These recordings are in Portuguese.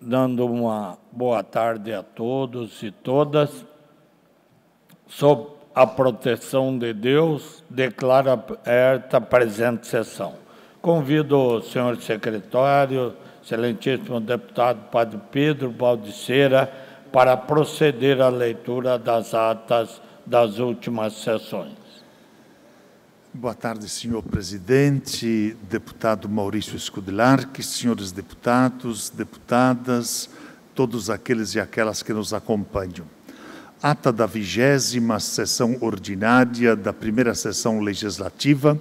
dando uma boa tarde a todos e todas. Sob a proteção de Deus, declaro aberta a presente sessão. Convido o senhor secretário, excelentíssimo deputado Padre Pedro Baldiceira, para proceder à leitura das atas das últimas sessões. Boa tarde, senhor presidente, deputado Maurício Scudelarque, senhores deputados, deputadas, todos aqueles e aquelas que nos acompanham. Ata da vigésima sessão ordinária da primeira sessão legislativa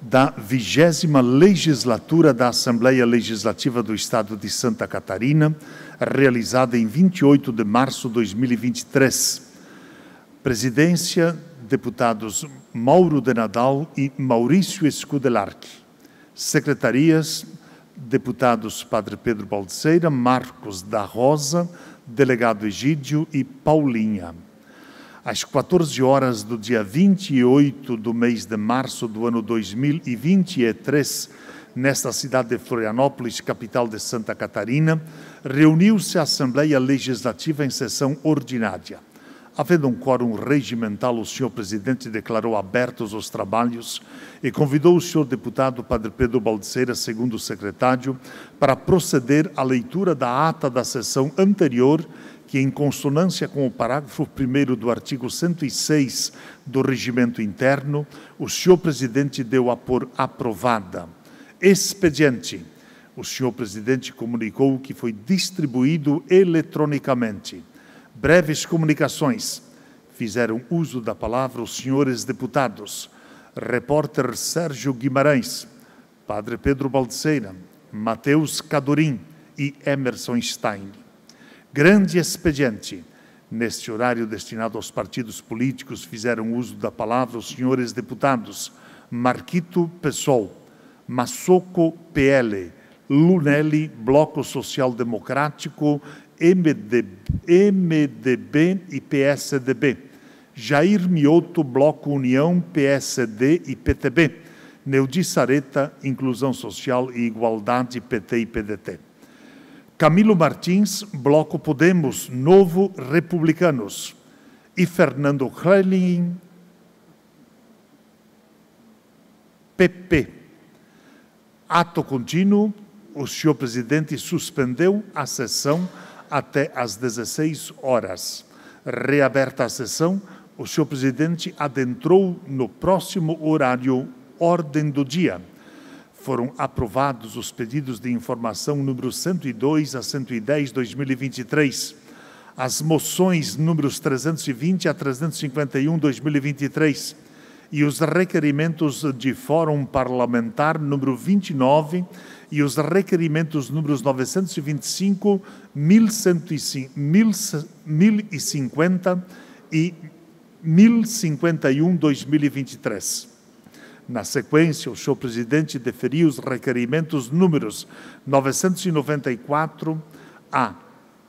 da vigésima legislatura da Assembleia Legislativa do Estado de Santa Catarina, realizada em 28 de março de 2023. Presidência deputados Mauro de Nadal e Maurício Escudelarque. Secretarias, deputados Padre Pedro Baldeceira, Marcos da Rosa, delegado Egídio e Paulinha. Às 14 horas do dia 28 do mês de março do ano 2023, nesta cidade de Florianópolis, capital de Santa Catarina, reuniu-se a Assembleia Legislativa em sessão ordinária Havendo um quórum regimental, o senhor presidente declarou abertos os trabalhos e convidou o senhor deputado Padre Pedro Baldiceira, segundo secretário, para proceder à leitura da ata da sessão anterior, que, em consonância com o parágrafo 1 do artigo 106 do Regimento Interno, o senhor presidente deu a por aprovada. Expediente. O senhor presidente comunicou que foi distribuído eletronicamente breves comunicações. Fizeram uso da palavra os senhores deputados, repórter Sérgio Guimarães, padre Pedro Baldeceira, Mateus Cadorim e Emerson Stein. Grande expediente. Neste horário destinado aos partidos políticos, fizeram uso da palavra os senhores deputados Marquito Pessoal, Massoco PL, Lunelli, Bloco Social Democrático MDB e PSDB. Jair Mioto, Bloco União, PSD e PTB. Neudi Sareta, Inclusão Social e Igualdade, PT e PDT. Camilo Martins, Bloco Podemos, Novo Republicanos. E Fernando Krelin, PP. Ato contínuo, o senhor presidente suspendeu a sessão até às 16 horas. Reaberta a sessão, o senhor presidente adentrou no próximo horário ordem do dia. Foram aprovados os pedidos de informação número 102 a 110 2023, as moções números 320 a 351 2023 e os requerimentos de fórum parlamentar número 29 e os requerimentos números 925, 1050 e 1051-2023. Na sequência, o senhor presidente deferiu os requerimentos números 994 a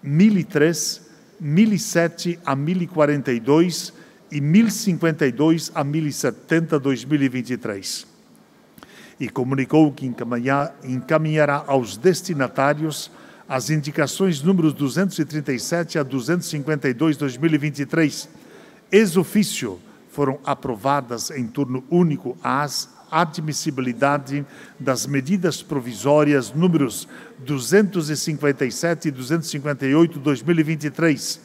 1003, 1007 a 1042 e 1052 a 1070 2023 e comunicou que encaminhará aos destinatários as indicações números 237 a 252 2023, ex ofício, foram aprovadas em turno único as admissibilidade das medidas provisórias números 257 e 258 2023,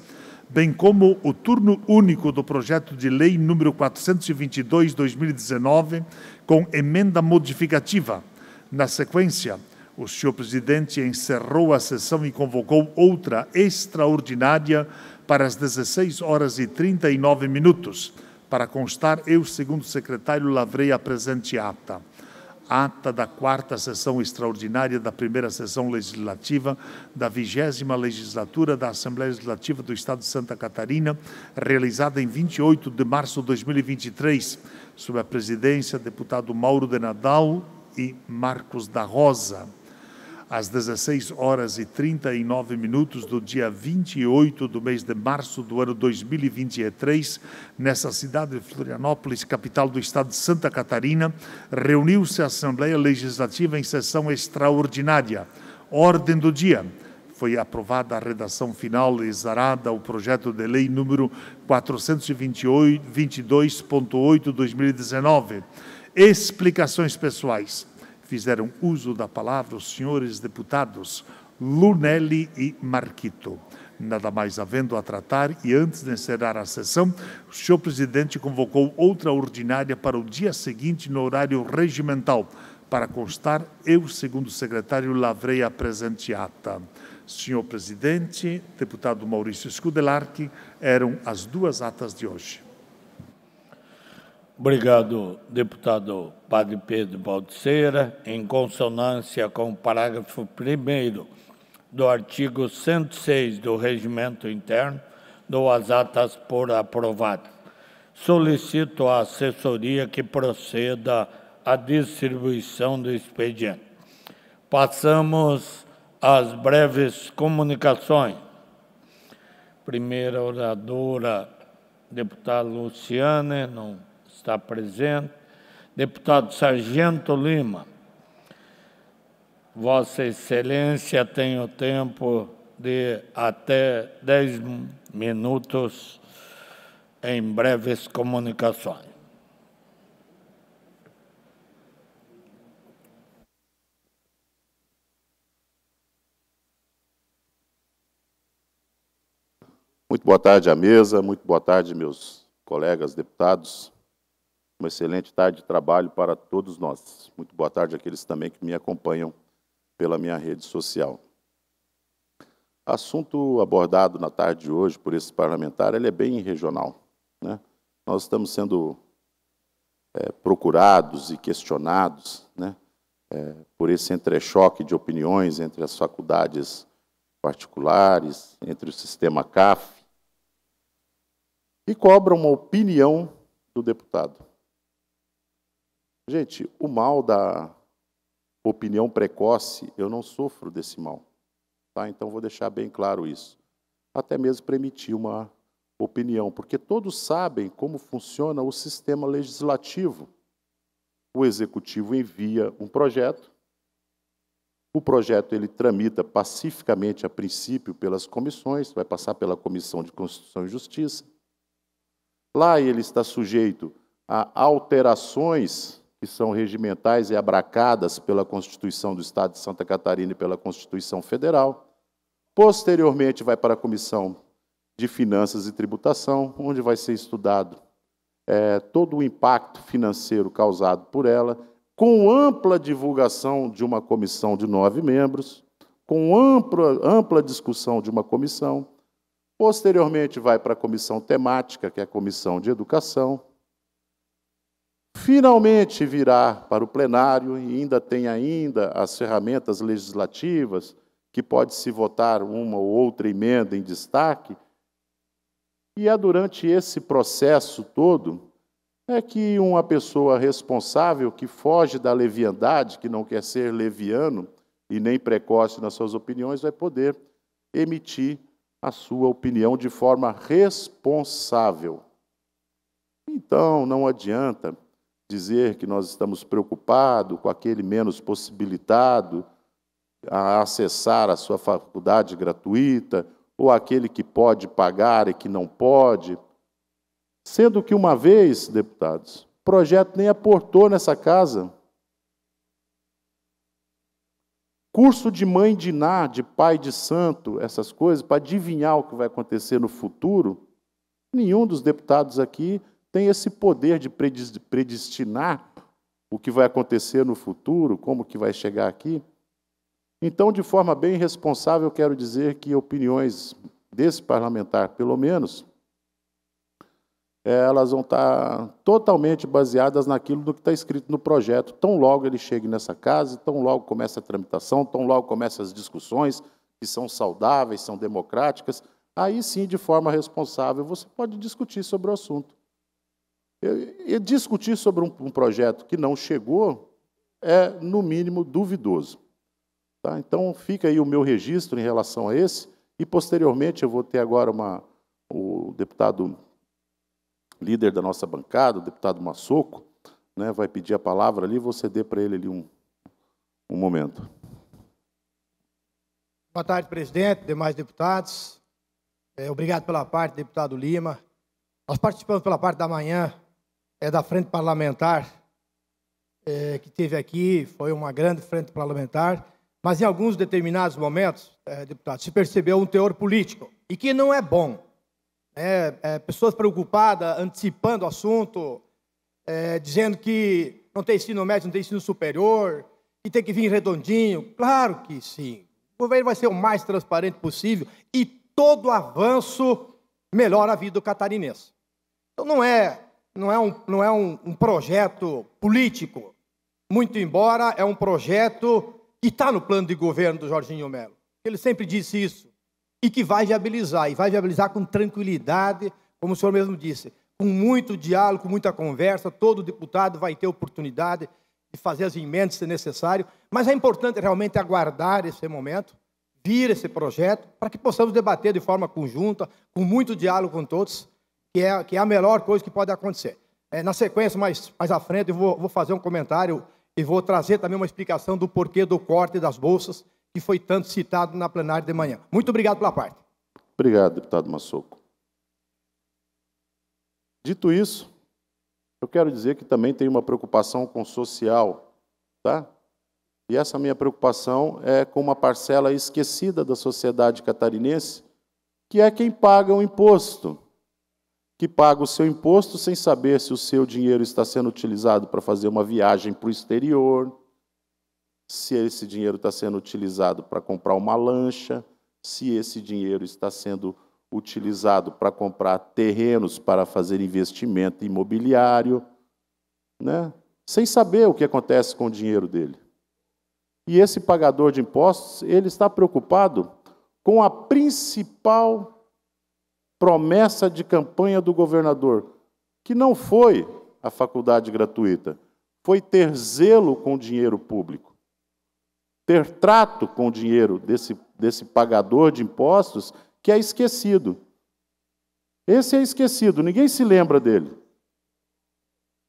bem como o turno único do projeto de lei número 422 2019 com emenda modificativa. Na sequência, o senhor presidente encerrou a sessão e convocou outra extraordinária para as 16 horas e 39 minutos. Para constar, eu, segundo secretário, lavrei a presente ata. Ata da quarta sessão extraordinária da primeira sessão legislativa da vigésima legislatura da Assembleia Legislativa do Estado de Santa Catarina, realizada em 28 de março de 2023 sob a presidência deputado Mauro de Nadal e Marcos da Rosa. Às 16 horas e 39 minutos do dia 28 do mês de março do ano 2023, nessa cidade de Florianópolis, capital do estado de Santa Catarina, reuniu-se a Assembleia Legislativa em sessão extraordinária. Ordem do dia foi aprovada a redação final e zarada o projeto de lei número 422.8/2019. Explicações pessoais. Fizeram uso da palavra os senhores deputados Lunelli e Marquito. Nada mais havendo a tratar e antes de encerrar a sessão, o senhor presidente convocou outra ordinária para o dia seguinte no horário regimental. Para constar, eu, segundo o secretário, lavrei a presente ata. Senhor presidente, deputado Maurício Scudelarchi, eram as duas atas de hoje. Obrigado, deputado Padre Pedro Baldiceira. Em consonância com o parágrafo 1 do artigo 106 do Regimento Interno, dou as atas por aprovadas. Solicito à assessoria que proceda à distribuição do expediente. Passamos as breves comunicações. Primeira oradora, deputada Luciane, não está presente. Deputado Sargento Lima, Vossa Excelência tem o tempo de até dez minutos em breves comunicações. Muito boa tarde à mesa, muito boa tarde, meus colegas deputados. Uma excelente tarde de trabalho para todos nós. Muito boa tarde àqueles também que me acompanham pela minha rede social. Assunto abordado na tarde de hoje por esse parlamentar, ele é bem regional. Né? Nós estamos sendo é, procurados e questionados né, é, por esse entrechoque de opiniões entre as faculdades particulares, entre o sistema CAF, e cobra uma opinião do deputado. Gente, o mal da opinião precoce, eu não sofro desse mal. Tá? Então vou deixar bem claro isso. Até mesmo para emitir uma opinião, porque todos sabem como funciona o sistema legislativo. O executivo envia um projeto, o projeto ele tramita pacificamente a princípio pelas comissões, vai passar pela Comissão de Constituição e Justiça, Lá ele está sujeito a alterações que são regimentais e abracadas pela Constituição do Estado de Santa Catarina e pela Constituição Federal. Posteriormente, vai para a Comissão de Finanças e Tributação, onde vai ser estudado é, todo o impacto financeiro causado por ela, com ampla divulgação de uma comissão de nove membros, com ampla, ampla discussão de uma comissão Posteriormente, vai para a comissão temática, que é a comissão de educação. Finalmente virá para o plenário e ainda tem ainda as ferramentas legislativas que pode se votar uma ou outra emenda em destaque. E é durante esse processo todo é que uma pessoa responsável que foge da leviandade, que não quer ser leviano e nem precoce nas suas opiniões, vai poder emitir a sua opinião de forma responsável. Então, não adianta dizer que nós estamos preocupados com aquele menos possibilitado a acessar a sua faculdade gratuita, ou aquele que pode pagar e que não pode. Sendo que, uma vez, deputados, o projeto nem aportou nessa casa. Curso de mãe de Iná, de pai de santo, essas coisas, para adivinhar o que vai acontecer no futuro, nenhum dos deputados aqui tem esse poder de predestinar o que vai acontecer no futuro, como que vai chegar aqui. Então, de forma bem responsável, quero dizer que opiniões desse parlamentar, pelo menos, é, elas vão estar tá totalmente baseadas naquilo do que está escrito no projeto. Tão logo ele chega nessa casa, tão logo começa a tramitação, tão logo começam as discussões, que são saudáveis, são democráticas, aí sim, de forma responsável, você pode discutir sobre o assunto. E discutir sobre um projeto que não chegou é, no mínimo, duvidoso. Tá? Então, fica aí o meu registro em relação a esse, e posteriormente eu vou ter agora uma, o deputado líder da nossa bancada, o deputado Massoco, né, vai pedir a palavra ali, vou ceder para ele ali um, um momento. Boa tarde, presidente, demais deputados. É, obrigado pela parte, deputado Lima. Nós participamos pela parte da manhã é, da frente parlamentar é, que teve aqui, foi uma grande frente parlamentar, mas em alguns determinados momentos, é, deputado, se percebeu um teor político, e que não é bom. É, é, pessoas preocupadas, antecipando o assunto, é, dizendo que não tem ensino médio, não tem ensino superior, que tem que vir redondinho. Claro que sim. O governo vai ser o mais transparente possível e todo avanço melhora a vida do catarinense. Então não é, não é, um, não é um, um projeto político, muito embora é um projeto que está no plano de governo do Jorginho Melo. Ele sempre disse isso e que vai viabilizar, e vai viabilizar com tranquilidade, como o senhor mesmo disse, com muito diálogo, com muita conversa, todo deputado vai ter oportunidade de fazer as emendas se necessário, mas é importante realmente aguardar esse momento, vir esse projeto, para que possamos debater de forma conjunta, com muito diálogo com todos, que é, que é a melhor coisa que pode acontecer. É, na sequência, mais, mais à frente, eu vou, vou fazer um comentário e vou trazer também uma explicação do porquê do corte das bolsas, que foi tanto citado na plenária de manhã. Muito obrigado pela parte. Obrigado, deputado Massoco. Dito isso, eu quero dizer que também tenho uma preocupação com social, tá? E essa minha preocupação é com uma parcela esquecida da sociedade catarinense, que é quem paga o imposto, que paga o seu imposto sem saber se o seu dinheiro está sendo utilizado para fazer uma viagem para o exterior, se esse dinheiro está sendo utilizado para comprar uma lancha, se esse dinheiro está sendo utilizado para comprar terrenos para fazer investimento imobiliário, né? sem saber o que acontece com o dinheiro dele. E esse pagador de impostos, ele está preocupado com a principal promessa de campanha do governador, que não foi a faculdade gratuita, foi ter zelo com o dinheiro público ter trato com o dinheiro desse, desse pagador de impostos que é esquecido. Esse é esquecido, ninguém se lembra dele.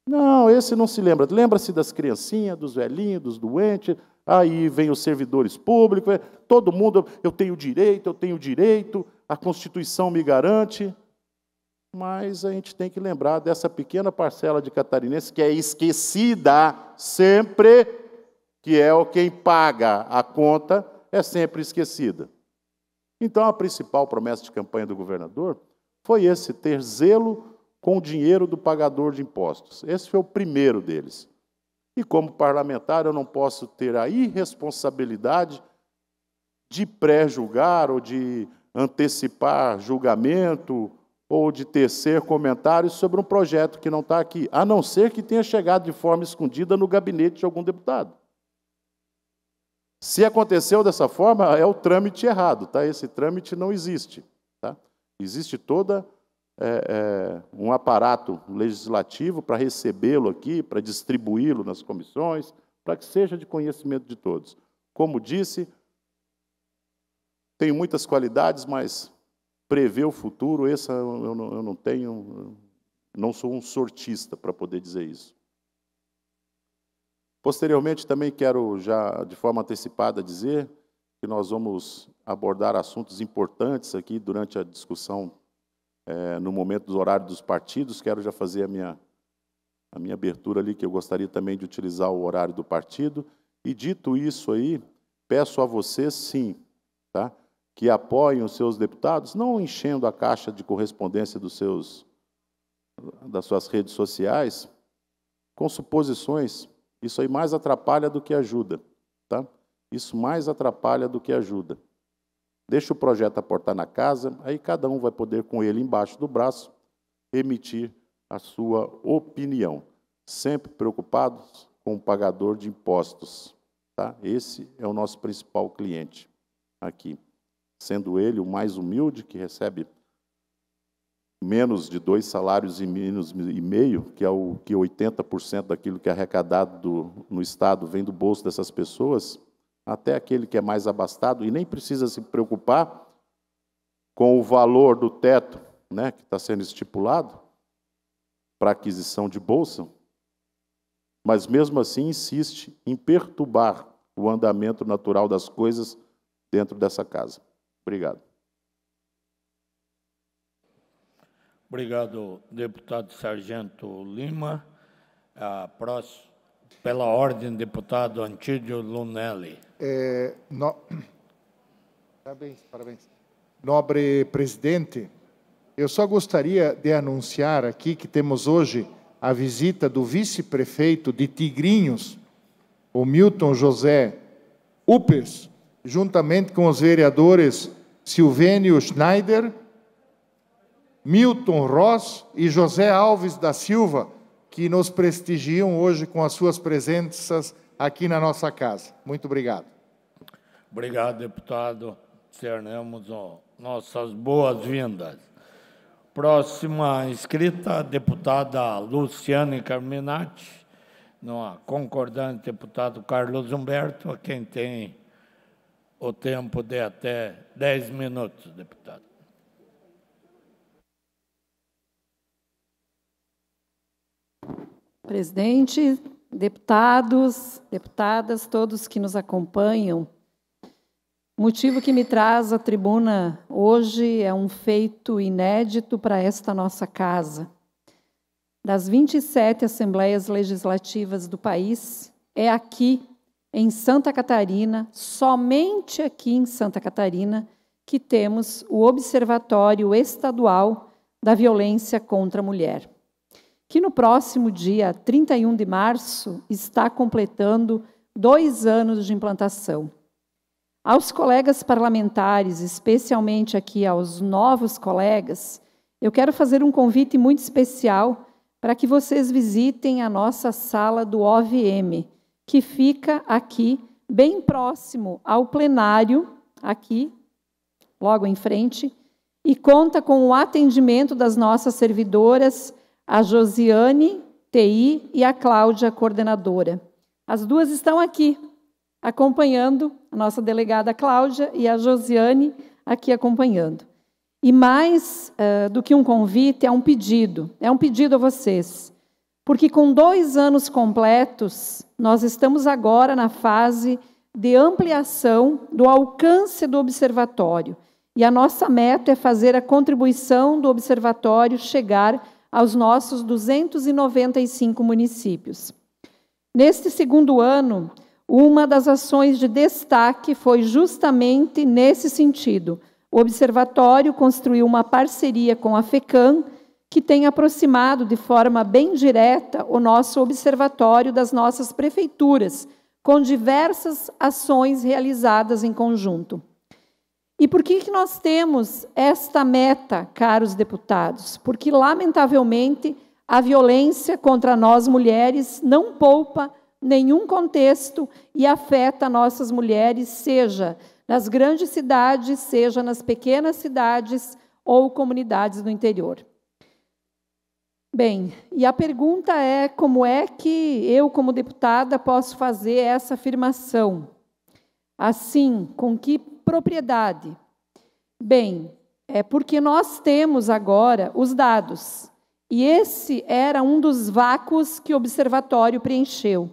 Não, esse não se lembra. Lembra-se das criancinhas, dos velhinhos, dos doentes. Aí vem os servidores públicos, todo mundo, eu tenho direito, eu tenho direito, a Constituição me garante. Mas a gente tem que lembrar dessa pequena parcela de catarinense que é esquecida sempre que é o quem paga a conta, é sempre esquecida. Então, a principal promessa de campanha do governador foi esse: ter zelo com o dinheiro do pagador de impostos. Esse foi o primeiro deles. E como parlamentar, eu não posso ter a irresponsabilidade de pré-julgar ou de antecipar julgamento ou de tecer comentários sobre um projeto que não está aqui, a não ser que tenha chegado de forma escondida no gabinete de algum deputado. Se aconteceu dessa forma, é o trâmite errado, tá? Esse trâmite não existe, tá? Existe toda é, é, um aparato legislativo para recebê-lo aqui, para distribuí-lo nas comissões, para que seja de conhecimento de todos. Como disse, tenho muitas qualidades, mas prever o futuro, essa eu não, eu não tenho, não sou um sortista para poder dizer isso. Posteriormente, também quero já de forma antecipada dizer que nós vamos abordar assuntos importantes aqui durante a discussão é, no momento do horário dos partidos. Quero já fazer a minha, a minha abertura ali, que eu gostaria também de utilizar o horário do partido. E dito isso aí, peço a vocês, sim, tá? que apoiem os seus deputados, não enchendo a caixa de correspondência dos seus, das suas redes sociais com suposições isso aí mais atrapalha do que ajuda, tá? Isso mais atrapalha do que ajuda. Deixa o projeto aportar na casa, aí cada um vai poder, com ele embaixo do braço, emitir a sua opinião. Sempre preocupados com o pagador de impostos. Tá? Esse é o nosso principal cliente aqui. Sendo ele o mais humilde que recebe menos de dois salários e menos e meio, que é o que 80% daquilo que é arrecadado do, no Estado vem do bolso dessas pessoas, até aquele que é mais abastado e nem precisa se preocupar com o valor do teto né, que está sendo estipulado para aquisição de bolsa, mas mesmo assim insiste em perturbar o andamento natural das coisas dentro dessa casa. Obrigado. Obrigado, deputado Sargento Lima. A próxima, pela ordem, deputado Antídio Lunelli. É, no... Parabéns, parabéns. Nobre presidente, eu só gostaria de anunciar aqui que temos hoje a visita do vice-prefeito de Tigrinhos, o Milton José Upers, juntamente com os vereadores Silvênio Schneider Milton Ross e José Alves da Silva, que nos prestigiam hoje com as suas presenças aqui na nossa casa. Muito obrigado. Obrigado, deputado. Cernemos nossas boas-vindas. Próxima inscrita, deputada Luciane Carminati, no concordante deputado Carlos Humberto, a quem tem o tempo de até 10 minutos, deputado. presidente, deputados, deputadas, todos que nos acompanham. O motivo que me traz à tribuna hoje é um feito inédito para esta nossa casa. Das 27 assembleias legislativas do país, é aqui, em Santa Catarina, somente aqui em Santa Catarina, que temos o Observatório Estadual da Violência contra a Mulher que no próximo dia 31 de março está completando dois anos de implantação. Aos colegas parlamentares, especialmente aqui aos novos colegas, eu quero fazer um convite muito especial para que vocês visitem a nossa sala do OVM, que fica aqui, bem próximo ao plenário, aqui, logo em frente, e conta com o atendimento das nossas servidoras a Josiane, TI, e a Cláudia, coordenadora. As duas estão aqui, acompanhando a nossa delegada Cláudia e a Josiane aqui acompanhando. E mais uh, do que um convite, é um pedido. É um pedido a vocês. Porque com dois anos completos, nós estamos agora na fase de ampliação do alcance do observatório. E a nossa meta é fazer a contribuição do observatório chegar aos nossos 295 municípios. Neste segundo ano, uma das ações de destaque foi justamente nesse sentido. O Observatório construiu uma parceria com a FECAM, que tem aproximado de forma bem direta o nosso observatório das nossas prefeituras, com diversas ações realizadas em conjunto. E por que, que nós temos esta meta, caros deputados? Porque, lamentavelmente, a violência contra nós mulheres não poupa nenhum contexto e afeta nossas mulheres, seja nas grandes cidades, seja nas pequenas cidades ou comunidades do interior. Bem, e a pergunta é como é que eu, como deputada, posso fazer essa afirmação? Assim, com que propriedade. Bem, é porque nós temos agora os dados. E esse era um dos vácuos que o observatório preencheu.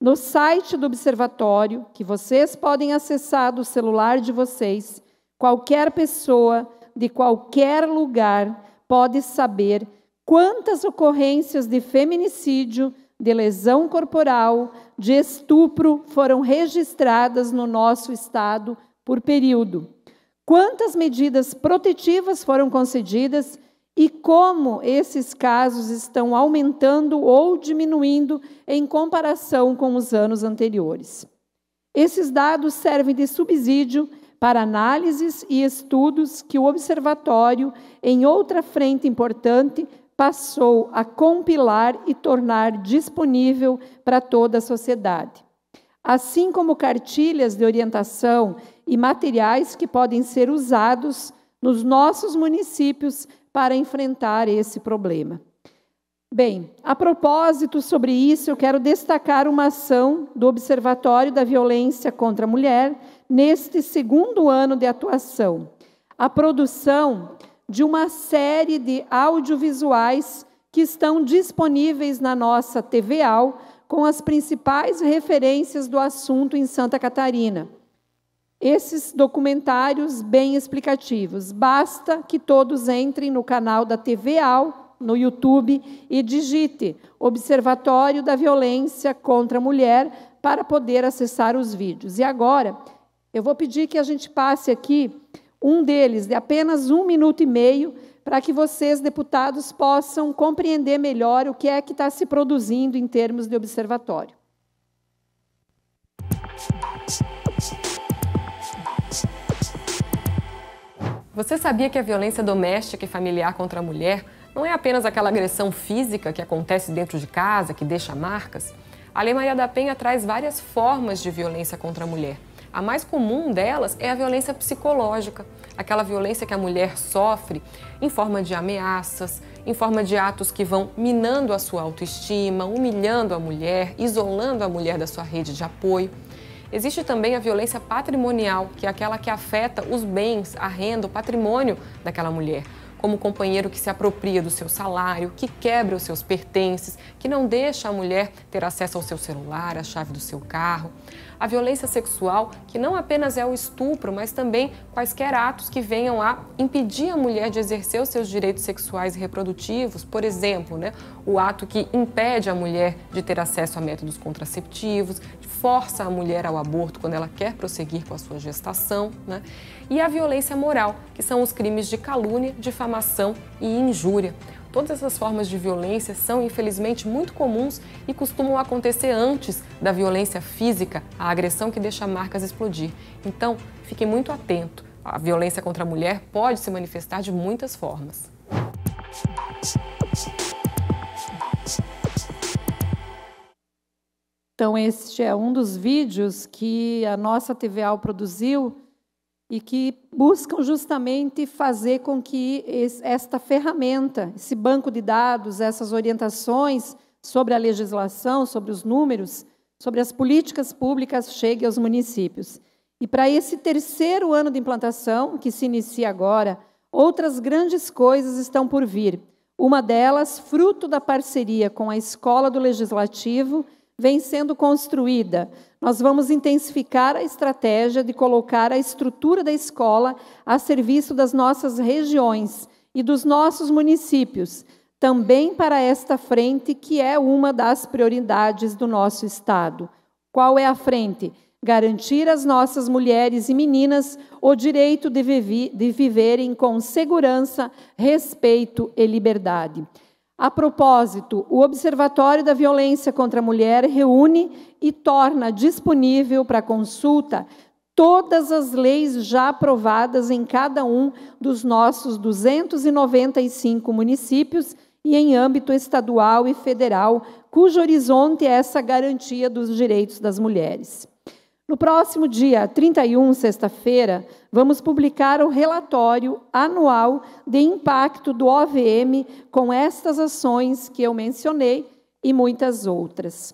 No site do observatório, que vocês podem acessar do celular de vocês, qualquer pessoa de qualquer lugar pode saber quantas ocorrências de feminicídio, de lesão corporal, de estupro foram registradas no nosso estado por período. Quantas medidas protetivas foram concedidas e como esses casos estão aumentando ou diminuindo em comparação com os anos anteriores. Esses dados servem de subsídio para análises e estudos que o Observatório, em outra frente importante, passou a compilar e tornar disponível para toda a sociedade assim como cartilhas de orientação e materiais que podem ser usados nos nossos municípios para enfrentar esse problema. Bem, a propósito sobre isso, eu quero destacar uma ação do Observatório da Violência contra a Mulher neste segundo ano de atuação. A produção de uma série de audiovisuais que estão disponíveis na nossa TV Al com as principais referências do assunto em Santa Catarina. Esses documentários bem explicativos. Basta que todos entrem no canal da TV AL, no YouTube, e digite Observatório da Violência contra a Mulher para poder acessar os vídeos. E agora, eu vou pedir que a gente passe aqui um deles, de apenas um minuto e meio, para que vocês, deputados, possam compreender melhor o que é que está se produzindo em termos de observatório. Você sabia que a violência doméstica e familiar contra a mulher não é apenas aquela agressão física que acontece dentro de casa, que deixa marcas? A Lei Maria da Penha traz várias formas de violência contra a mulher. A mais comum delas é a violência psicológica aquela violência que a mulher sofre em forma de ameaças, em forma de atos que vão minando a sua autoestima, humilhando a mulher, isolando a mulher da sua rede de apoio. Existe também a violência patrimonial, que é aquela que afeta os bens, a renda, o patrimônio daquela mulher como o companheiro que se apropria do seu salário, que quebra os seus pertences, que não deixa a mulher ter acesso ao seu celular, à chave do seu carro a violência sexual, que não apenas é o estupro, mas também quaisquer atos que venham a impedir a mulher de exercer os seus direitos sexuais e reprodutivos, por exemplo, né, o ato que impede a mulher de ter acesso a métodos contraceptivos, força a mulher ao aborto quando ela quer prosseguir com a sua gestação, né, e a violência moral, que são os crimes de calúnia, difamação e injúria. Todas essas formas de violência são, infelizmente, muito comuns e costumam acontecer antes da violência física, a agressão que deixa marcas explodir. Então, fique muito atento. A violência contra a mulher pode se manifestar de muitas formas. Então, este é um dos vídeos que a nossa TVA produziu e que buscam justamente fazer com que esta ferramenta, esse banco de dados, essas orientações sobre a legislação, sobre os números, sobre as políticas públicas chegue aos municípios. E para esse terceiro ano de implantação, que se inicia agora, outras grandes coisas estão por vir. Uma delas, fruto da parceria com a Escola do Legislativo, vem sendo construída nós vamos intensificar a estratégia de colocar a estrutura da escola a serviço das nossas regiões e dos nossos municípios, também para esta frente, que é uma das prioridades do nosso Estado. Qual é a frente? Garantir às nossas mulheres e meninas o direito de, vivi de viverem com segurança, respeito e liberdade. A propósito, o Observatório da Violência contra a Mulher reúne e torna disponível para consulta todas as leis já aprovadas em cada um dos nossos 295 municípios e em âmbito estadual e federal, cujo horizonte é essa garantia dos direitos das mulheres. No próximo dia 31, sexta-feira, vamos publicar o relatório anual de impacto do OVM com estas ações que eu mencionei e muitas outras.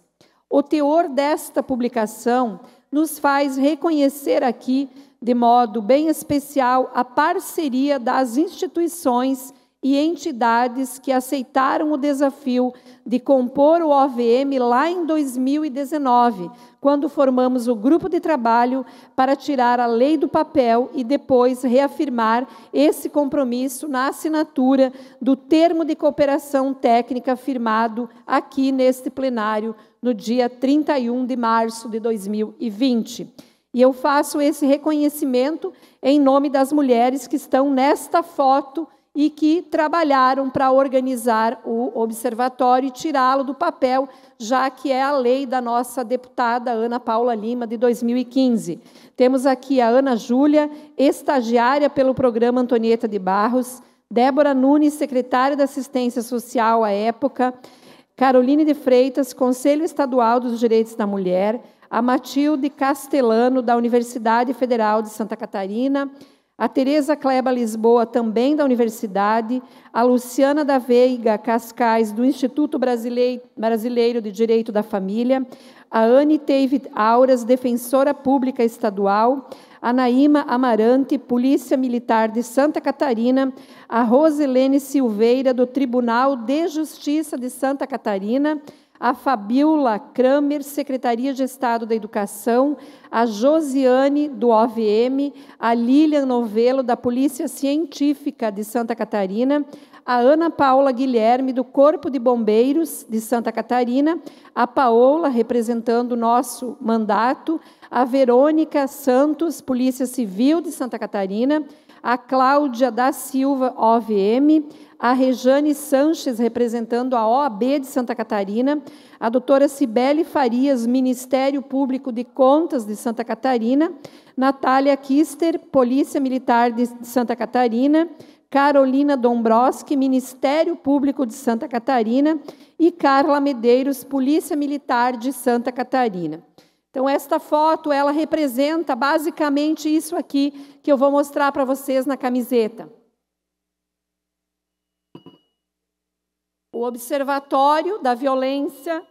O teor desta publicação nos faz reconhecer aqui, de modo bem especial, a parceria das instituições e entidades que aceitaram o desafio de compor o OVM lá em 2019, quando formamos o grupo de trabalho para tirar a lei do papel e depois reafirmar esse compromisso na assinatura do termo de cooperação técnica firmado aqui neste plenário no dia 31 de março de 2020. E eu faço esse reconhecimento em nome das mulheres que estão nesta foto e que trabalharam para organizar o observatório e tirá-lo do papel, já que é a lei da nossa deputada Ana Paula Lima, de 2015. Temos aqui a Ana Júlia, estagiária pelo programa Antonieta de Barros, Débora Nunes, secretária da Assistência Social à época, Caroline de Freitas, Conselho Estadual dos Direitos da Mulher, a Matilde Castelano, da Universidade Federal de Santa Catarina, a Teresa Kleba Lisboa, também da universidade, a Luciana da Veiga Cascais, do Instituto Brasileiro de Direito da Família, a Anne David Auras, defensora pública estadual, a Naíma Amarante, Polícia Militar de Santa Catarina, a Roselene Silveira, do Tribunal de Justiça de Santa Catarina, a Fabiola Kramer, Secretaria de Estado da Educação, a Josiane, do OVM, a Lilian Novelo, da Polícia Científica de Santa Catarina, a Ana Paula Guilherme, do Corpo de Bombeiros de Santa Catarina, a Paola, representando o nosso mandato, a Verônica Santos, Polícia Civil de Santa Catarina, a Cláudia da Silva, OVM, a Rejane Sanches, representando a OAB de Santa Catarina, a doutora Cibele Farias, Ministério Público de Contas de Santa Catarina, Natália Kister, Polícia Militar de Santa Catarina, Carolina Dombrowski, Ministério Público de Santa Catarina, e Carla Medeiros, Polícia Militar de Santa Catarina. Então, esta foto, ela representa basicamente isso aqui que eu vou mostrar para vocês na camiseta. O Observatório da Violência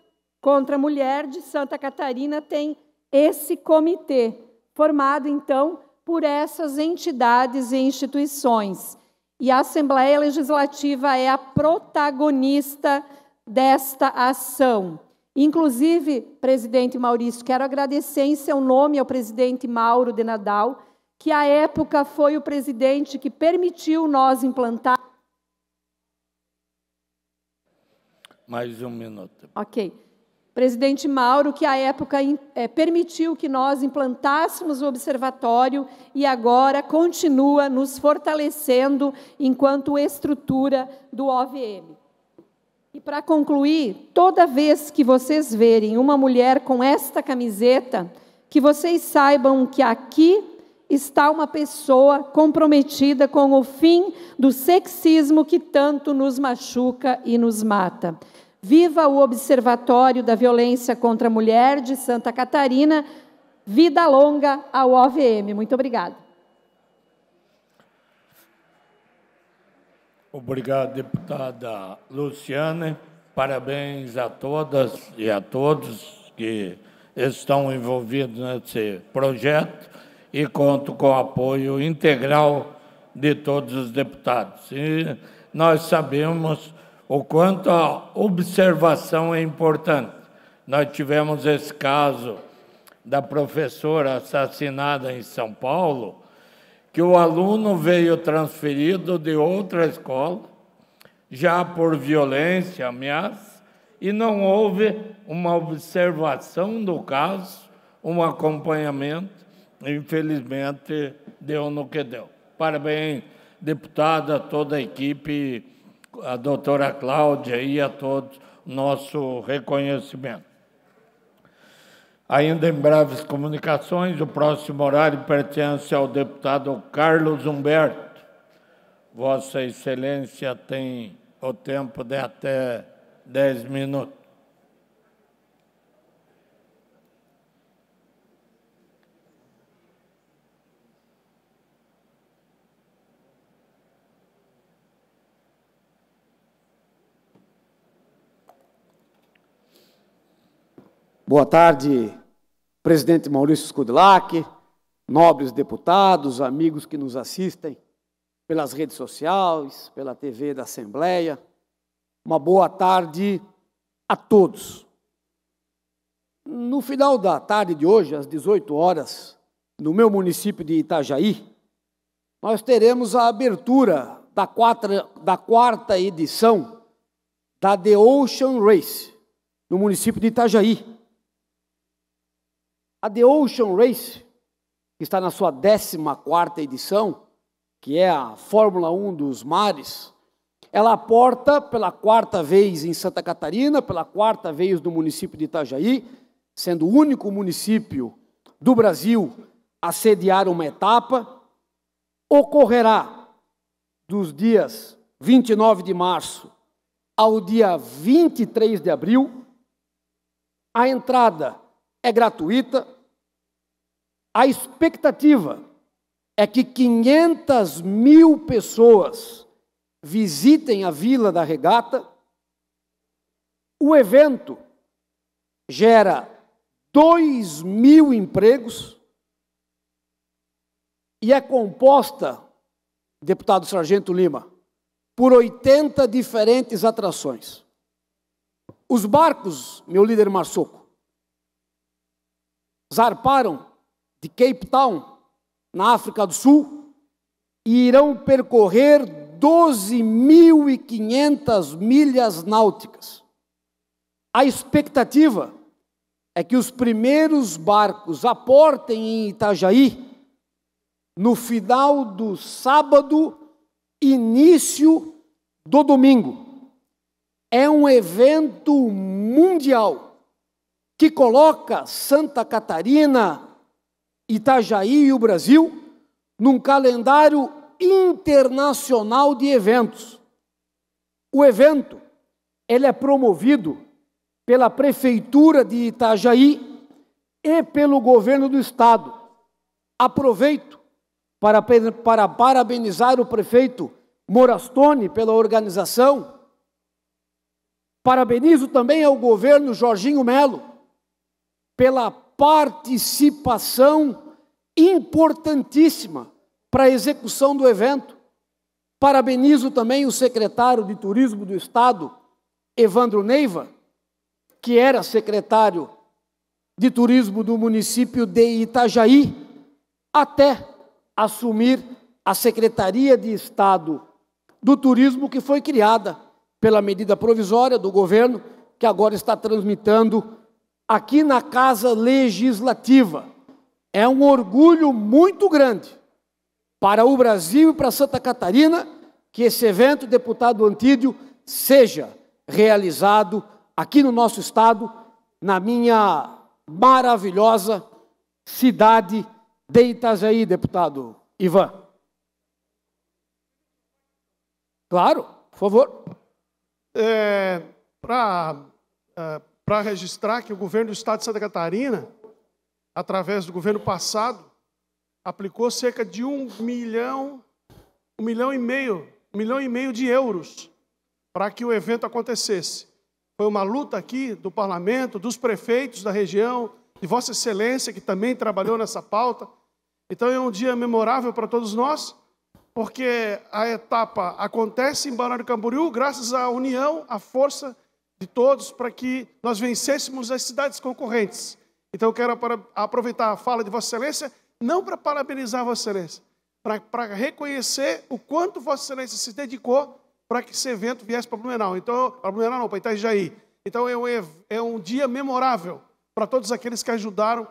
contra a Mulher de Santa Catarina tem esse comitê, formado então por essas entidades e instituições. E a Assembleia Legislativa é a protagonista desta ação. Inclusive, presidente Maurício, quero agradecer em seu nome ao presidente Mauro de Nadal, que à época foi o presidente que permitiu nós implantar Mais um minuto. Ok. Presidente Mauro, que à época é, permitiu que nós implantássemos o observatório e agora continua nos fortalecendo enquanto estrutura do OVM. E para concluir, toda vez que vocês verem uma mulher com esta camiseta, que vocês saibam que aqui está uma pessoa comprometida com o fim do sexismo que tanto nos machuca e nos mata. Viva o Observatório da Violência contra a Mulher de Santa Catarina. Vida longa ao OVM. Muito obrigada. Obrigado, deputada Luciane. Parabéns a todas e a todos que estão envolvidos nesse projeto e conto com o apoio integral de todos os deputados. E nós sabemos o quanto a observação é importante. Nós tivemos esse caso da professora assassinada em São Paulo, que o aluno veio transferido de outra escola, já por violência, ameaça, e não houve uma observação do caso, um acompanhamento infelizmente, deu no que deu. Parabéns, deputada, toda a equipe, a doutora Cláudia e a todos, nosso reconhecimento. Ainda em breves comunicações, o próximo horário pertence ao deputado Carlos Humberto. Vossa Excelência tem o tempo de até 10 minutos. Boa tarde, presidente Maurício Skudlak, nobres deputados, amigos que nos assistem pelas redes sociais, pela TV da Assembleia. Uma boa tarde a todos. No final da tarde de hoje, às 18 horas, no meu município de Itajaí, nós teremos a abertura da, quatro, da quarta edição da The Ocean Race, no município de Itajaí. A The Ocean Race, que está na sua 14 edição, que é a Fórmula 1 dos mares, ela aporta pela quarta vez em Santa Catarina, pela quarta vez no município de Itajaí, sendo o único município do Brasil a sediar uma etapa, ocorrerá dos dias 29 de março ao dia 23 de abril, a entrada é gratuita. A expectativa é que 500 mil pessoas visitem a Vila da Regata. O evento gera 2 mil empregos e é composta, deputado Sargento Lima, por 80 diferentes atrações. Os barcos, meu líder Marçoco, zarparam de Cape Town, na África do Sul, e irão percorrer 12.500 milhas náuticas. A expectativa é que os primeiros barcos aportem em Itajaí no final do sábado, início do domingo. É um evento mundial que coloca Santa Catarina, Itajaí e o Brasil num calendário internacional de eventos. O evento ele é promovido pela prefeitura de Itajaí e pelo governo do estado. Aproveito para, para parabenizar o prefeito Morastone pela organização. Parabenizo também ao governo Jorginho Melo pela participação importantíssima para a execução do evento. Parabenizo também o secretário de Turismo do Estado, Evandro Neiva, que era secretário de Turismo do município de Itajaí, até assumir a Secretaria de Estado do Turismo, que foi criada pela medida provisória do governo, que agora está transmitando aqui na Casa Legislativa. É um orgulho muito grande para o Brasil e para Santa Catarina que esse evento, deputado Antídio, seja realizado aqui no nosso estado, na minha maravilhosa cidade de Itajaí, deputado Ivan. Claro, por favor. É, para é, para registrar que o governo do estado de Santa Catarina, através do governo passado, aplicou cerca de um milhão, um milhão e meio, um milhão e meio de euros para que o evento acontecesse. Foi uma luta aqui do parlamento, dos prefeitos da região, de Vossa Excelência, que também trabalhou nessa pauta. Então é um dia memorável para todos nós, porque a etapa acontece em Balneário Camboriú graças à união, à força de todos para que nós vencêssemos as cidades concorrentes. Então eu quero aproveitar a fala de Vossa Excelência, não para parabenizar Vossa Excelência, para, reconhecer o quanto Vossa Excelência se dedicou para que esse evento viesse para Blumenau. Então, para Blumenau não, para Itajaí. Então é um, é um dia memorável para todos aqueles que ajudaram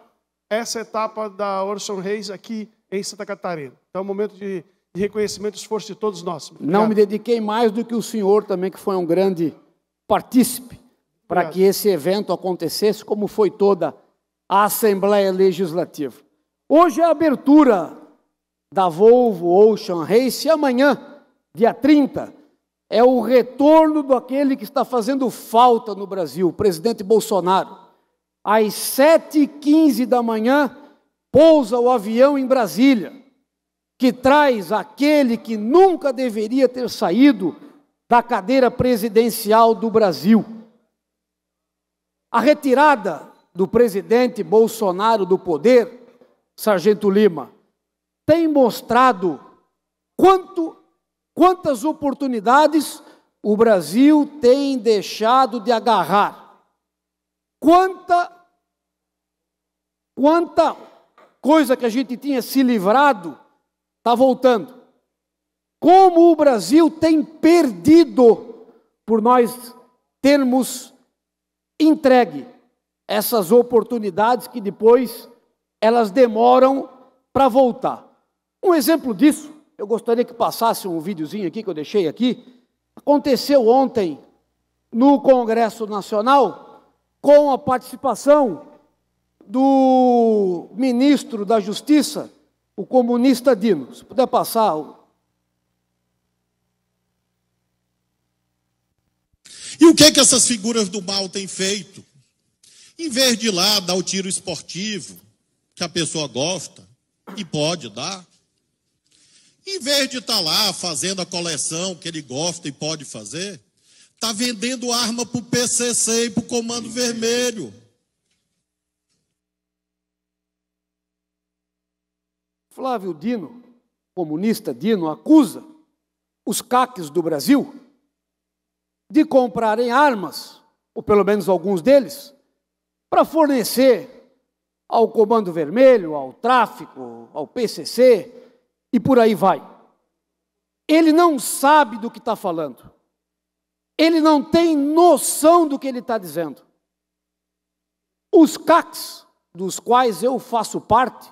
essa etapa da Orson Reis aqui em Santa Catarina. Então é um momento de, de reconhecimento e esforço de todos nós. Obrigado. Não me dediquei mais do que o senhor também, que foi um grande partícipe para que esse evento acontecesse, como foi toda a Assembleia Legislativa. Hoje é a abertura da Volvo Ocean Race e amanhã, dia 30, é o retorno daquele que está fazendo falta no Brasil, o presidente Bolsonaro. Às 7h15 da manhã, pousa o avião em Brasília, que traz aquele que nunca deveria ter saído da cadeira presidencial do Brasil. A retirada do presidente Bolsonaro do poder, Sargento Lima, tem mostrado quanto, quantas oportunidades o Brasil tem deixado de agarrar. Quanta, quanta coisa que a gente tinha se livrado está voltando. Como o Brasil tem perdido por nós termos entregue essas oportunidades que depois elas demoram para voltar. Um exemplo disso, eu gostaria que passasse um videozinho aqui que eu deixei aqui. Aconteceu ontem no Congresso Nacional com a participação do ministro da Justiça, o comunista Dino. Se puder passar o o que, é que essas figuras do mal têm feito? Em vez de ir lá dar o tiro esportivo, que a pessoa gosta e pode dar, em vez de estar tá lá fazendo a coleção que ele gosta e pode fazer, está vendendo arma para o PCC e para o Comando Vermelho. Flávio Dino, comunista Dino, acusa os caques do Brasil de comprarem armas, ou pelo menos alguns deles, para fornecer ao Comando Vermelho, ao tráfico, ao PCC e por aí vai. Ele não sabe do que está falando. Ele não tem noção do que ele está dizendo. Os CACs, dos quais eu faço parte,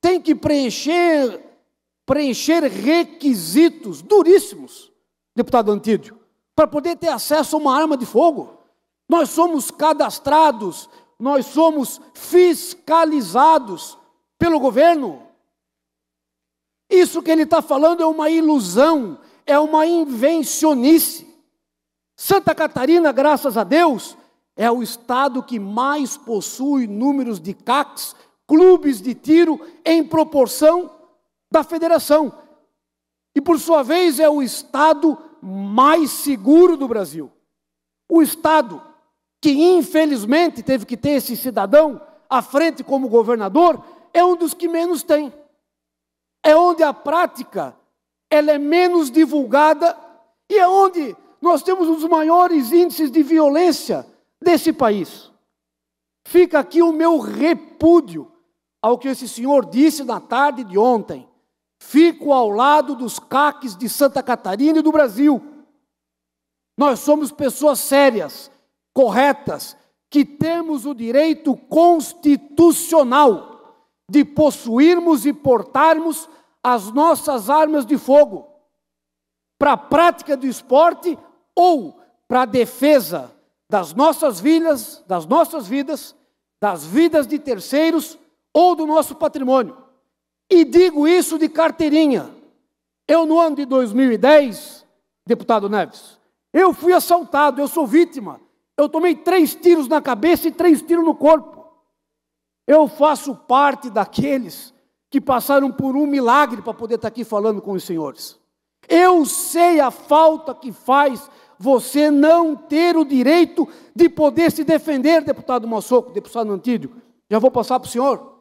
têm que preencher, preencher requisitos duríssimos, deputado Antídio para poder ter acesso a uma arma de fogo. Nós somos cadastrados, nós somos fiscalizados pelo governo. Isso que ele está falando é uma ilusão, é uma invencionice. Santa Catarina, graças a Deus, é o estado que mais possui números de CACs, clubes de tiro, em proporção da federação. E por sua vez é o estado mais seguro do Brasil. O Estado, que infelizmente teve que ter esse cidadão à frente como governador, é um dos que menos tem. É onde a prática ela é menos divulgada e é onde nós temos os maiores índices de violência desse país. Fica aqui o meu repúdio ao que esse senhor disse na tarde de ontem Fico ao lado dos caques de Santa Catarina e do Brasil. Nós somos pessoas sérias, corretas, que temos o direito constitucional de possuirmos e portarmos as nossas armas de fogo para a prática do esporte ou para a defesa das nossas vidas, das nossas vidas, das vidas de terceiros ou do nosso patrimônio. E digo isso de carteirinha. Eu, no ano de 2010, deputado Neves, eu fui assaltado, eu sou vítima. Eu tomei três tiros na cabeça e três tiros no corpo. Eu faço parte daqueles que passaram por um milagre para poder estar aqui falando com os senhores. Eu sei a falta que faz você não ter o direito de poder se defender, deputado Massoco, deputado Antídio. Já vou passar para o senhor.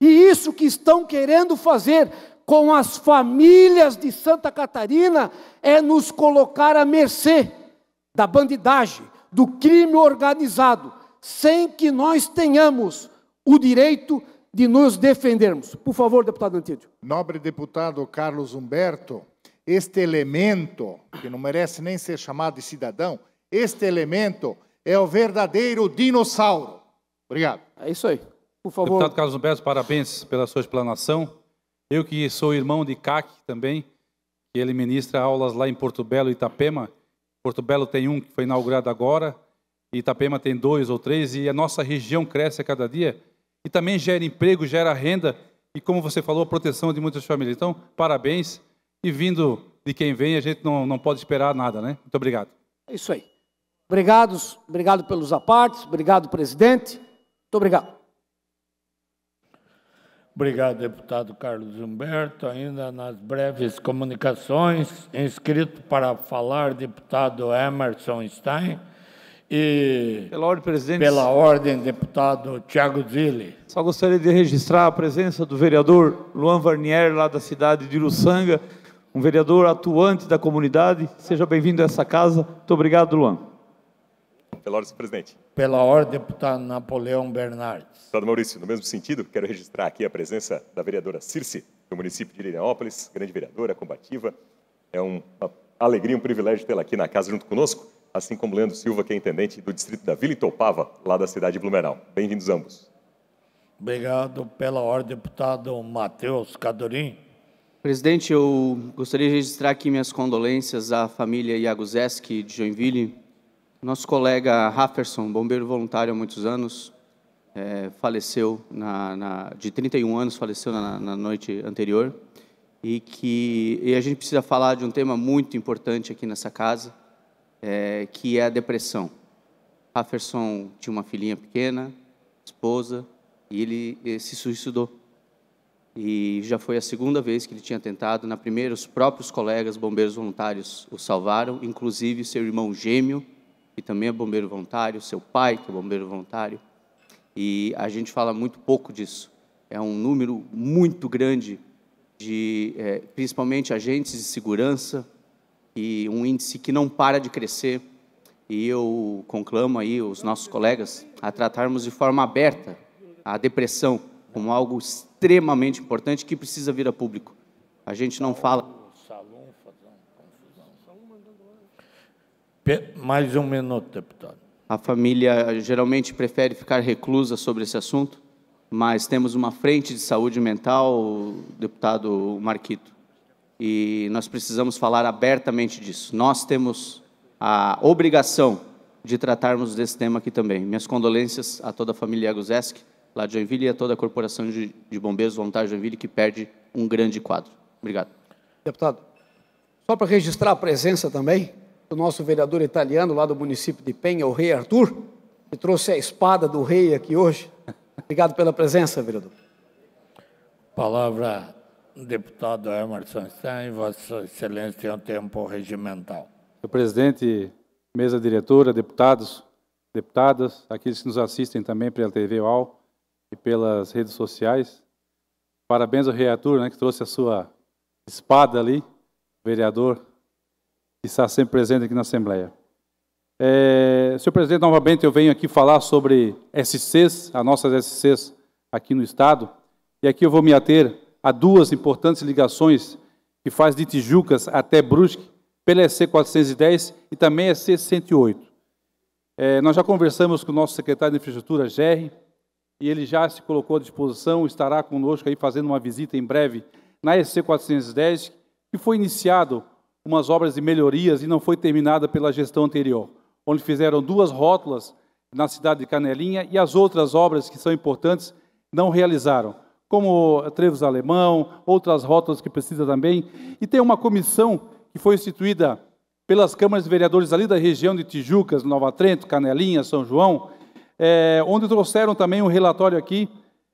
E isso que estão querendo fazer com as famílias de Santa Catarina é nos colocar à mercê da bandidagem, do crime organizado, sem que nós tenhamos o direito de nos defendermos. Por favor, deputado Antídio. Nobre deputado Carlos Humberto, este elemento, que não merece nem ser chamado de cidadão, este elemento é o verdadeiro dinossauro. Obrigado. É isso aí. Por favor. Deputado Carlos Humberto, parabéns pela sua explanação. Eu que sou irmão de CAC também, que ele ministra aulas lá em Porto Belo e Itapema. Porto Belo tem um que foi inaugurado agora, e Itapema tem dois ou três, e a nossa região cresce a cada dia. E também gera emprego, gera renda, e como você falou, a proteção de muitas famílias. Então, parabéns. E vindo de quem vem, a gente não, não pode esperar nada, né? Muito obrigado. É isso aí. Obrigados, obrigado pelos apartes, obrigado, presidente. Muito obrigado. Obrigado, deputado Carlos Humberto. Ainda nas breves comunicações, inscrito para falar, deputado Emerson Stein. E pela ordem, presidente. Pela ordem, deputado Tiago Zilli. Só gostaria de registrar a presença do vereador Luan Varnier, lá da cidade de Uruçanga, um vereador atuante da comunidade. Seja bem-vindo a essa casa. Muito obrigado, Luan. Pela ordem, presidente pela ordem, deputado Napoleão Bernardes. Deputado Maurício, no mesmo sentido, quero registrar aqui a presença da vereadora Circe, do município de Irineópolis, grande vereadora, combativa. É uma alegria, e um privilégio tê-la aqui na casa junto conosco, assim como Leandro Silva, que é intendente do distrito da Vila Itopava, lá da cidade de Blumenau. Bem-vindos ambos. Obrigado pela ordem, deputado Matheus Cadorim. Presidente, eu gostaria de registrar aqui minhas condolências à família Iago Zeski de Joinville, nosso colega Rafferson, bombeiro voluntário há muitos anos, é, faleceu na, na, de 31 anos, faleceu na, na noite anterior, e que e a gente precisa falar de um tema muito importante aqui nessa casa, é, que é a depressão. Rafferson tinha uma filhinha pequena, esposa, e ele, ele se suicidou. E já foi a segunda vez que ele tinha tentado. Na primeira, os próprios colegas bombeiros voluntários o salvaram, inclusive seu irmão gêmeo, que também é bombeiro voluntário, seu pai, que é bombeiro voluntário, e a gente fala muito pouco disso. É um número muito grande de, é, principalmente, agentes de segurança, e um índice que não para de crescer. E eu conclamo aí os nossos colegas a tratarmos de forma aberta a depressão como algo extremamente importante que precisa vir a público. A gente não fala Mais um minuto, deputado. A família geralmente prefere ficar reclusa sobre esse assunto, mas temos uma frente de saúde mental, deputado Marquito, e nós precisamos falar abertamente disso. Nós temos a obrigação de tratarmos desse tema aqui também. Minhas condolências a toda a família Iaguzeski, lá de Joinville, e a toda a Corporação de, de Bombeiros Voluntários de Joinville, que perde um grande quadro. Obrigado. Deputado, só para registrar a presença também, do nosso vereador italiano lá do município de Penha, o rei Arthur, que trouxe a espada do rei aqui hoje. Obrigado pela presença, vereador. Palavra, deputado Emerson Stein, Vossa Excelência tem um tempo regimental. Senhor presidente, mesa diretora, deputados, deputadas, aqueles que nos assistem também pela TV UAL e pelas redes sociais. Parabéns ao rei Arthur, né, que trouxe a sua espada ali, vereador que está sempre presente aqui na Assembleia. É, senhor presidente, novamente eu venho aqui falar sobre SCs, as nossas SCs aqui no Estado, e aqui eu vou me ater a duas importantes ligações que faz de Tijucas até Brusque, pela EC 410 e também EC 108. É, nós já conversamos com o nosso secretário de Infraestrutura, Gerry, e ele já se colocou à disposição, estará conosco aí fazendo uma visita em breve na EC 410, que foi iniciado umas obras de melhorias e não foi terminada pela gestão anterior, onde fizeram duas rótulas na cidade de Canelinha e as outras obras que são importantes não realizaram, como Trevos Alemão, outras rótulas que precisa também. E tem uma comissão que foi instituída pelas câmaras de vereadores ali da região de Tijucas, Nova Trento, Canelinha, São João, é, onde trouxeram também um relatório aqui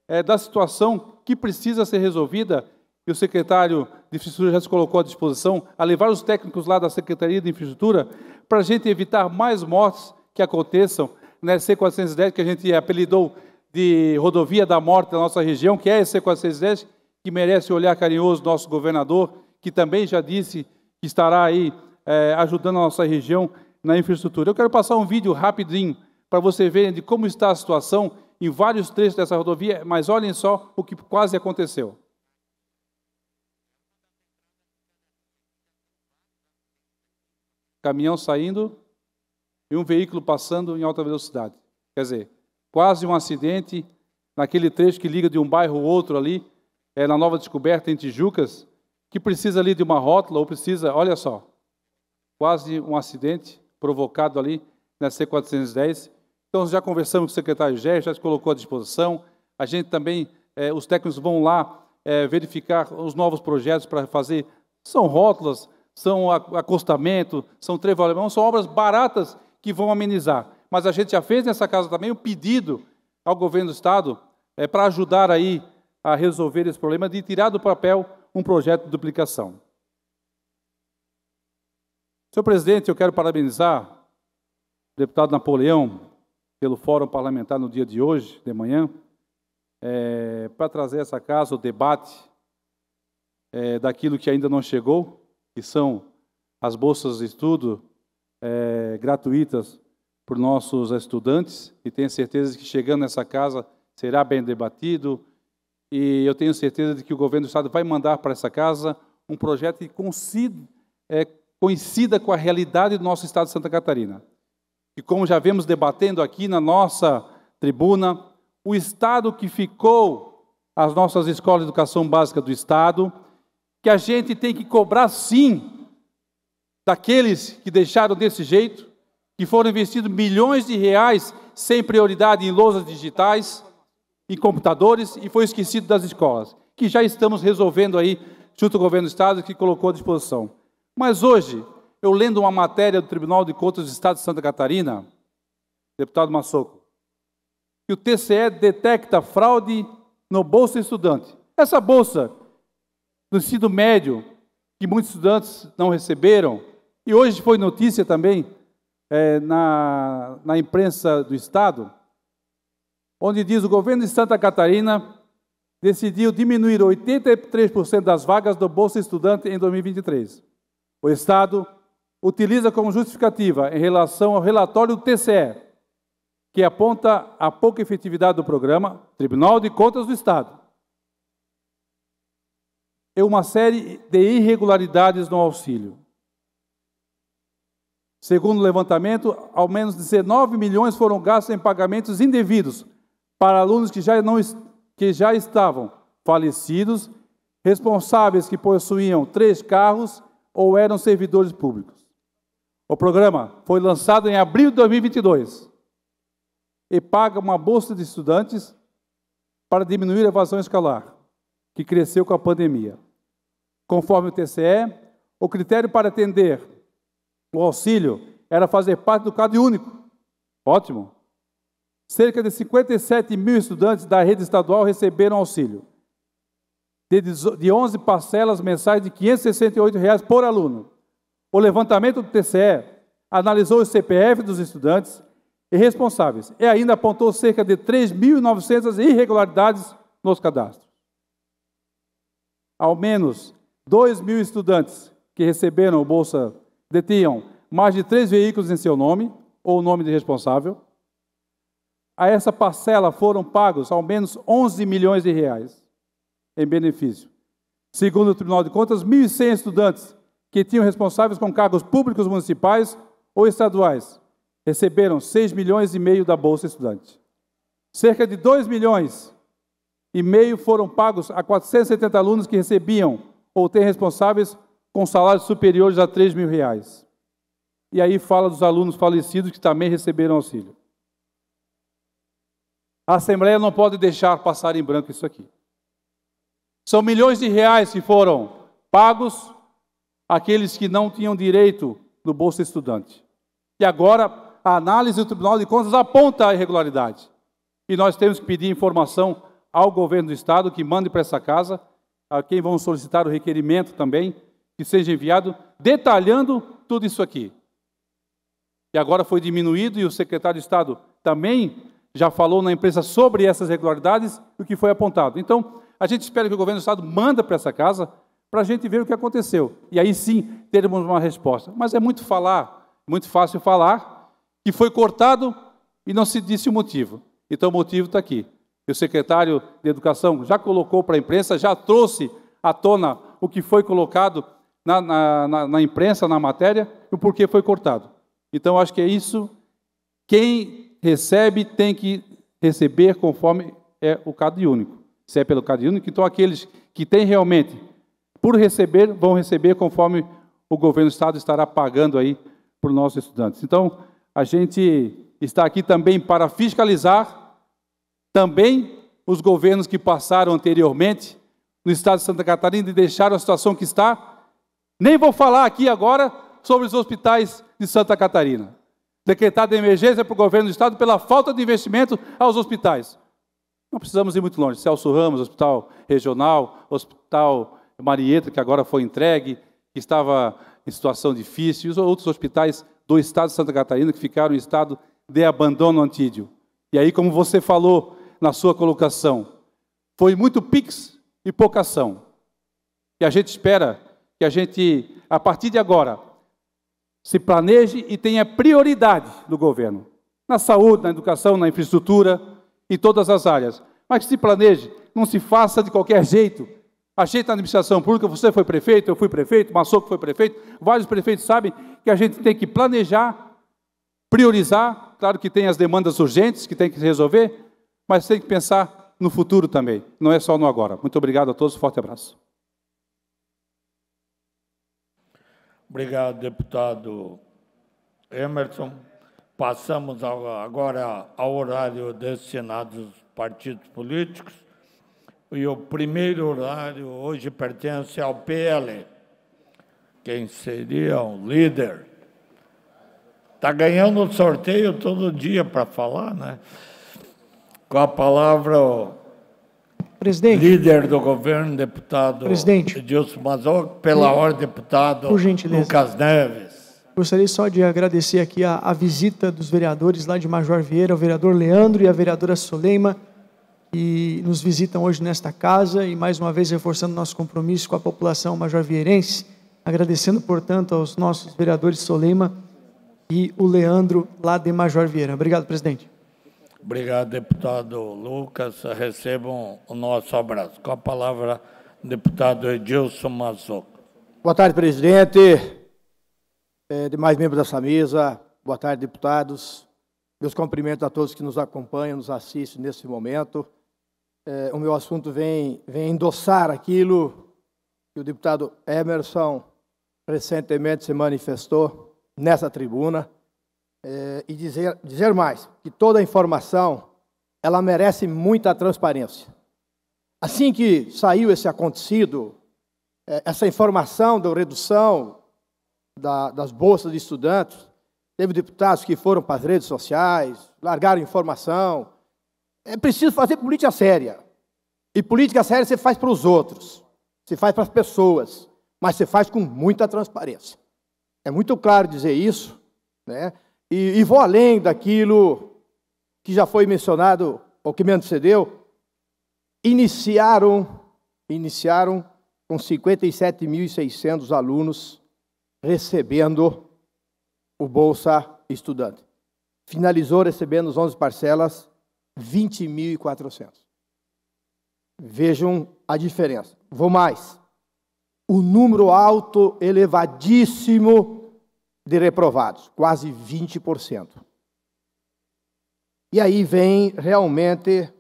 é, da situação que precisa ser resolvida e o secretário de Infraestrutura já se colocou à disposição a levar os técnicos lá da Secretaria de Infraestrutura para a gente evitar mais mortes que aconteçam na c 410 que a gente apelidou de rodovia da morte da nossa região, que é a c 410 que merece o olhar carinhoso do nosso governador, que também já disse que estará aí é, ajudando a nossa região na infraestrutura. Eu quero passar um vídeo rapidinho para vocês verem de como está a situação em vários trechos dessa rodovia, mas olhem só o que quase aconteceu. caminhão saindo e um veículo passando em alta velocidade. Quer dizer, quase um acidente naquele trecho que liga de um bairro ao outro ali, é na Nova Descoberta, em Tijucas, que precisa ali de uma rótula ou precisa, olha só, quase um acidente provocado ali na C410. Então, já conversamos com o secretário Gé, já se colocou à disposição. A gente também, eh, os técnicos vão lá eh, verificar os novos projetos para fazer, são rótulas, são acostamento, são trevoamento, são obras baratas que vão amenizar. Mas a gente já fez nessa casa também um pedido ao governo do estado é, para ajudar aí a resolver esse problema de tirar do papel um projeto de duplicação. Senhor presidente, eu quero parabenizar o deputado Napoleão pelo fórum parlamentar no dia de hoje, de manhã, é, para trazer essa casa o debate é, daquilo que ainda não chegou que são as bolsas de estudo é, gratuitas os nossos estudantes, e tenho certeza de que chegando nessa casa será bem debatido, e eu tenho certeza de que o governo do Estado vai mandar para essa casa um projeto que coincida, é, coincida com a realidade do nosso Estado de Santa Catarina. E como já vemos debatendo aqui na nossa tribuna, o Estado que ficou as nossas escolas de educação básica do Estado, que a gente tem que cobrar sim daqueles que deixaram desse jeito, que foram investidos milhões de reais sem prioridade em lousas digitais, em computadores e foi esquecido das escolas, que já estamos resolvendo aí junto ao governo do estado que colocou à disposição. Mas hoje, eu lendo uma matéria do Tribunal de Contas do Estado de Santa Catarina, deputado Massoco, que o TCE detecta fraude no bolsa estudante. Essa bolsa do ensino médio, que muitos estudantes não receberam, e hoje foi notícia também é, na, na imprensa do Estado, onde diz o governo de Santa Catarina decidiu diminuir 83% das vagas do Bolsa Estudante em 2023. O Estado utiliza como justificativa em relação ao relatório do TCE, que aponta a pouca efetividade do programa, Tribunal de Contas do Estado, é uma série de irregularidades no auxílio. Segundo o levantamento, ao menos 19 milhões foram gastos em pagamentos indevidos para alunos que já, não, que já estavam falecidos, responsáveis que possuíam três carros ou eram servidores públicos. O programa foi lançado em abril de 2022 e paga uma bolsa de estudantes para diminuir a evasão escolar, que cresceu com a pandemia. Conforme o TCE, o critério para atender o auxílio era fazer parte do quadro único. Ótimo. Cerca de 57 mil estudantes da rede estadual receberam auxílio, de 11 parcelas mensais de R$ 568 reais por aluno. O levantamento do TCE analisou os CPF dos estudantes e responsáveis e ainda apontou cerca de 3.900 irregularidades nos cadastros. Ao menos 2 mil estudantes que receberam o Bolsa detinham mais de três veículos em seu nome, ou nome de responsável. A essa parcela foram pagos ao menos 11 milhões de reais em benefício. Segundo o Tribunal de Contas, 1.100 estudantes que tinham responsáveis com cargos públicos municipais ou estaduais receberam 6 milhões e meio da bolsa estudante. Cerca de 2 milhões e meio foram pagos a 470 alunos que recebiam ou tem responsáveis com salários superiores a 3 mil reais. E aí fala dos alunos falecidos que também receberam auxílio. A Assembleia não pode deixar passar em branco isso aqui. São milhões de reais que foram pagos àqueles que não tinham direito do Bolsa Estudante. E agora a análise do Tribunal de Contas aponta a irregularidade. E nós temos que pedir informação ao governo do Estado que mande para essa casa a quem vão solicitar o requerimento também, que seja enviado, detalhando tudo isso aqui. E agora foi diminuído e o secretário de Estado também já falou na imprensa sobre essas regularidades e o que foi apontado. Então, a gente espera que o governo do Estado manda para essa casa para a gente ver o que aconteceu. E aí sim teremos uma resposta. Mas é muito falar, muito fácil falar, que foi cortado e não se disse o motivo. Então o motivo está aqui. E o secretário de Educação já colocou para a imprensa, já trouxe à tona o que foi colocado na, na, na, na imprensa, na matéria, e o porquê foi cortado. Então, acho que é isso. Quem recebe tem que receber conforme é o CadÚnico. Se é pelo CadÚnico, então aqueles que têm realmente por receber, vão receber conforme o governo do Estado estará pagando aí para os nossos estudantes. Então, a gente está aqui também para fiscalizar também os governos que passaram anteriormente no estado de Santa Catarina e deixaram a situação que está. Nem vou falar aqui agora sobre os hospitais de Santa Catarina. Decretado de emergência para o governo do estado pela falta de investimento aos hospitais. Não precisamos ir muito longe. Celso Ramos, Hospital Regional, Hospital Marieta, que agora foi entregue, que estava em situação difícil, e os outros hospitais do estado de Santa Catarina que ficaram em estado de abandono antídio. E aí, como você falou, na sua colocação. Foi muito pix e pouca ação. E a gente espera que a gente, a partir de agora, se planeje e tenha prioridade no governo, na saúde, na educação, na infraestrutura, em todas as áreas. Mas que se planeje, não se faça de qualquer jeito. A gente na administração pública, você foi prefeito, eu fui prefeito, Massouco foi prefeito, vários prefeitos sabem que a gente tem que planejar, priorizar, claro que tem as demandas urgentes que tem que resolver, mas tem que pensar no futuro também, não é só no agora. Muito obrigado a todos, forte abraço. Obrigado, deputado Emerson. Passamos agora ao horário destinado aos partidos políticos. E o primeiro horário hoje pertence ao PL. Quem seria o líder? Está ganhando sorteio todo dia para falar, né? Com a palavra o Presidente. líder do governo, deputado Presidente. Edilson Mazoc, pela Por... ordem, deputado Por gentileza. Lucas Neves. Gostaria só de agradecer aqui a, a, visita dos vereadores lá de Major Vieira, o vereador Leandro e a vereadora Soleima, que nos visitam hoje nesta casa e mais uma vez reforçando nosso compromisso com a população major vieirense, agradecendo, portanto, aos nossos vereadores Soleima e o Leandro lá de Major Vieira. Obrigado, presidente. Obrigado, deputado Lucas. Recebam o nosso abraço. Com a palavra, deputado Edilson Mazoco. Boa tarde, presidente. É, demais membros dessa mesa. Boa tarde, deputados. Meus cumprimentos a todos que nos acompanham, nos assistem nesse momento. É, o meu assunto vem, vem endossar aquilo que o deputado Emerson recentemente se manifestou nessa tribuna eh, e dizer, dizer mais, que toda informação, ela merece muita transparência. Assim que saiu esse acontecido, eh, essa informação da redução da, das bolsas de estudantes, teve deputados que foram para as redes sociais, largaram informação. É preciso fazer política séria. E política séria você faz para os outros, você faz para as pessoas, mas você faz com muita transparência. É muito claro dizer isso, né? e, e vou além daquilo que já foi mencionado, ou que me antecedeu, iniciaram, iniciaram com 57.600 alunos recebendo o Bolsa Estudante. Finalizou recebendo as 11 parcelas, 20.400. Vejam a diferença. Vou mais. O número alto, elevadíssimo de reprovados, quase 20%. E aí vem realmente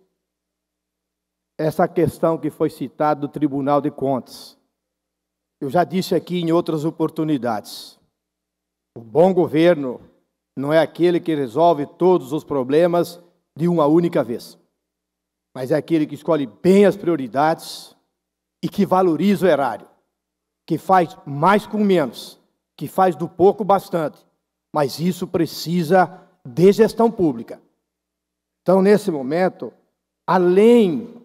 essa questão que foi citada do Tribunal de Contas. Eu já disse aqui em outras oportunidades. O bom governo não é aquele que resolve todos os problemas de uma única vez, mas é aquele que escolhe bem as prioridades e que valoriza o erário, que faz mais com menos que faz do pouco bastante, mas isso precisa de gestão pública. Então, nesse momento, além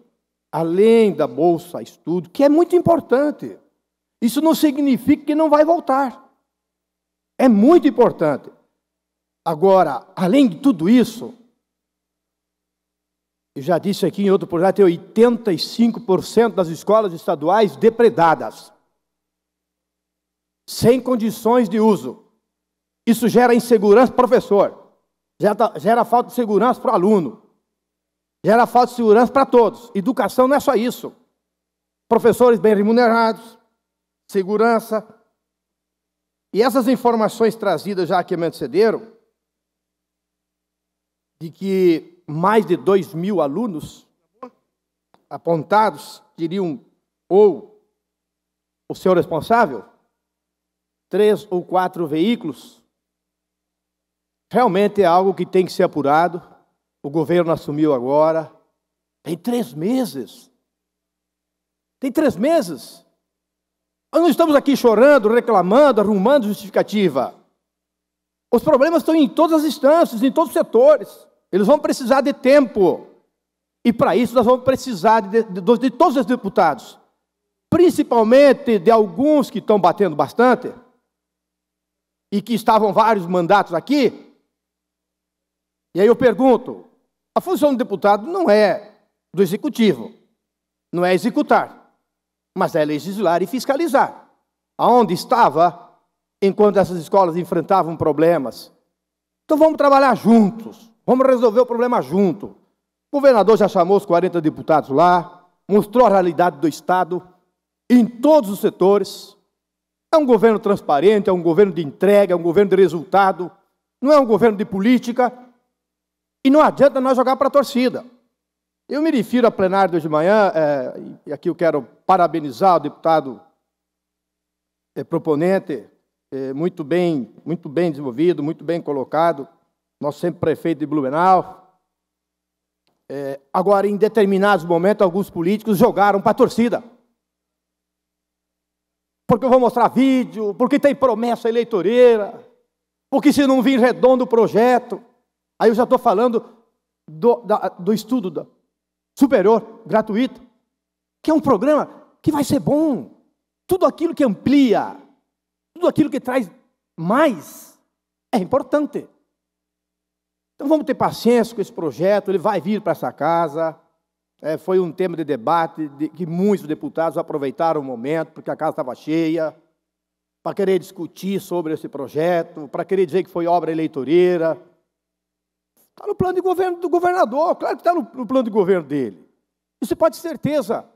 além da bolsa estudo, que é muito importante, isso não significa que não vai voltar. É muito importante. Agora, além de tudo isso, eu já disse aqui em outro projeto, tem 85% das escolas estaduais depredadas sem condições de uso. Isso gera insegurança para o professor, gera, tá, gera falta de segurança para o aluno, gera falta de segurança para todos. Educação não é só isso. Professores bem remunerados, segurança. E essas informações trazidas já aqui me antecederam, de que mais de 2 mil alunos apontados diriam ou o seu responsável três ou quatro veículos, realmente é algo que tem que ser apurado. O governo assumiu agora. Tem três meses. Tem três meses. Nós não estamos aqui chorando, reclamando, arrumando justificativa. Os problemas estão em todas as instâncias, em todos os setores. Eles vão precisar de tempo. E para isso nós vamos precisar de, de, de, de todos os deputados, principalmente de alguns que estão batendo bastante e que estavam vários mandatos aqui. E aí eu pergunto: a função do deputado não é do executivo, não é executar, mas é legislar e fiscalizar. Aonde estava enquanto essas escolas enfrentavam problemas? Então vamos trabalhar juntos, vamos resolver o problema junto. O governador já chamou os 40 deputados lá, mostrou a realidade do Estado em todos os setores. É um governo transparente, é um governo de entrega, é um governo de resultado, não é um governo de política. E não adianta nós jogar para a torcida. Eu me refiro à plenária de hoje de manhã, é, e aqui eu quero parabenizar o deputado é, proponente, é, muito bem, muito bem desenvolvido, muito bem colocado, nosso sempre prefeito de Blumenau. É, agora, em determinados momentos, alguns políticos jogaram para a torcida porque eu vou mostrar vídeo, porque tem promessa eleitoreira, porque se não vir redondo o projeto. Aí eu já estou falando do, da, do estudo da, superior, gratuito, que é um programa que vai ser bom. Tudo aquilo que amplia, tudo aquilo que traz mais, é importante. Então vamos ter paciência com esse projeto, ele vai vir para essa casa. É, foi um tema de debate de, que muitos deputados aproveitaram o momento, porque a casa estava cheia, para querer discutir sobre esse projeto, para querer dizer que foi obra eleitoreira. Está no plano de governo do governador, claro que está no, no, plano de governo dele. E você pode ter certeza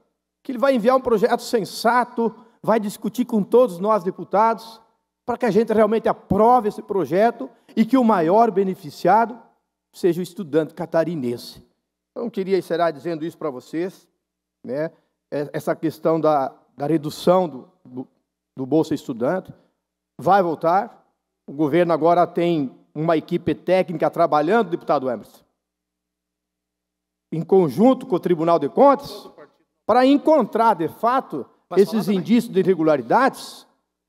que ele vai enviar um projeto sensato, vai discutir com todos nós deputados, para que a gente realmente aprove esse projeto e que o maior beneficiado seja o estudante catarinense eu não queria encerrar dizendo isso para vocês, né? É, essa questão da, da redução do, do, do Bolsa Estudante. Vai voltar. O governo agora tem uma equipe técnica trabalhando, deputado Emerson, em conjunto com o Tribunal de Contas, para encontrar, de fato, esses indícios de irregularidades,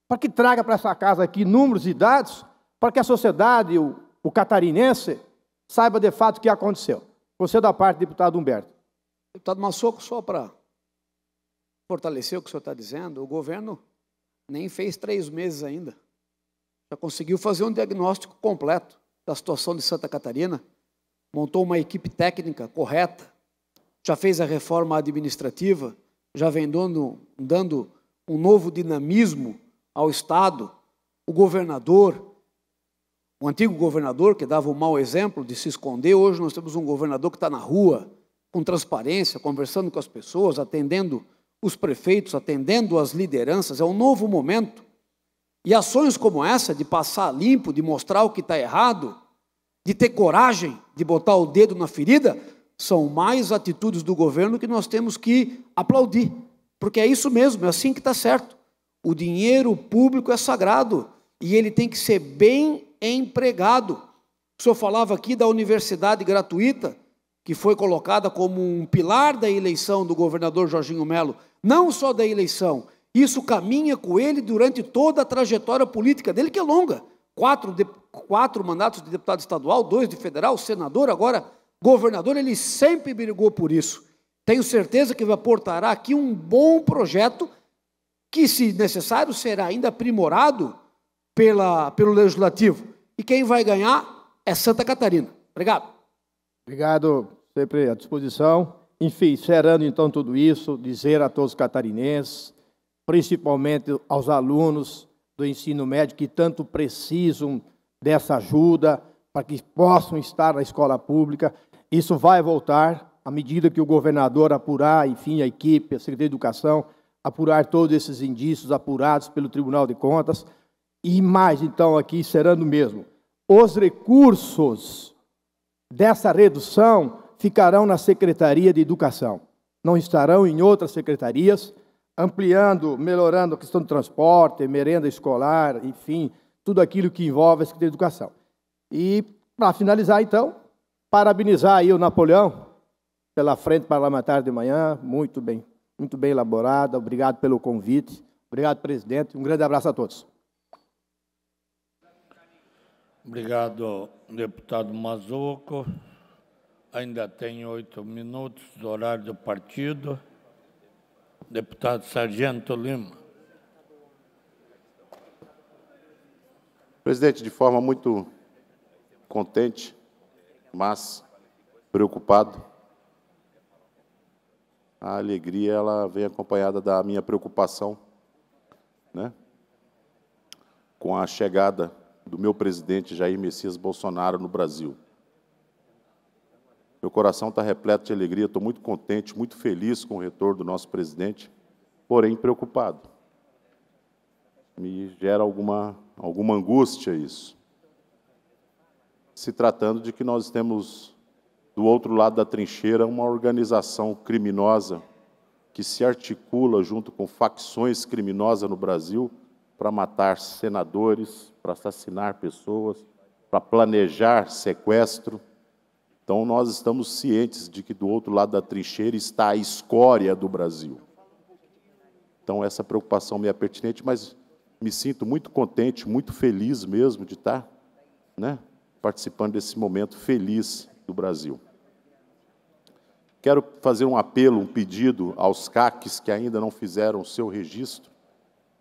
para que traga para essa casa aqui números e dados, para que a sociedade, o, o catarinense, saiba de fato o que aconteceu. Você é da parte, deputado Humberto. Deputado Massoco, só para fortalecer o que o senhor está dizendo, o governo nem fez três meses ainda. Já conseguiu fazer um diagnóstico completo da situação de Santa Catarina, montou uma equipe técnica correta, já fez a reforma administrativa, já vem dando, dando um novo dinamismo ao Estado, o governador, o antigo governador que dava o mau exemplo de se esconder, hoje nós temos um governador que está na rua, com transparência, conversando com as pessoas, atendendo os prefeitos, atendendo as lideranças. É um novo momento. E ações como essa, de passar limpo, de mostrar o que está errado, de ter coragem de botar o dedo na ferida, são mais atitudes do governo que nós temos que aplaudir. Porque é isso mesmo, é assim que está certo. O dinheiro público é sagrado e ele tem que ser bem empregado. O senhor falava aqui da universidade gratuita, que foi colocada como um pilar da eleição do governador Jorginho Melo, não só da eleição, isso caminha com ele durante toda a trajetória política dele, que é longa. Quatro, de, quatro mandatos de deputado estadual, dois de federal, senador, agora governador, ele sempre brigou por isso. Tenho certeza que aportará aqui um bom projeto que, se necessário, será ainda aprimorado pela, pelo Legislativo. E quem vai ganhar é Santa Catarina. Obrigado. Obrigado, sempre à disposição. Enfim, serando então tudo isso, dizer a todos os catarinenses, principalmente aos alunos do ensino médio que tanto precisam dessa ajuda para que possam estar na escola pública. Isso vai voltar à medida que o governador apurar, enfim, a equipe, a Secretaria de Educação, apurar todos esses indícios apurados pelo Tribunal de Contas. E mais, então, aqui, serando mesmo, os recursos dessa redução ficarão na Secretaria de Educação, não estarão em outras secretarias, ampliando, melhorando a questão do transporte, merenda escolar, enfim, tudo aquilo que envolve a Secretaria de Educação. E, para finalizar, então, parabenizar aí o Napoleão pela frente parlamentar de manhã, muito bem, muito bem elaborada. Obrigado pelo convite. Obrigado, presidente. Um grande abraço a todos. Obrigado, deputado Mazuco. Ainda tem oito minutos do horário do partido. Deputado Sargento Lima. Presidente, de forma muito contente, mas preocupado, a alegria ela vem acompanhada da minha preocupação, né? Com a chegada do meu presidente Jair Messias Bolsonaro no Brasil. Meu coração está repleto de alegria, estou muito contente, muito feliz com o retorno do nosso presidente, porém preocupado. Me gera alguma, alguma angústia isso. Se tratando de que nós temos, do outro lado da trincheira, uma organização criminosa que se articula junto com facções criminosas no Brasil para matar senadores, para assassinar pessoas, para planejar sequestro. Então, nós estamos cientes de que do outro lado da trincheira está a escória do Brasil. Então, essa preocupação me é pertinente, mas me sinto muito contente, muito feliz mesmo de estar né, participando desse momento feliz do Brasil. Quero fazer um apelo, um pedido aos CACs que ainda não fizeram o seu registro,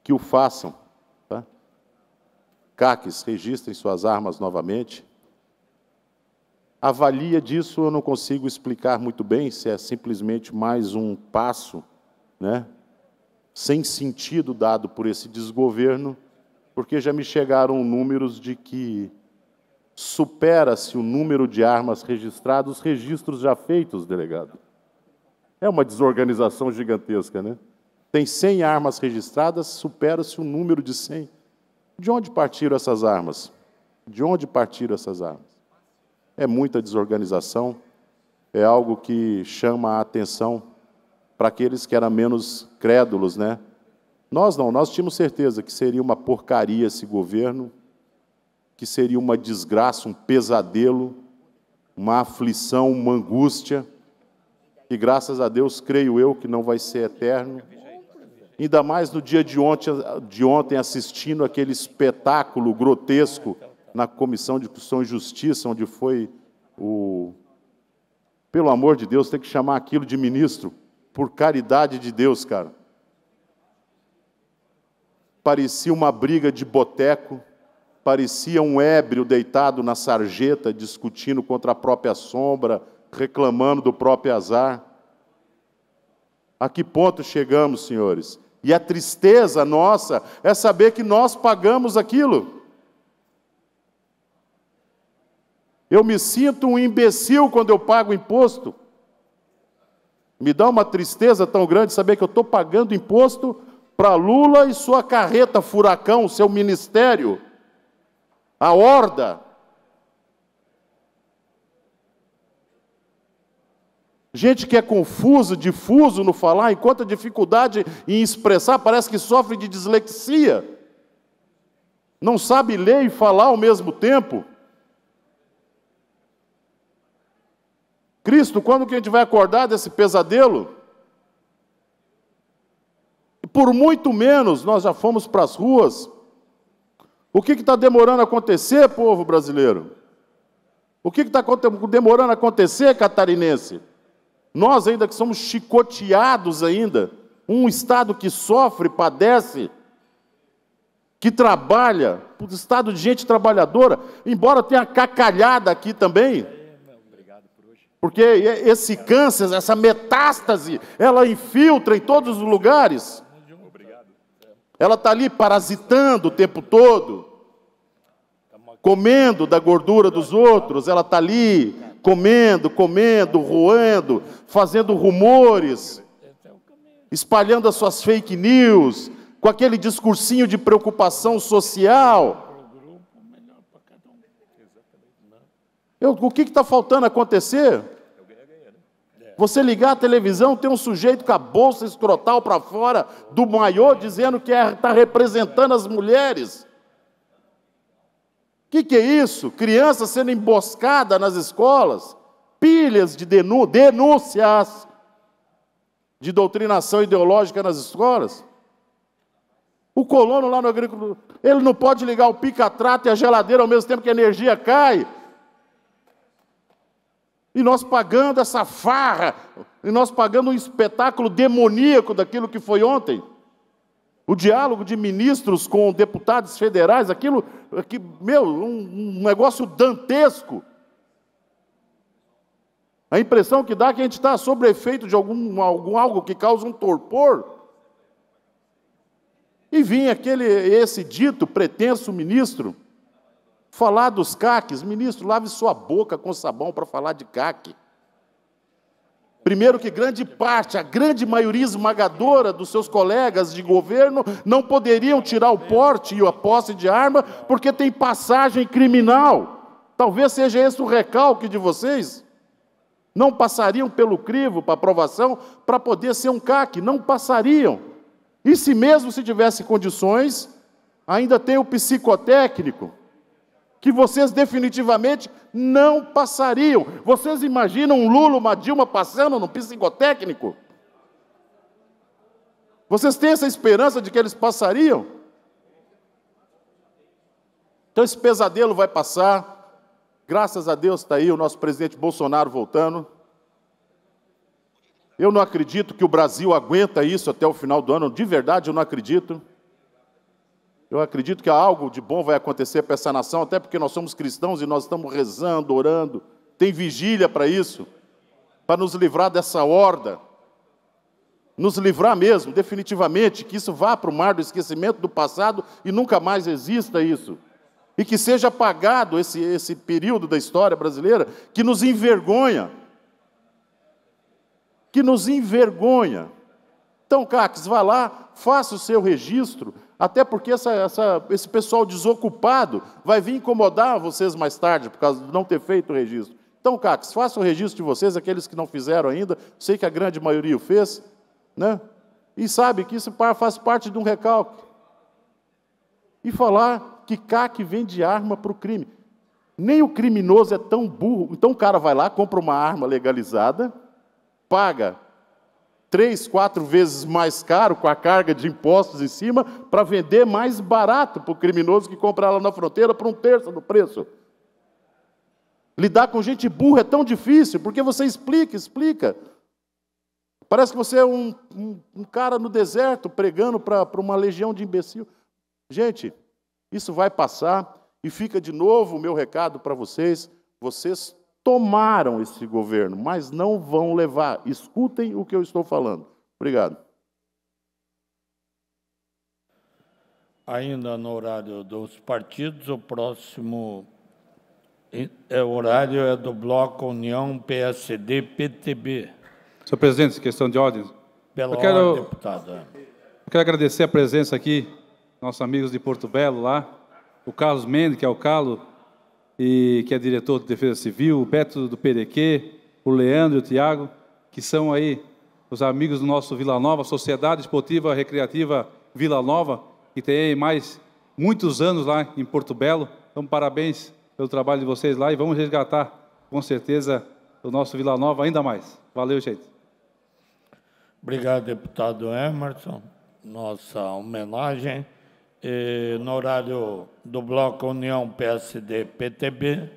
que o façam. CACs registrem suas armas novamente. Avalia disso, eu não consigo explicar muito bem se é simplesmente mais um passo, né, sem sentido dado por esse desgoverno, porque já me chegaram números de que supera-se o número de armas registradas, os registros já feitos, delegado. É uma desorganização gigantesca, né? Tem 100 armas registradas, supera-se o número de 100. De onde partiram essas armas? De onde partiram essas armas? É muita desorganização, é algo que chama a atenção para aqueles que eram menos crédulos, né? Nós não, nós tínhamos certeza que seria uma porcaria esse governo, que seria uma desgraça, um pesadelo, uma aflição, uma angústia, e graças a Deus, creio eu, que não vai ser eterno ainda mais no dia de ontem, de ontem assistindo aquele espetáculo grotesco na Comissão de Constituição e Justiça, onde foi o. Pelo amor de Deus, tem que chamar aquilo de ministro, por caridade de Deus, cara. Parecia uma briga de boteco, parecia um ébrio deitado na sarjeta, discutindo contra a própria sombra, reclamando do próprio azar. A que ponto chegamos, senhores? E a tristeza nossa é saber que nós pagamos aquilo. Eu me sinto um imbecil quando eu pago imposto. Me dá uma tristeza tão grande saber que eu estou pagando imposto para Lula e sua carreta furacão, seu ministério, a horda. Gente que é confusa, difuso no falar, encontra dificuldade em expressar, parece que sofre de dislexia. Não sabe ler e falar ao mesmo tempo. Cristo, quando que a gente vai acordar desse pesadelo? Por muito menos nós já fomos para as ruas. O que está demorando a acontecer, povo brasileiro? O que está demorando a acontecer, catarinense? Nós ainda que somos chicoteados ainda, um Estado que sofre, padece, que trabalha, um Estado de gente trabalhadora, embora tenha cacalhada aqui também, porque esse câncer, essa metástase, ela infiltra em todos os lugares. Ela está ali parasitando o tempo todo, comendo da gordura dos outros, ela está ali comendo, comendo, roendo, fazendo rumores, espalhando as suas fake news, com aquele discursinho de preocupação social. Eu, o que está faltando acontecer? Você ligar a televisão, tem um sujeito com a bolsa escrotal para fora do maiô dizendo que está é, tá representando as mulheres que, que é isso? Crianças sendo emboscadas nas escolas, pilhas de denú denúncias de doutrinação ideológica nas escolas. O colono lá no agricultor, ele não pode ligar o pica-trato e a geladeira ao mesmo tempo que a energia cai. E nós pagando essa farra, e nós pagando um espetáculo demoníaco daquilo que foi ontem. O diálogo de ministros com deputados federais, aquilo que, meu, um, um negócio dantesco. A impressão que dá é que a gente está sob efeito de algum, algum algo que causa um torpor. E vinha aquele esse dito pretenso ministro falar dos caques, ministro, lave sua boca com sabão para falar de caque. Primeiro, que grande parte, a grande maioria esmagadora dos seus colegas de governo não poderiam tirar o porte e a posse de arma porque tem passagem criminal. Talvez seja esse o recalque de vocês. Não passariam pelo crivo para aprovação para poder ser um CAC, não passariam. E se mesmo se tivesse condições, ainda tem o psicotécnico, que vocês definitivamente não passariam. Vocês imaginam um Lula, uma Dilma passando no psicotécnico? Vocês têm essa esperança de que eles passariam? Então esse pesadelo vai passar. Graças a Deus está aí o nosso presidente Bolsonaro voltando. Eu não acredito que o Brasil aguenta isso até o final do ano, de verdade eu não acredito. Eu acredito que algo de bom vai acontecer para essa nação, até porque nós somos cristãos e nós estamos rezando, orando. Tem vigília para isso, para nos livrar dessa horda. Nos livrar mesmo, definitivamente, que isso vá para o mar do esquecimento do passado e nunca mais exista isso. E que seja apagado esse, esse período da história brasileira que nos envergonha. Que nos envergonha. Então, Cax, vá lá, faça o seu registro, até porque essa, essa, esse pessoal desocupado vai vir incomodar vocês mais tarde por causa de não ter feito o registro. Então, Cax, faça o registro de vocês, aqueles que não fizeram ainda, sei que a grande maioria o fez, né? E sabe que isso faz parte de um recalque. E falar que CAC vende arma para o crime. Nem o criminoso é tão burro. Então o cara vai lá, compra uma arma legalizada, paga três, quatro vezes mais caro, com a carga de impostos em cima, para vender mais barato para o criminoso que compra lá na fronteira por um terço do preço. Lidar com gente burra é tão difícil, porque você explica, explica. Parece que você é um, um, um cara no deserto pregando para uma legião de imbecil. Gente, isso vai passar e fica de novo o meu recado para vocês. Vocês tomaram esse governo, mas não vão levar. Escutem o que eu estou falando. Obrigado. Ainda no horário dos partidos, o próximo é, é horário é do Bloco União PSD PTB. Senhor presidente, questão de ordem. Pela eu quero, ordem, deputada. Eu quero agradecer a presença aqui, nossos amigos de Porto Belo lá, o Carlos Mendes, que é o Calo, e que é diretor de Defesa Civil, o Beto do PDQ, o Leandro e o Tiago, que são aí os amigos do nosso Vila Nova, Sociedade Esportiva Recreativa Vila Nova, que tem mais muitos anos lá em Porto Belo. Então, parabéns pelo trabalho de vocês lá e vamos resgatar, com certeza, o nosso Vila Nova ainda mais. Valeu, gente. Obrigado, deputado Emerson. Nossa homenagem no horário do Bloco União PSD-PTB,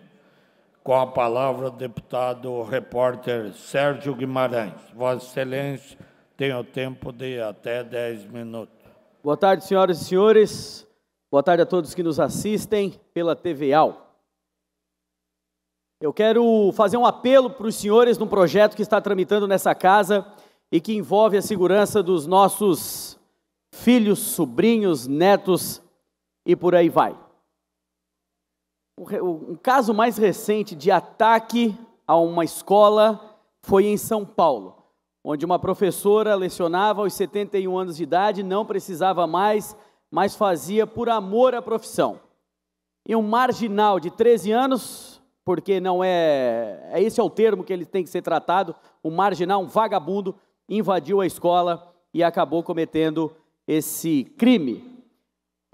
com a palavra o deputado repórter Sérgio Guimarães. Vossa Excelência tem o tempo de até 10 minutos. Boa tarde, senhoras e senhores. Boa tarde a todos que nos assistem pela TVAL. Eu quero fazer um apelo para os senhores num projeto que está tramitando nessa casa e que envolve a segurança dos nossos filhos, sobrinhos, netos e por aí vai. Um caso mais recente de ataque a uma escola foi em São Paulo, onde uma professora lecionava aos 71 anos de idade, não precisava mais, mas fazia por amor à profissão. E um marginal de 13 anos, porque não é, é, esse é o termo que ele tem que ser tratado, um marginal, um vagabundo, invadiu a escola e acabou cometendo esse crime.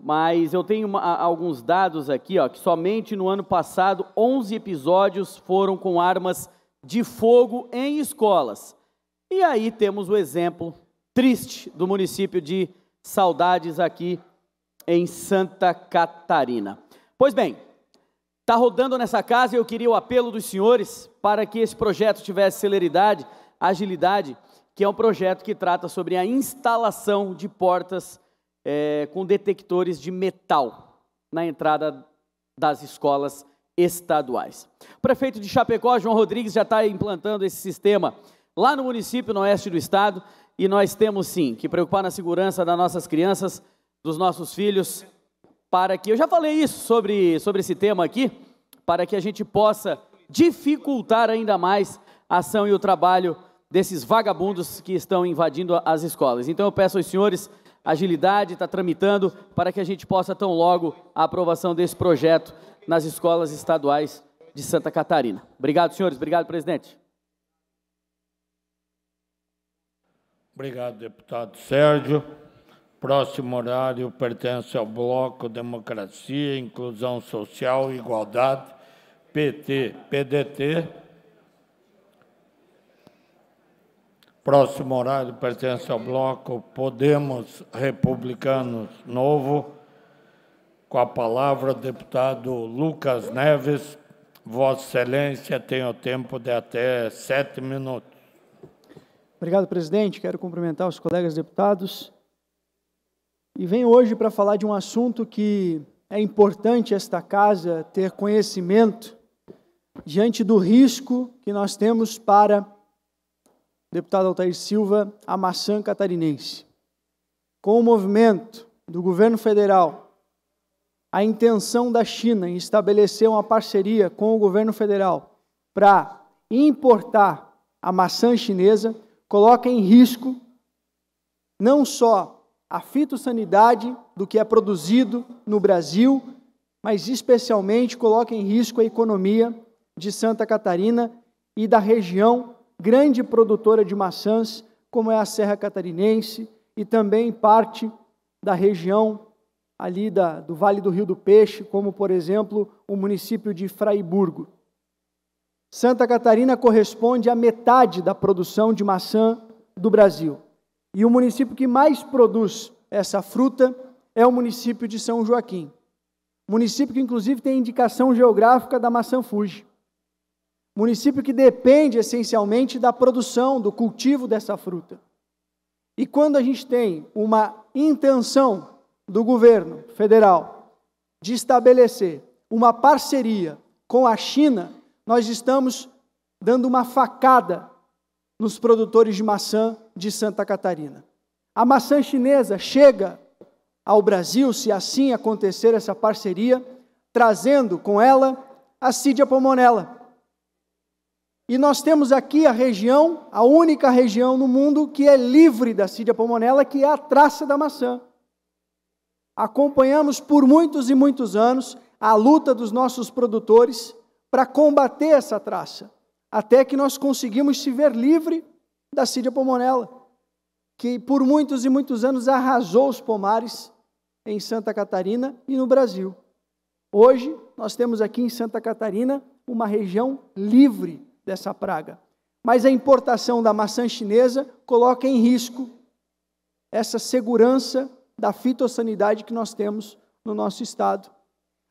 Mas eu tenho uma, alguns dados aqui, ó, que somente no ano passado 11 episódios foram com armas de fogo em escolas. E aí temos o exemplo triste do município de Saudades aqui em Santa Catarina. Pois bem, está rodando nessa casa e eu queria o apelo dos senhores para que esse projeto tivesse celeridade, agilidade que é um projeto que trata sobre a instalação de portas é, com detectores de metal na entrada das escolas estaduais. O prefeito de Chapecó, João Rodrigues, já está implantando esse sistema lá no município, no oeste do estado, e nós temos sim que preocupar na segurança das nossas crianças, dos nossos filhos, para que. Eu já falei isso sobre, sobre esse tema aqui, para que a gente possa dificultar ainda mais a ação e o trabalho desses vagabundos que estão invadindo as escolas. Então eu peço aos senhores agilidade, está tramitando, para que a gente possa tão logo a aprovação desse projeto nas escolas estaduais de Santa Catarina. Obrigado, senhores. Obrigado, presidente. Obrigado, deputado Sérgio. Próximo horário pertence ao Bloco Democracia, Inclusão Social e Igualdade, PT, PDT, Próximo horário pertence ao bloco Podemos Republicanos Novo. Com a palavra, deputado Lucas Neves. Vossa Excelência tem o tempo de até sete minutos. Obrigado, presidente. Quero cumprimentar os colegas deputados. E venho hoje para falar de um assunto que é importante esta casa ter conhecimento diante do risco que nós temos para deputado Altair Silva a maçã catarinense. Com o movimento do governo federal, a intenção da China em estabelecer uma parceria com o governo federal para importar a maçã chinesa coloca em risco não só a fitossanidade do que é produzido no Brasil, mas especialmente coloca em risco a economia de Santa Catarina e da região grande produtora de maçãs, como é a Serra Catarinense e também parte da região ali da, do Vale do Rio do Peixe, como, por exemplo, o município de Fraiburgo. Santa Catarina corresponde à metade da produção de maçã do Brasil. E o município que mais produz essa fruta é o município de São Joaquim. Município que, inclusive, tem indicação geográfica da maçã Fuji. Município que depende essencialmente da produção, do cultivo dessa fruta. E quando a gente tem uma intenção do governo federal de estabelecer uma parceria com a China, nós estamos dando uma facada nos produtores de maçã de Santa Catarina. A maçã chinesa chega ao Brasil, se assim acontecer essa parceria, trazendo com ela a Cidia pomonella, e nós temos aqui a região, a única região no mundo que é livre da sídia pulmonela, que é a traça da maçã. Acompanhamos por muitos e muitos anos a luta dos nossos produtores para combater essa traça, até que nós conseguimos se ver livre da sídia pulmonela, que por muitos e muitos anos arrasou os pomares em Santa Catarina e no Brasil. Hoje, nós temos aqui em Santa Catarina uma região livre dessa praga. Mas a importação da maçã chinesa coloca em risco essa segurança da fitossanidade que nós temos no nosso estado.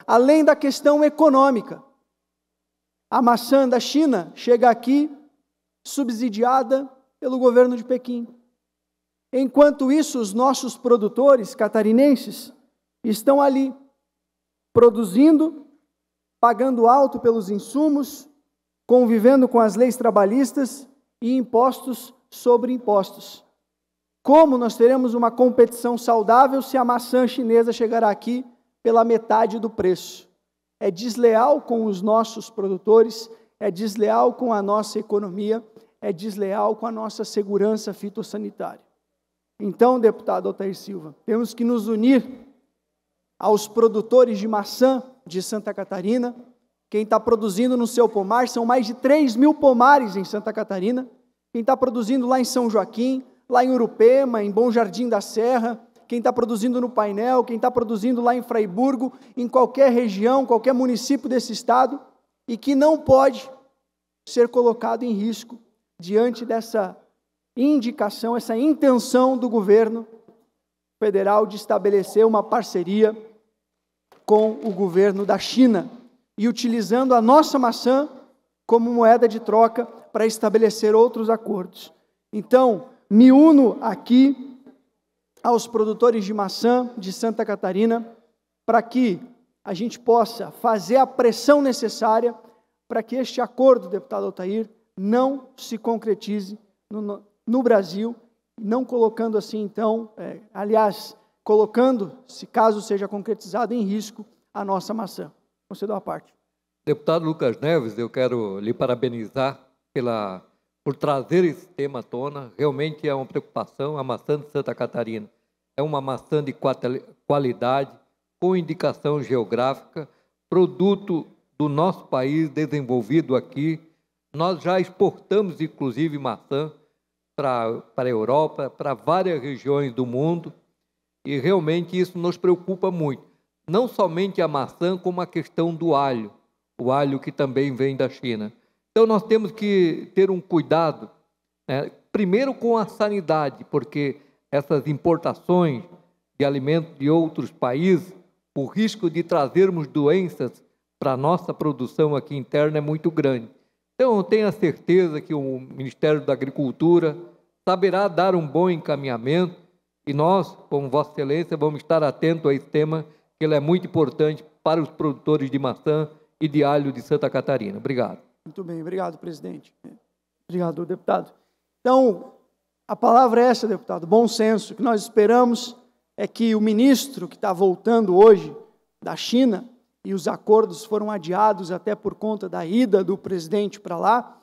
Além da questão econômica, a maçã da China chega aqui subsidiada pelo governo de Pequim. Enquanto isso, os nossos produtores catarinenses estão ali, produzindo, pagando alto pelos insumos, convivendo com as leis trabalhistas e impostos sobre impostos. Como nós teremos uma competição saudável se a maçã chinesa chegar aqui pela metade do preço? É desleal com os nossos produtores, é desleal com a nossa economia, é desleal com a nossa segurança fitossanitária. Então, deputado Altair Silva, temos que nos unir aos produtores de maçã de Santa Catarina, quem está produzindo no seu pomar são mais de 3 mil pomares em Santa Catarina. Quem está produzindo lá em São Joaquim, lá em Urupema, em Bom Jardim da Serra, quem está produzindo no painel, quem está produzindo lá em Fraiburgo, em qualquer região, qualquer município desse estado, e que não pode ser colocado em risco diante dessa indicação, essa intenção do governo federal de estabelecer uma parceria com o governo da China e utilizando a nossa maçã como moeda de troca para estabelecer outros acordos. Então, me uno aqui aos produtores de maçã de Santa Catarina para que a gente possa fazer a pressão necessária para que este acordo, deputado Altair, não se concretize no, no Brasil, não colocando assim, então, é, aliás, colocando, se caso seja concretizado, em risco a nossa maçã. Concedo a parte. Deputado Lucas Neves, eu quero lhe parabenizar pela, por trazer esse tema à tona. Realmente é uma preocupação. A maçã de Santa Catarina é uma maçã de qualidade, com indicação geográfica, produto do nosso país desenvolvido aqui. Nós já exportamos, inclusive, maçã para a Europa, para várias regiões do mundo, e realmente isso nos preocupa muito não somente a maçã, como a questão do alho, o alho que também vem da China. Então nós temos que ter um cuidado, né? primeiro com a sanidade, porque essas importações de alimentos de outros países, o risco de trazermos doenças para a nossa produção aqui interna é muito grande. Então eu tenho a certeza que o Ministério da Agricultura saberá dar um bom encaminhamento e nós, como Vossa Excelência, vamos estar atentos a esse tema que ela é muito importante para os produtores de maçã e de alho de Santa Catarina. Obrigado. Muito bem, obrigado, presidente. Obrigado, deputado. Então, a palavra é essa, deputado, bom senso. O que nós esperamos é que o ministro que está voltando hoje da China, e os acordos foram adiados até por conta da ida do presidente para lá,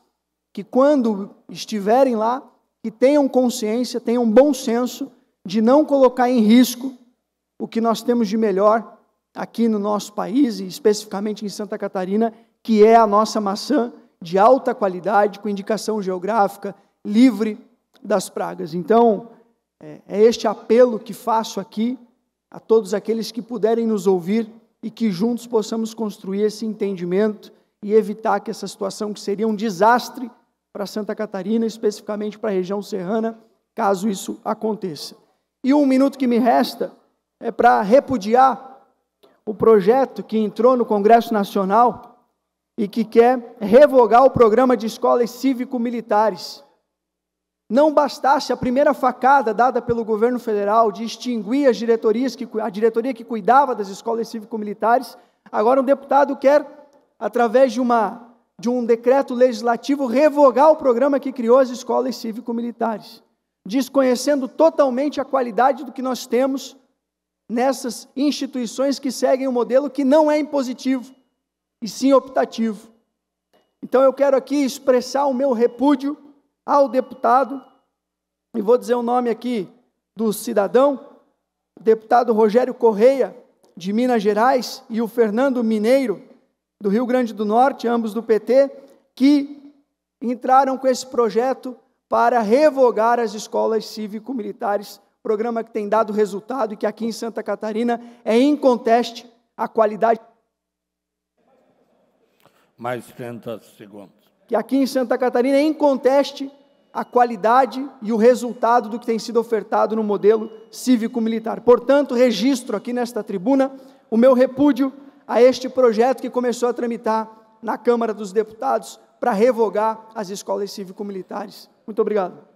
que quando estiverem lá, que tenham consciência, tenham bom senso de não colocar em risco o que nós temos de melhor aqui no nosso país, e especificamente em Santa Catarina, que é a nossa maçã de alta qualidade, com indicação geográfica, livre das pragas. Então, é, é este apelo que faço aqui a todos aqueles que puderem nos ouvir e que juntos possamos construir esse entendimento e evitar que essa situação, que seria um desastre para Santa Catarina, especificamente para a região serrana, caso isso aconteça. E um minuto que me resta, é para repudiar o projeto que entrou no Congresso Nacional e que quer revogar o programa de escolas cívico-militares. Não bastasse a primeira facada dada pelo governo federal de extinguir as diretorias que, a diretoria que cuidava das escolas cívico-militares, agora um deputado quer, através de, uma, de um decreto legislativo, revogar o programa que criou as escolas cívico-militares, desconhecendo totalmente a qualidade do que nós temos nessas instituições que seguem o um modelo que não é impositivo, e sim optativo. Então eu quero aqui expressar o meu repúdio ao deputado, e vou dizer o nome aqui do cidadão, deputado Rogério Correia, de Minas Gerais, e o Fernando Mineiro, do Rio Grande do Norte, ambos do PT, que entraram com esse projeto para revogar as escolas cívico-militares programa que tem dado resultado e que aqui em Santa Catarina é inconteste a qualidade. Mais 30 segundos. Que aqui em Santa Catarina é inconteste a qualidade e o resultado do que tem sido ofertado no modelo cívico-militar. Portanto, registro aqui nesta tribuna o meu repúdio a este projeto que começou a tramitar na Câmara dos Deputados para revogar as escolas cívico-militares. Muito obrigado.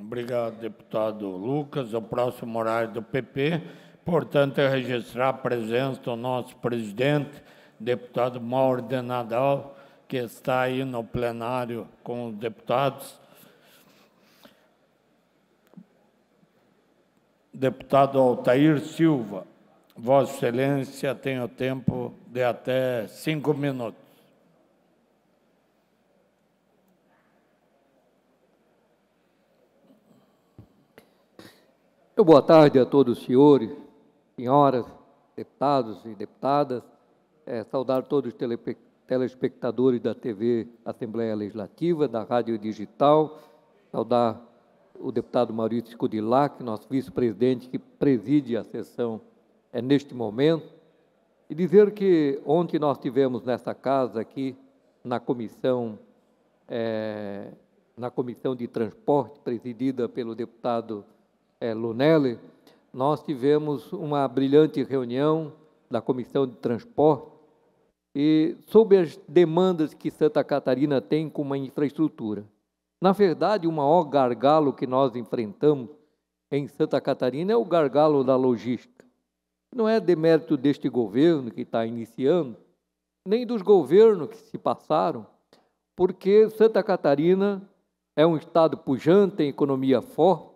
Obrigado, deputado Lucas. O próximo horário do PP. Portanto, é registrar a presença do nosso presidente, deputado Mauro de Nadal, que está aí no plenário com os deputados. Deputado Altair Silva, Vossa Excelência tem o tempo de até cinco minutos. Então, boa tarde a todos os senhores, senhoras, deputados e deputadas. É, saudar todos os telespectadores da TV Assembleia Legislativa, da Rádio Digital. Saudar o deputado Maurício Cudilac, nosso vice-presidente que preside a sessão é, neste momento. E dizer que ontem nós tivemos nessa casa aqui, na comissão, é, na comissão de transporte, presidida pelo deputado é, Lunelli, nós tivemos uma brilhante reunião da Comissão de Transporte e sobre as demandas que Santa Catarina tem com uma infraestrutura. Na verdade, o maior gargalo que nós enfrentamos em Santa Catarina é o gargalo da logística. Não é demérito deste governo que está iniciando, nem dos governos que se passaram, porque Santa Catarina é um estado pujante, tem economia forte,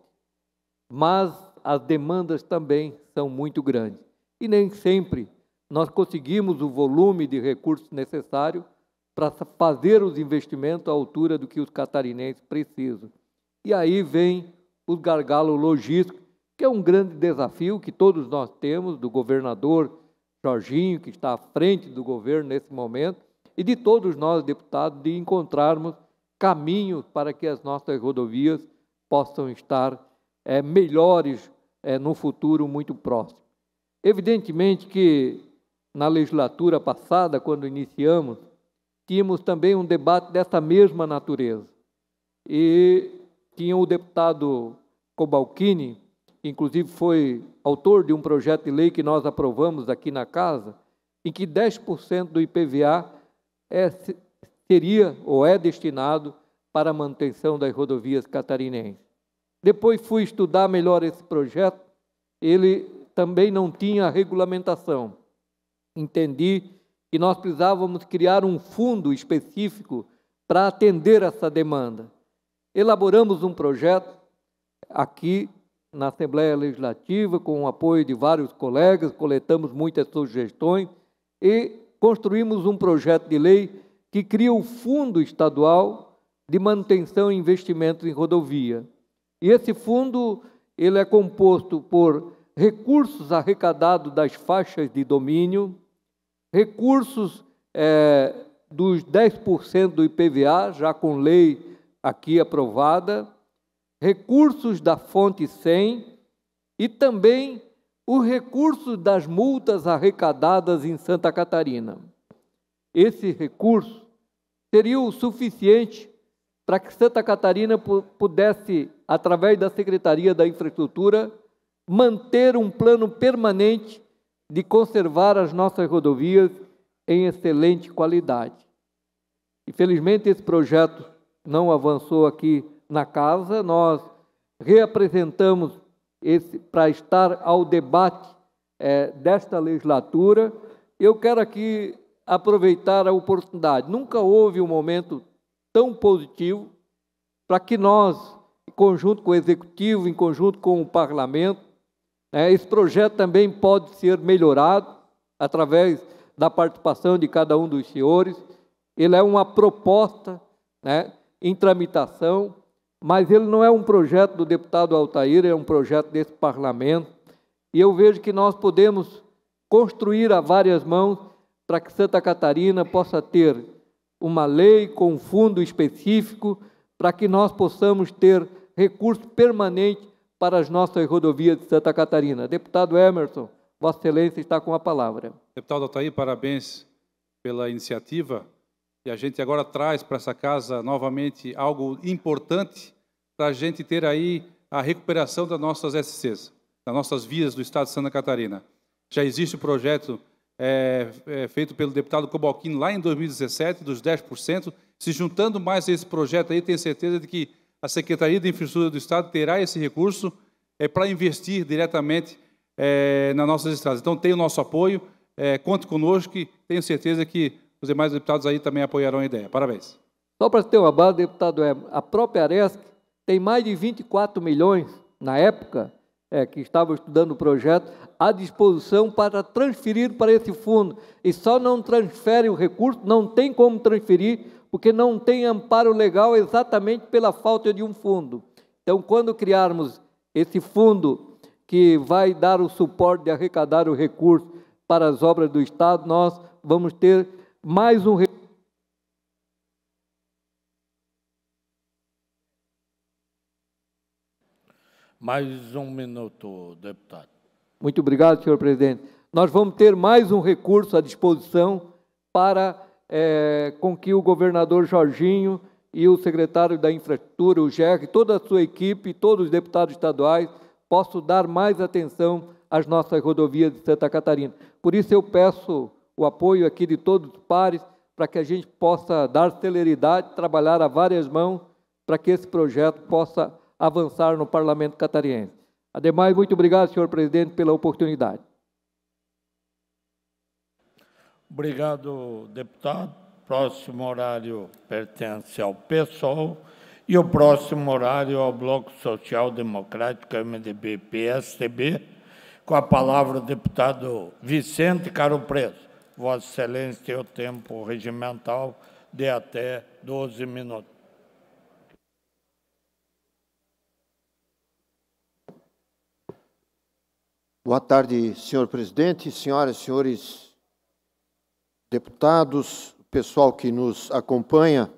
mas as demandas também são muito grandes. E nem sempre nós conseguimos o volume de recursos necessário para fazer os investimentos à altura do que os catarinenses precisam. E aí vem o gargalo logístico, que é um grande desafio que todos nós temos, do governador Jorginho, que está à frente do governo nesse momento, e de todos nós, deputados, de encontrarmos caminhos para que as nossas rodovias possam estar é, melhores é, no futuro muito próximo. Evidentemente que na legislatura passada, quando iniciamos, tínhamos também um debate dessa mesma natureza. E tinha o deputado Cobalcini, que inclusive foi autor de um projeto de lei que nós aprovamos aqui na casa, em que 10% do IPVA é, seria ou é destinado para a manutenção das rodovias catarinenses. Depois fui estudar melhor esse projeto, ele também não tinha regulamentação. Entendi que nós precisávamos criar um fundo específico para atender essa demanda. Elaboramos um projeto aqui na Assembleia Legislativa, com o apoio de vários colegas, coletamos muitas sugestões e construímos um projeto de lei que cria o Fundo Estadual de Manutenção e Investimentos em Rodovia. E esse fundo ele é composto por recursos arrecadados das faixas de domínio, recursos é, dos 10% do IPVA, já com lei aqui aprovada, recursos da fonte 100 e também os recursos das multas arrecadadas em Santa Catarina. Esse recurso seria o suficiente para que Santa Catarina pudesse, através da Secretaria da Infraestrutura, manter um plano permanente de conservar as nossas rodovias em excelente qualidade. Infelizmente, esse projeto não avançou aqui na casa, nós reapresentamos esse para estar ao debate é, desta legislatura. Eu quero aqui aproveitar a oportunidade. Nunca houve um momento tão positivo para que nós, em conjunto com o Executivo, em conjunto com o Parlamento, né, esse projeto também pode ser melhorado através da participação de cada um dos senhores. Ele é uma proposta né, em tramitação, mas ele não é um projeto do deputado Altair, é um projeto desse parlamento. E eu vejo que nós podemos construir a várias mãos para que Santa Catarina possa ter uma lei com um fundo específico para que nós possamos ter recurso permanente para as nossas rodovias de Santa Catarina. Deputado Emerson, Vossa Excelência está com a palavra. Deputado Altair, parabéns pela iniciativa. E a gente agora traz para essa casa novamente algo importante para a gente ter aí a recuperação das nossas SCs, das nossas vias do estado de Santa Catarina. Já existe o projeto é, é, feito pelo deputado Cobalcini lá em 2017, dos 10%. Se juntando mais a esse projeto aí, tenho certeza de que a Secretaria de Infraestrutura do Estado terá esse recurso é, para investir diretamente é, nas nossas estradas. Então, tem o nosso apoio, é, conte conosco, que tenho certeza que os demais deputados aí também apoiarão a ideia. Parabéns. Só para ter uma base, deputado, é, a própria Aresc tem mais de 24 milhões, na época, é, que estava estudando o projeto à disposição para transferir para esse fundo. E só não transfere o recurso, não tem como transferir, porque não tem amparo legal exatamente pela falta de um fundo. Então, quando criarmos esse fundo que vai dar o suporte de arrecadar o recurso para as obras do Estado, nós vamos ter mais um recurso Mais um minuto, deputado. Muito obrigado, senhor presidente. Nós vamos ter mais um recurso à disposição para é, com que o governador Jorginho e o secretário da Infraestrutura, o GERC, toda a sua equipe, todos os deputados estaduais, possam dar mais atenção às nossas rodovias de Santa Catarina. Por isso, eu peço o apoio aqui de todos os pares para que a gente possa dar celeridade, trabalhar a várias mãos para que esse projeto possa avançar no parlamento catariense. Ademais, muito obrigado, senhor presidente, pela oportunidade. Obrigado, deputado. Próximo horário pertence ao PSOL e o próximo horário ao Bloco Social Democrático, MDB, PSTB. Com a palavra o deputado Vicente Caro Preso. Vossa Excelência tem o tempo regimental de até 12 minutos. Boa tarde, senhor presidente, senhoras e senhores deputados, pessoal que nos acompanha.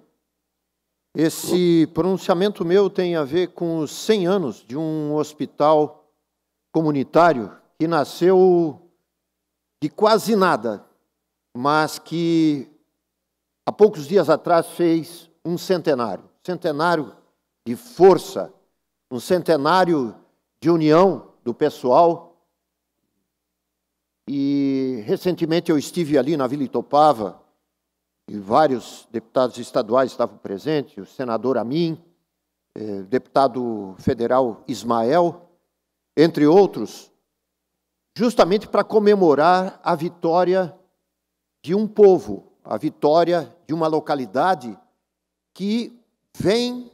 Esse pronunciamento meu tem a ver com os 100 anos de um hospital comunitário que nasceu de quase nada, mas que há poucos dias atrás fez um centenário centenário de força, um centenário de união do pessoal e recentemente eu estive ali na Vila Itopava e vários deputados estaduais estavam presentes, o senador Amin, eh, deputado federal Ismael, entre outros, justamente para comemorar a vitória de um povo, a vitória de uma localidade que vem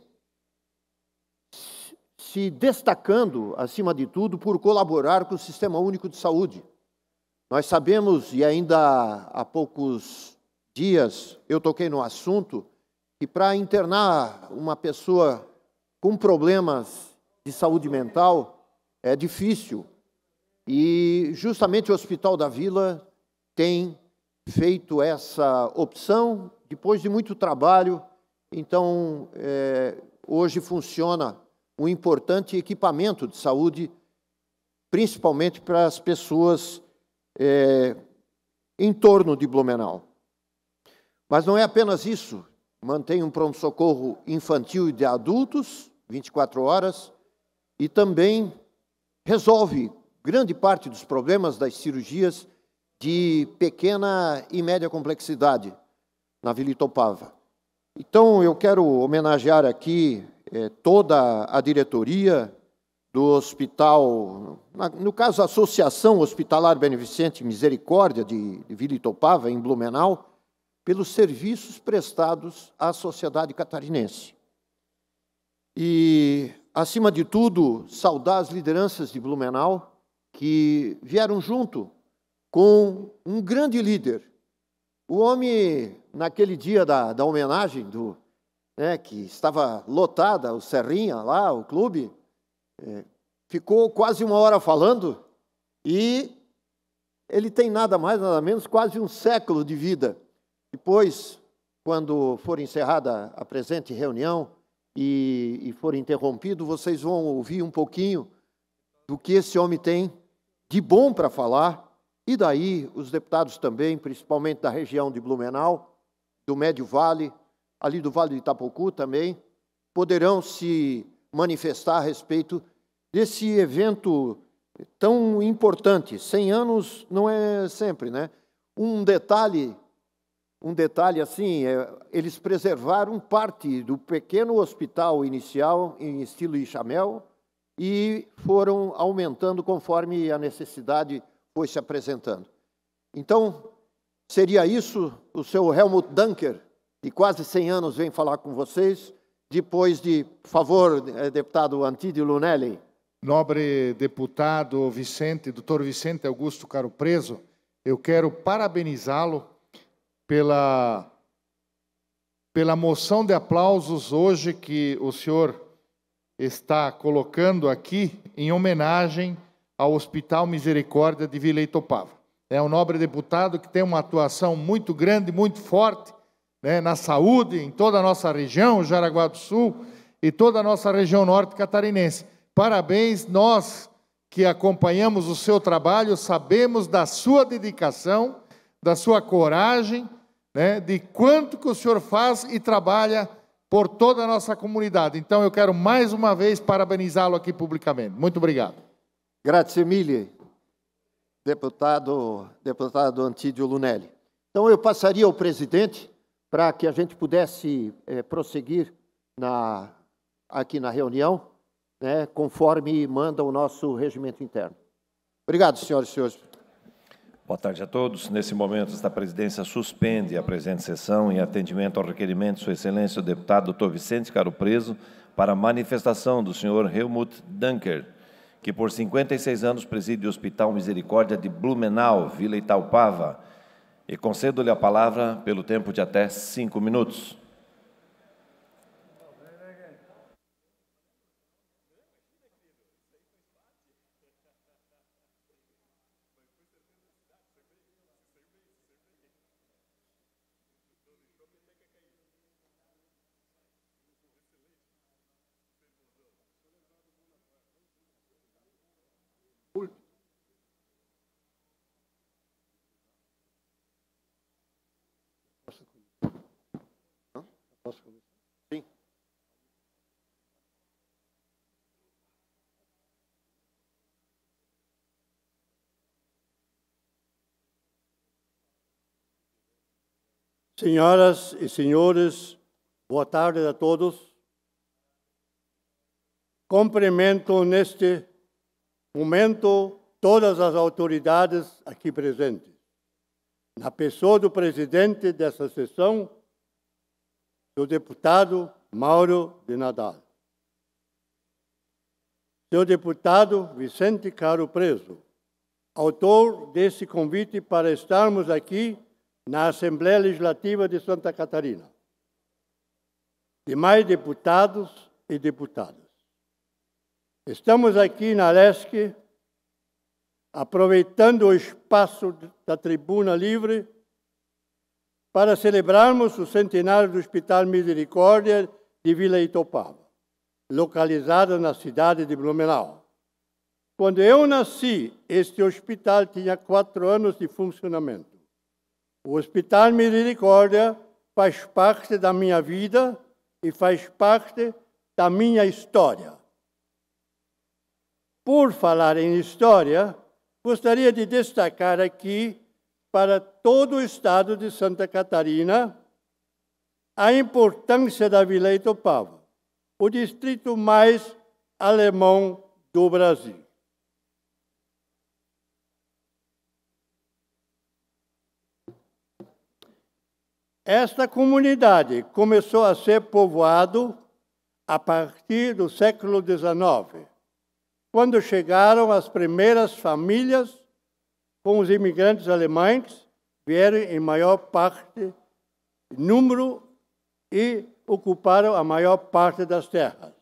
se destacando, acima de tudo, por colaborar com o Sistema Único de Saúde. Nós sabemos, e ainda há poucos dias eu toquei no assunto, que para internar uma pessoa com problemas de saúde mental é difícil. E justamente o Hospital da Vila tem feito essa opção depois de muito trabalho. Então, é, hoje funciona um importante equipamento de saúde, principalmente para as pessoas é, em torno de Blumenau. Mas não é apenas isso. Mantém um pronto-socorro infantil e de adultos, 24 horas, e também resolve grande parte dos problemas das cirurgias de pequena e média complexidade na Vila Itopava. Então, eu quero homenagear aqui é, toda a diretoria do hospital, no caso, a Associação Hospitalar Beneficente Misericórdia de Vila Itopava, em Blumenau, pelos serviços prestados à sociedade catarinense. E, acima de tudo, saudar as lideranças de Blumenau que vieram junto com um grande líder. O homem, naquele dia da, da homenagem, do, né, que estava lotada, o Serrinha lá, o clube, ficou quase uma hora falando e ele tem nada mais, nada menos, quase um século de vida. Depois, quando for encerrada a presente reunião e, e for interrompido, vocês vão ouvir um pouquinho do que esse homem tem de bom para falar. E daí, os deputados também, principalmente da região de Blumenau, do Médio Vale, ali do Vale de Itapocu também, poderão se manifestar a respeito desse evento tão importante. 100 anos não é sempre, né? Um detalhe, um detalhe assim, é, eles preservaram parte do pequeno hospital inicial em estilo Ixamel e foram aumentando conforme a necessidade foi se apresentando. Então, seria isso o seu Helmut Dunker, de quase 100 anos vem falar com vocês depois de, por favor, eh, deputado Antídio Lunelli. Nobre deputado Vicente, doutor Vicente Augusto Caro Preso, eu quero parabenizá-lo pela, pela moção de aplausos hoje que o senhor está colocando aqui em homenagem ao Hospital Misericórdia de Vila Itopava. É um nobre deputado que tem uma atuação muito grande, muito forte, né, na saúde em toda a nossa região, Jaraguá do Sul e toda a nossa região norte catarinense. Parabéns, nós que acompanhamos o seu trabalho, sabemos da sua dedicação, da sua coragem, né, de quanto que o senhor faz e trabalha por toda a nossa comunidade. Então eu quero mais uma vez parabenizá-lo aqui publicamente. Muito obrigado. Grazie mille, deputado, deputado Antídio Lunelli. Então eu passaria ao presidente para que a gente pudesse é, prosseguir na, aqui na reunião, né, conforme manda o nosso regimento interno. Obrigado, senhoras e senhores. Boa tarde a todos. Nesse momento, esta presidência suspende a presente sessão em atendimento ao requerimento de Sua Excelência o deputado doutor Vicente Caro Preso para manifestação do senhor Helmut Dunker, que por 56 anos preside o Hospital Misericórdia de Blumenau, Vila Itaupava, e concedo-lhe a palavra pelo tempo de até cinco minutos. Senhoras e senhores, boa tarde a todos. Cumprimento neste momento todas as autoridades aqui presentes. Na pessoa do presidente dessa sessão, do deputado Mauro de Nadal. Seu deputado Vicente Caro Preso, autor desse convite para estarmos aqui na Assembleia Legislativa de Santa Catarina. Demais deputados e deputadas. Estamos aqui na LESC, aproveitando o espaço da tribuna livre para celebrarmos o centenário do Hospital Misericórdia de Vila Itopava, localizada na cidade de Blumenau. Quando eu nasci, este hospital tinha quatro anos de funcionamento. O Hospital Misericórdia faz parte da minha vida e faz parte da minha história. Por falar em história, gostaria de destacar aqui para todo o estado de Santa Catarina a importância da Vila Itopava, o distrito mais alemão do Brasil. Esta comunidade começou a ser povoado a partir do século XIX, quando chegaram as primeiras famílias com os imigrantes alemães, vieram em maior parte, número, e ocuparam a maior parte das terras.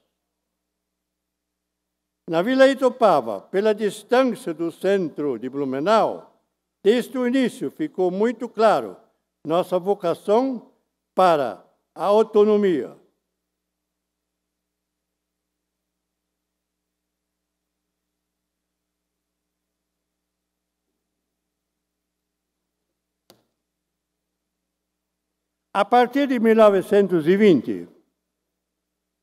Na Vila Itopava, pela distância do centro de Blumenau, desde o início ficou muito claro nossa vocação para a autonomia. A partir de 1920,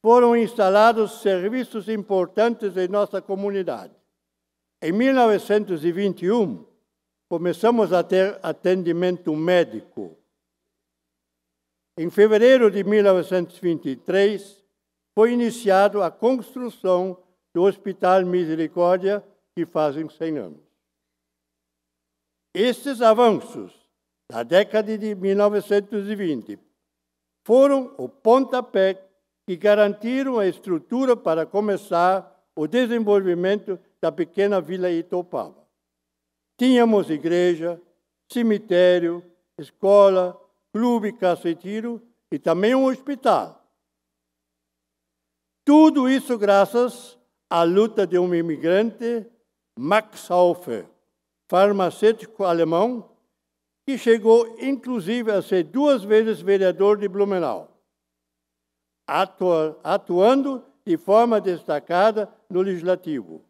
foram instalados serviços importantes em nossa comunidade. Em 1921, começamos a ter atendimento médico. Em fevereiro de 1923, foi iniciado a construção do Hospital Misericórdia, que fazem 100 anos. Estes avanços da década de 1920 foram o pontapé que garantiram a estrutura para começar o desenvolvimento da pequena Vila Itopava. Tínhamos igreja, cemitério, escola, clube caça e tiro e também um hospital. Tudo isso graças à luta de um imigrante, Max Haufe, farmacêutico alemão, que chegou inclusive a ser duas vezes vereador de Blumenau, atuando de forma destacada no legislativo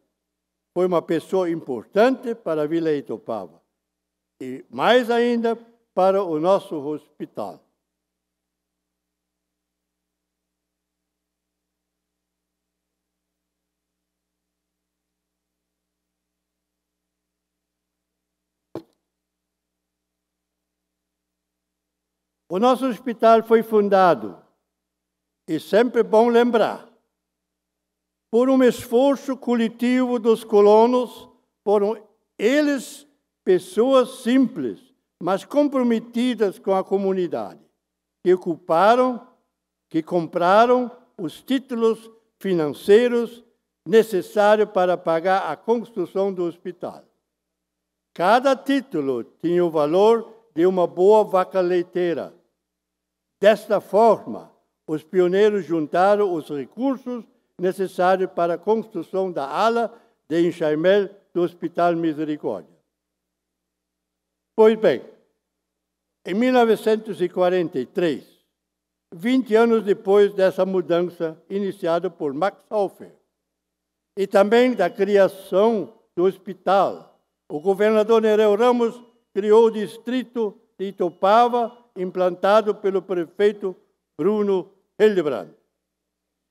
foi uma pessoa importante para a Vila Itopava e mais ainda para o nosso hospital. O nosso hospital foi fundado, e sempre é bom lembrar, por um esforço coletivo dos colonos, foram eles pessoas simples, mas comprometidas com a comunidade, que ocuparam, que compraram os títulos financeiros necessários para pagar a construção do hospital. Cada título tinha o valor de uma boa vaca leiteira. Desta forma, os pioneiros juntaram os recursos necessário para a construção da ala de enxaimel do Hospital Misericórdia. Pois bem, em 1943, 20 anos depois dessa mudança iniciada por Max Hofer, e também da criação do hospital, o governador Nereu Ramos criou o distrito de Itopava, implantado pelo prefeito Bruno Hildebrand.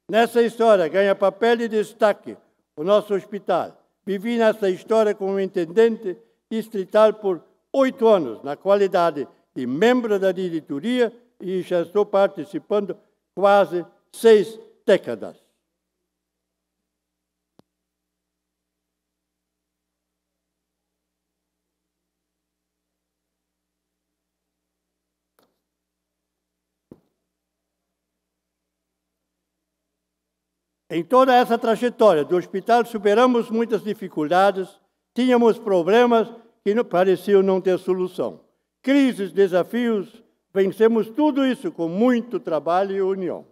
Nessa história ganha papel de destaque o nosso hospital. Vivi nessa história como intendente distrital por oito anos, na qualidade de membro da diretoria, e já estou participando quase seis décadas. Em toda essa trajetória do hospital, superamos muitas dificuldades, tínhamos problemas que não, pareciam não ter solução. Crises, desafios, vencemos tudo isso com muito trabalho e união.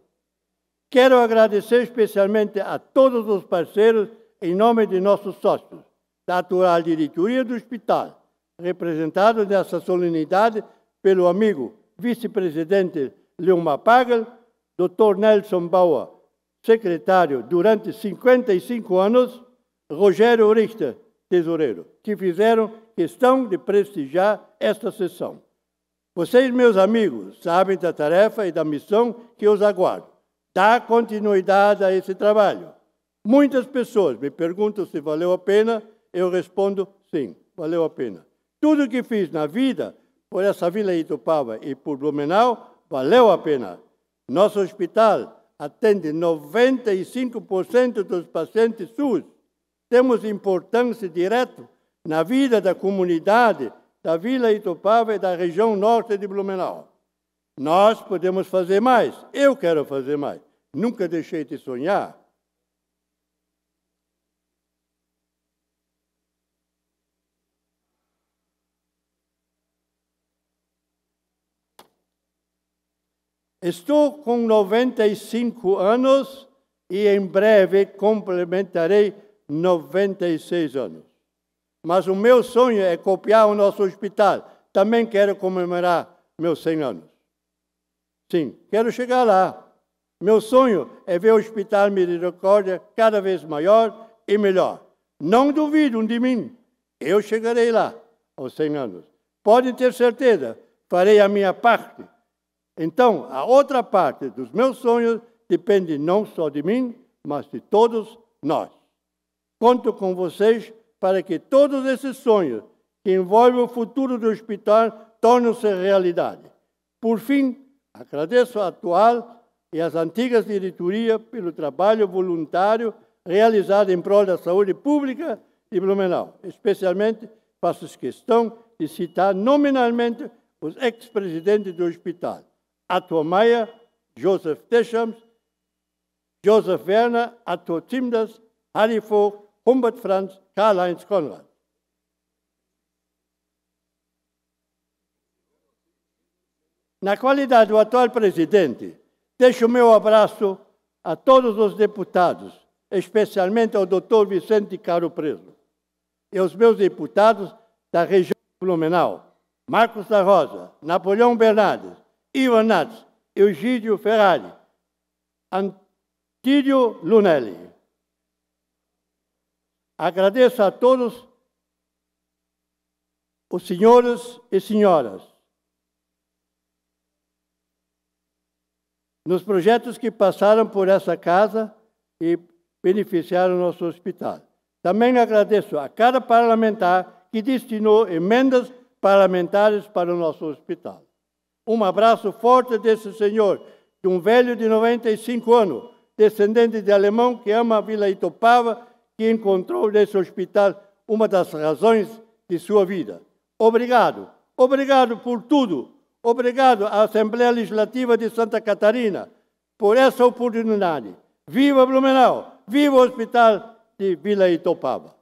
Quero agradecer especialmente a todos os parceiros em nome de nossos sócios, da atual diretoria do hospital, representado nessa solenidade pelo amigo vice-presidente Leon Pagel, Dr. Nelson Bauer, secretário durante 55 anos, Rogério Richter, tesoureiro, que fizeram questão de prestigiar esta sessão. Vocês, meus amigos, sabem da tarefa e da missão que os aguardo. Dá continuidade a esse trabalho. Muitas pessoas me perguntam se valeu a pena, eu respondo sim, valeu a pena. Tudo que fiz na vida por essa Vila Itupava e por Blumenau valeu a pena. Nosso hospital atende 95% dos pacientes SUS. Temos importância direta na vida da comunidade da Vila Itopava e da região norte de Blumenau. Nós podemos fazer mais. Eu quero fazer mais. Nunca deixei de sonhar. Estou com 95 anos e em breve complementarei 96 anos. Mas o meu sonho é copiar o nosso hospital. Também quero comemorar meus 100 anos. Sim, quero chegar lá. Meu sonho é ver o Hospital Misericórdia cada vez maior e melhor. Não duvidam de mim. Eu chegarei lá aos 100 anos. Podem ter certeza, farei a minha parte então, a outra parte dos meus sonhos depende não só de mim, mas de todos nós. Conto com vocês para que todos esses sonhos que envolvem o futuro do hospital tornem-se realidade. Por fim, agradeço a atual e as antigas diretorias pelo trabalho voluntário realizado em prol da saúde pública de Blumenau. Especialmente, faço questão de citar nominalmente os ex-presidentes do hospital. Arthur Meyer, Joseph Deschamps, Joseph Werner, Arthur Zimders, Harry Vogt, Humbert Franz, Karl-Heinz Konrad. Na qualidade do atual presidente, deixo o meu abraço a todos os deputados, especialmente ao doutor Vicente Caro Preso, e aos meus deputados da região Blumenau, Marcos da Rosa, Napoleão Bernardes, Ivan Nats, Eugídio Ferrari, Antídio Lunelli. Agradeço a todos os senhores e senhoras. Nos projetos que passaram por essa casa e beneficiaram nosso hospital. Também agradeço a cada parlamentar que destinou emendas parlamentares para o nosso hospital. Um abraço forte desse senhor, de um velho de 95 anos, descendente de alemão que ama a Vila Itopava, que encontrou nesse hospital uma das razões de sua vida. Obrigado. Obrigado por tudo. Obrigado à Assembleia Legislativa de Santa Catarina por essa oportunidade. Viva Blumenau! Viva o Hospital de Vila Itopava!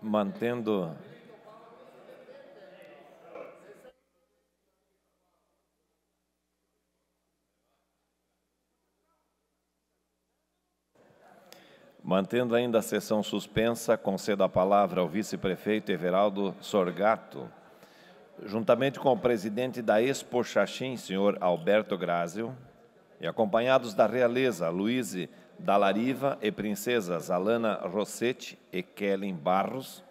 mantendo Mantendo ainda a sessão suspensa, concedo a palavra ao vice-prefeito Everaldo Sorgato, juntamente com o presidente da Expo Xaxim, senhor Alberto Grázio, e acompanhados da realeza Luíse Dalariva e princesas Alana Rossetti e Kellen Barros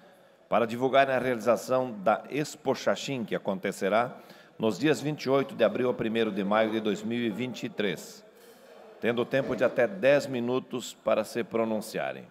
para divulgarem a realização da Expo Chaxim, que acontecerá nos dias 28 de abril a 1 de maio de 2023, tendo tempo de até 10 minutos para se pronunciarem.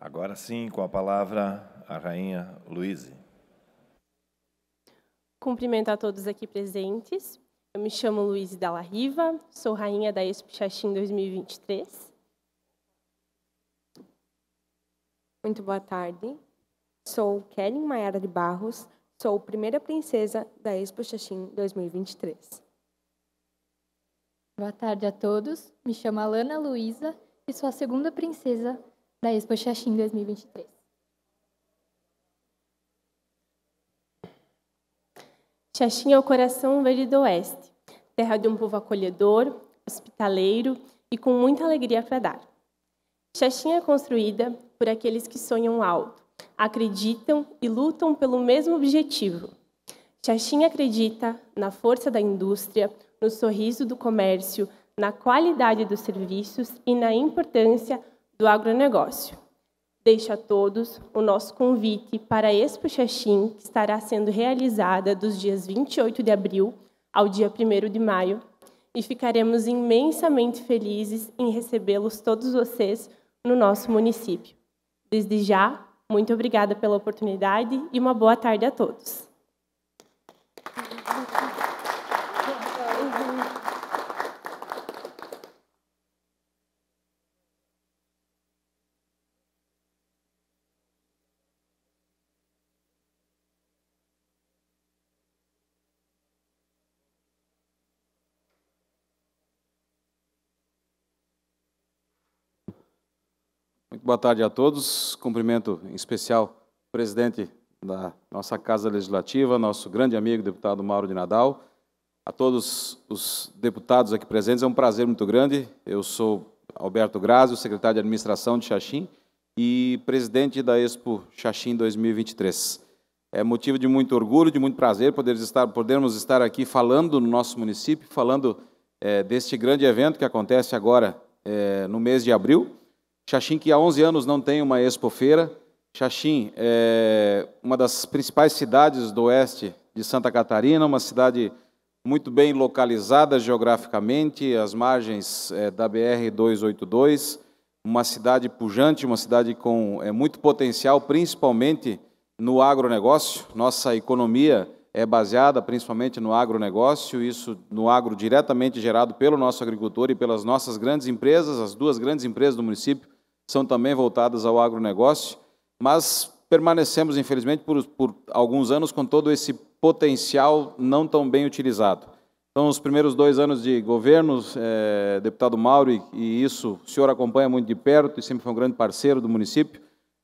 Agora sim, com a palavra, a rainha Luíse. Cumprimento a todos aqui presentes. Eu me chamo Luíse Dalla Riva, sou rainha da Expo Xaxim 2023. Muito boa tarde. Sou Kelly Maiara de Barros, sou primeira princesa da Expo Xaxim 2023. Boa tarde a todos. Me chamo Alana Luísa e sou a segunda princesa da Expo Xaxim 2023. Xaxim é o coração verde do Oeste, terra de um povo acolhedor, hospitaleiro e com muita alegria para dar. Xaxim é construída por aqueles que sonham alto, acreditam e lutam pelo mesmo objetivo. Xaxim acredita na força da indústria, no sorriso do comércio, na qualidade dos serviços e na importância do agronegócio. Deixo a todos o nosso convite para a Expo Xaxim, que estará sendo realizada dos dias 28 de abril ao dia 1 de maio, e ficaremos imensamente felizes em recebê-los todos vocês no nosso município. Desde já, muito obrigada pela oportunidade e uma boa tarde a todos. Boa tarde a todos. Cumprimento em especial o presidente da nossa Casa Legislativa, nosso grande amigo, deputado Mauro de Nadal. A todos os deputados aqui presentes, é um prazer muito grande. Eu sou Alberto Grazi, secretário de Administração de Xaxim e presidente da Expo Xaxim 2023. É motivo de muito orgulho, de muito prazer podermos estar, podermos estar aqui falando no nosso município, falando é, deste grande evento que acontece agora é, no mês de abril Xaxim, que há 11 anos não tem uma expofeira. Xaxim é uma das principais cidades do oeste de Santa Catarina, uma cidade muito bem localizada geograficamente, às margens é, da BR-282, uma cidade pujante, uma cidade com é, muito potencial, principalmente no agronegócio. Nossa economia é baseada principalmente no agronegócio, isso no agro diretamente gerado pelo nosso agricultor e pelas nossas grandes empresas, as duas grandes empresas do município são também voltadas ao agronegócio, mas permanecemos, infelizmente, por, por alguns anos com todo esse potencial não tão bem utilizado. Então, os primeiros dois anos de governo, é, deputado Mauro, e, e isso o senhor acompanha muito de perto e sempre foi um grande parceiro do município,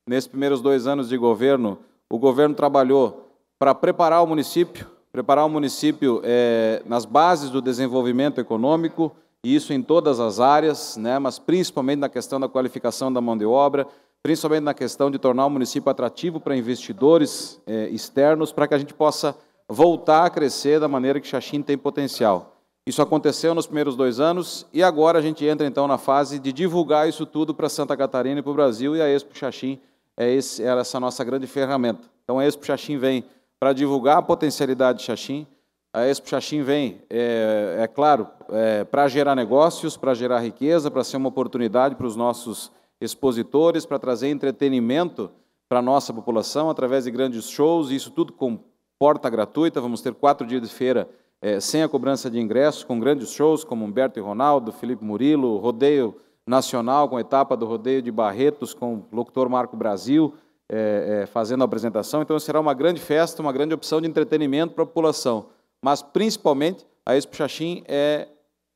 nesses primeiros dois anos de governo, o governo trabalhou para preparar o município, preparar o município é, nas bases do desenvolvimento econômico, e isso em todas as áreas, né, mas principalmente na questão da qualificação da mão de obra, principalmente na questão de tornar o município atrativo para investidores é, externos, para que a gente possa voltar a crescer da maneira que Xaxim tem potencial. Isso aconteceu nos primeiros dois anos e agora a gente entra então na fase de divulgar isso tudo para Santa Catarina e para o Brasil e a Expo Xaxim é, esse, é essa nossa grande ferramenta. Então a Expo Xaxim vem para divulgar a potencialidade de Xaxim. A Expo Xaxim vem, é, é claro, é, para gerar negócios, para gerar riqueza, para ser uma oportunidade para os nossos expositores, para trazer entretenimento para a nossa população através de grandes shows, isso tudo com porta gratuita. Vamos ter quatro dias de feira é, sem a cobrança de ingressos, com grandes shows como Humberto e Ronaldo, Felipe Murilo, rodeio nacional com a etapa do rodeio de Barretos, com o locutor Marco Brasil, é, é, fazendo a apresentação. Então será uma grande festa, uma grande opção de entretenimento para a população. Mas principalmente a Expo Xaxim é,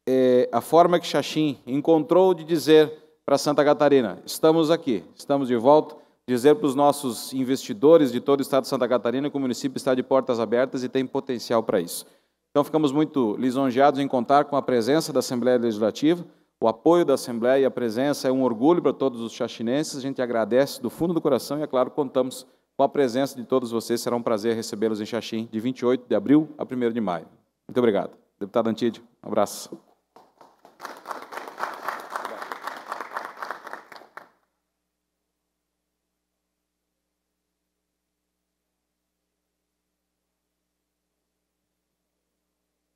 é a forma que Xaxim encontrou de dizer para Santa Catarina: estamos aqui, estamos de volta. Dizer para os nossos investidores de todo o estado de Santa Catarina que o município está de portas abertas e tem potencial para isso. Então, ficamos muito lisonjeados em contar com a presença da Assembleia Legislativa. O apoio da Assembleia e a presença é um orgulho para todos os chaxinenses. A gente agradece do fundo do coração e, é claro, contamos com a presença de todos vocês. Será um prazer recebê-los em Xaxim, de 28 de abril a 1 de maio. Muito obrigado. Deputado Antídio, um abraço.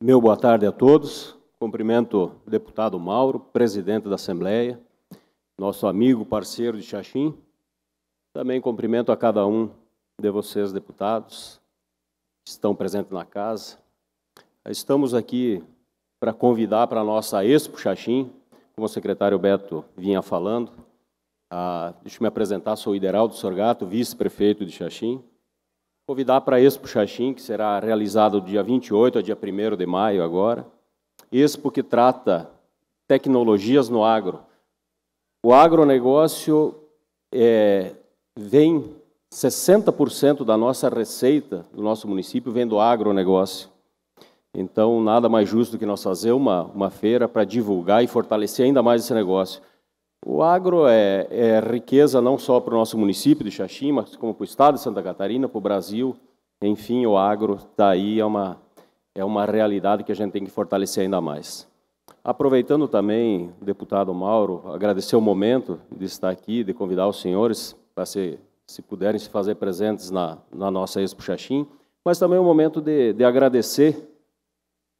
Meu boa tarde a todos. Cumprimento o deputado Mauro, presidente da Assembleia, nosso amigo, parceiro de Xaxim. Também cumprimento a cada um de vocês, deputados, que estão presentes na casa. Estamos aqui para convidar para a nossa Expo Xaxim, como o secretário Beto vinha falando. Ah, deixa eu me apresentar, sou Ideraldo Sorgato, vice-prefeito de Xaxim. Convidar para a Expo Xaxim, que será realizada do dia 28 ao dia 1 de maio agora. Expo que trata tecnologias no agro. O agronegócio é, vem, 60% da nossa receita do nosso município vem do agronegócio. Então, nada mais justo do que nós fazer uma, uma feira para divulgar e fortalecer ainda mais esse negócio. O agro é, é riqueza não só para o nosso município de Xaxim, mas como para o estado de Santa Catarina, para o Brasil. Enfim, o agro está aí, é uma, é uma realidade que a gente tem que fortalecer ainda mais. Aproveitando também, deputado Mauro, agradecer o momento de estar aqui, de convidar os senhores para se, se puderem se fazer presentes na, na nossa Expo Xaxim, mas também é o um momento de, de agradecer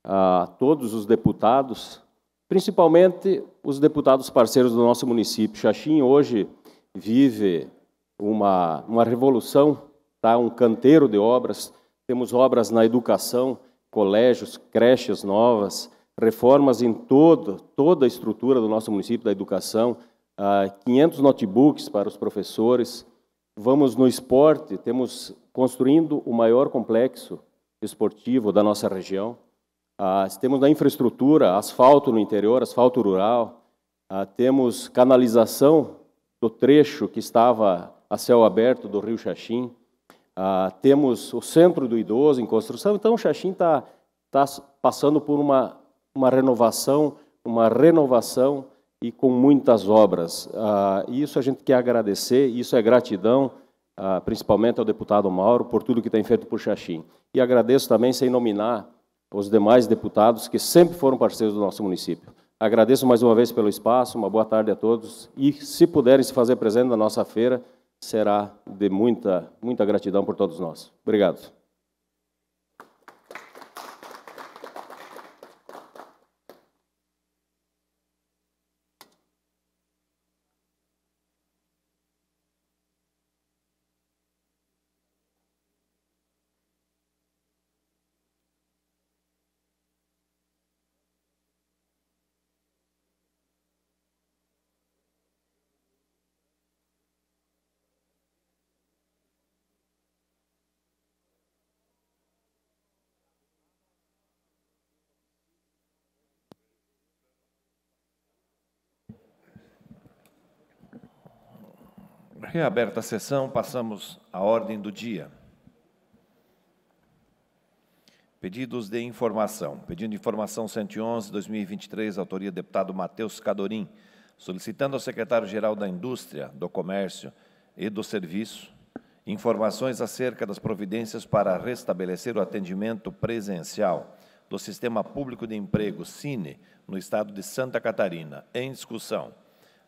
a todos os deputados, principalmente os deputados parceiros do nosso município. Xaxim hoje vive uma, uma revolução, tá? um canteiro de obras, temos obras na educação, colégios, creches novas, reformas em todo, toda a estrutura do nosso município da educação, 500 ah, notebooks para os professores. Vamos no esporte, temos construindo o maior complexo esportivo da nossa região. Ah, temos na infraestrutura asfalto no interior, asfalto rural. Ah, temos canalização do trecho que estava a céu aberto do Rio Xaxim. Ah, temos o Centro do Idoso em construção, então o Xaxim está tá, tá passando por uma, uma renovação, uma renovação e com muitas obras. Ah, isso a gente quer agradecer, isso é gratidão, ah, principalmente ao deputado Mauro, por tudo que tem feito por Xaxim. E agradeço também, sem nominar, os demais deputados que sempre foram parceiros do nosso município. Agradeço mais uma vez pelo espaço, uma boa tarde a todos e, se puderem se fazer presente na nossa feira, será de muita, muita gratidão por todos nós. Obrigado. Reaberta a sessão, passamos à ordem do dia. Pedidos de informação. Pedido de informação 111, 2023, autoria deputado Matheus Cadorim, solicitando ao secretário-geral da Indústria, do Comércio e do Serviço informações acerca das providências para restabelecer o atendimento presencial do Sistema Público de Emprego, CINE, no estado de Santa Catarina, em discussão.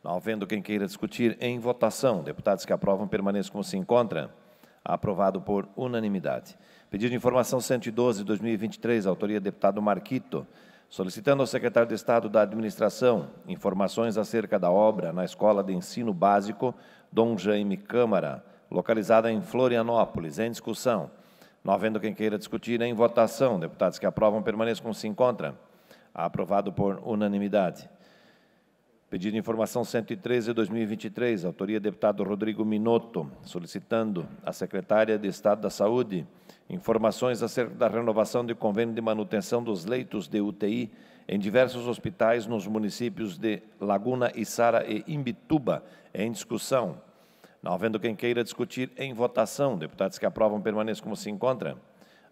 Não havendo quem queira discutir em votação, deputados que aprovam permaneçam como se encontram. Aprovado por unanimidade. Pedido de informação 112 2023, autoria deputado Marquito, solicitando ao secretário de Estado da Administração informações acerca da obra na Escola de Ensino Básico Dom Jaime Câmara, localizada em Florianópolis, em discussão. Não havendo quem queira discutir em votação, deputados que aprovam permaneçam como se encontram. Aprovado por unanimidade. Pedido de informação 113 2023, autoria deputado Rodrigo Minotto, solicitando à secretária de Estado da Saúde informações acerca da renovação de convênio de manutenção dos leitos de UTI em diversos hospitais nos municípios de Laguna, Isara e Imbituba, em discussão. Não havendo quem queira discutir em votação, deputados que aprovam permaneçam como se encontra.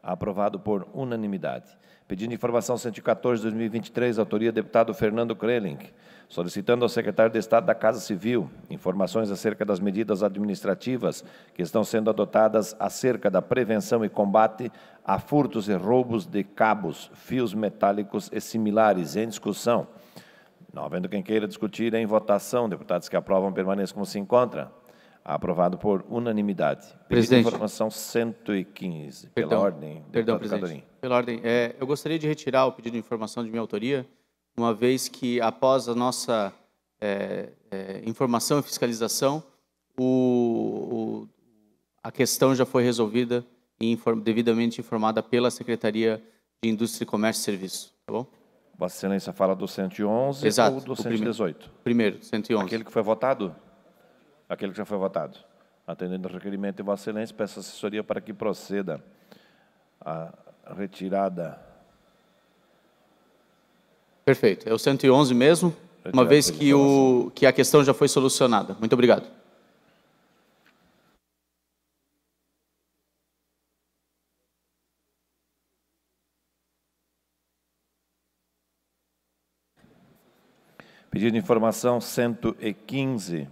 Aprovado por unanimidade. Pedido de informação 114-2023, autoria deputado Fernando Krelink, solicitando ao secretário de Estado da Casa Civil informações acerca das medidas administrativas que estão sendo adotadas acerca da prevenção e combate a furtos e roubos de cabos, fios metálicos e similares, em discussão. Não havendo quem queira discutir, em votação, deputados que aprovam permaneçam como se encontram. Aprovado por unanimidade. Pedido de Informação 115, perdão, pela ordem. Perdão, presidente. Cadorim. Pela ordem. É, eu gostaria de retirar o pedido de informação de minha autoria, uma vez que, após a nossa é, é, informação e fiscalização, o, o, a questão já foi resolvida e inform, devidamente informada pela Secretaria de Indústria, Comércio e Serviço. Tá bom? Vossa Excelência fala do 111 Exato, ou do 118? Primeiro, primeiro, 111. Aquele que foi votado? aquele que já foi votado. Atendendo ao requerimento de Vossa Excelência, peço assessoria para que proceda a retirada. Perfeito. É o 111 mesmo, retirada uma vez que, o, que a questão já foi solucionada. Muito obrigado. Pedido de informação 115.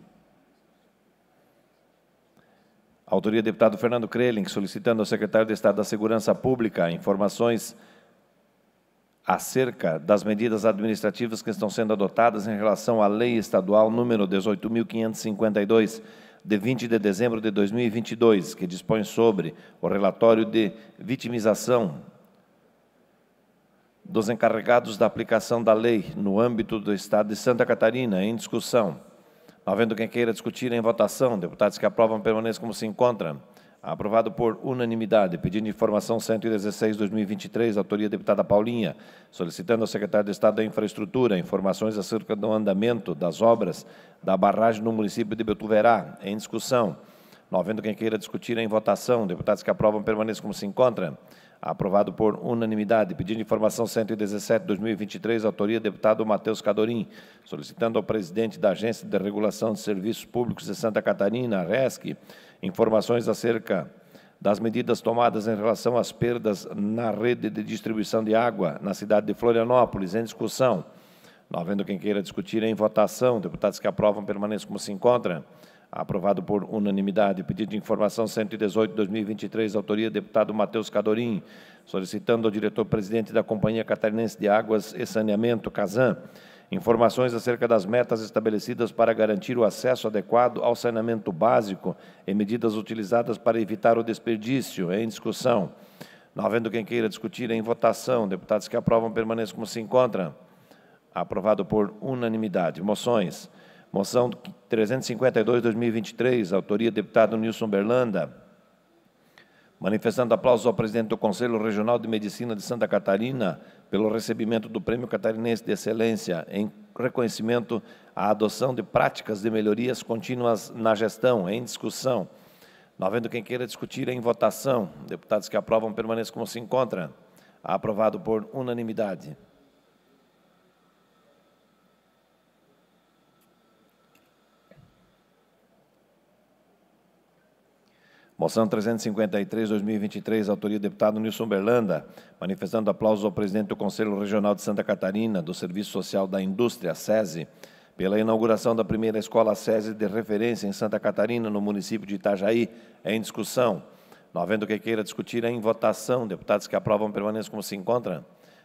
Autoria deputado Fernando Krelin, solicitando ao secretário de Estado da Segurança Pública informações acerca das medidas administrativas que estão sendo adotadas em relação à Lei Estadual número 18.552, de 20 de dezembro de 2022, que dispõe sobre o relatório de vitimização dos encarregados da aplicação da lei no âmbito do Estado de Santa Catarina, em discussão não tá havendo quem queira discutir em votação, deputados que aprovam permaneçam como se encontram. Aprovado por unanimidade, pedindo informação 116-2023, autoria deputada Paulinha, solicitando ao secretário de Estado da Infraestrutura informações acerca do andamento das obras da barragem no município de Betuverá, em discussão. Não tá havendo quem queira discutir em votação, deputados que aprovam permaneçam como se encontram. Aprovado por unanimidade. Pedido de informação 117-2023, autoria deputado Matheus Cadorim, solicitando ao presidente da Agência de Regulação de Serviços Públicos de Santa Catarina, RESC, informações acerca das medidas tomadas em relação às perdas na rede de distribuição de água na cidade de Florianópolis, em discussão. Não havendo quem queira discutir em votação, deputados que aprovam permaneçam como se encontram aprovado por unanimidade. Pedido de informação 118-2023, autoria deputado Matheus Cadorim, solicitando ao diretor-presidente da Companhia Catarinense de Águas e Saneamento, Casan, informações acerca das metas estabelecidas para garantir o acesso adequado ao saneamento básico e medidas utilizadas para evitar o desperdício. Em discussão. Não havendo quem queira discutir, em votação. Deputados que aprovam permaneçam como se encontram. Aprovado por unanimidade. Moções. Moção 352, 2023, autoria deputado Nilson Berlanda. Manifestando aplausos ao presidente do Conselho Regional de Medicina de Santa Catarina pelo recebimento do Prêmio Catarinense de Excelência em reconhecimento à adoção de práticas de melhorias contínuas na gestão, em discussão. Não havendo quem queira discutir em votação, deputados que aprovam permaneçam como se encontram. Aprovado por unanimidade. Moção 353, 2023, autoria do deputado Nilson Berlanda, manifestando aplausos ao presidente do Conselho Regional de Santa Catarina, do Serviço Social da Indústria, SESI, pela inauguração da primeira escola SESI de referência em Santa Catarina, no município de Itajaí, é em discussão. Não havendo que queira discutir, é em votação. Deputados que aprovam permaneçam como se encontram.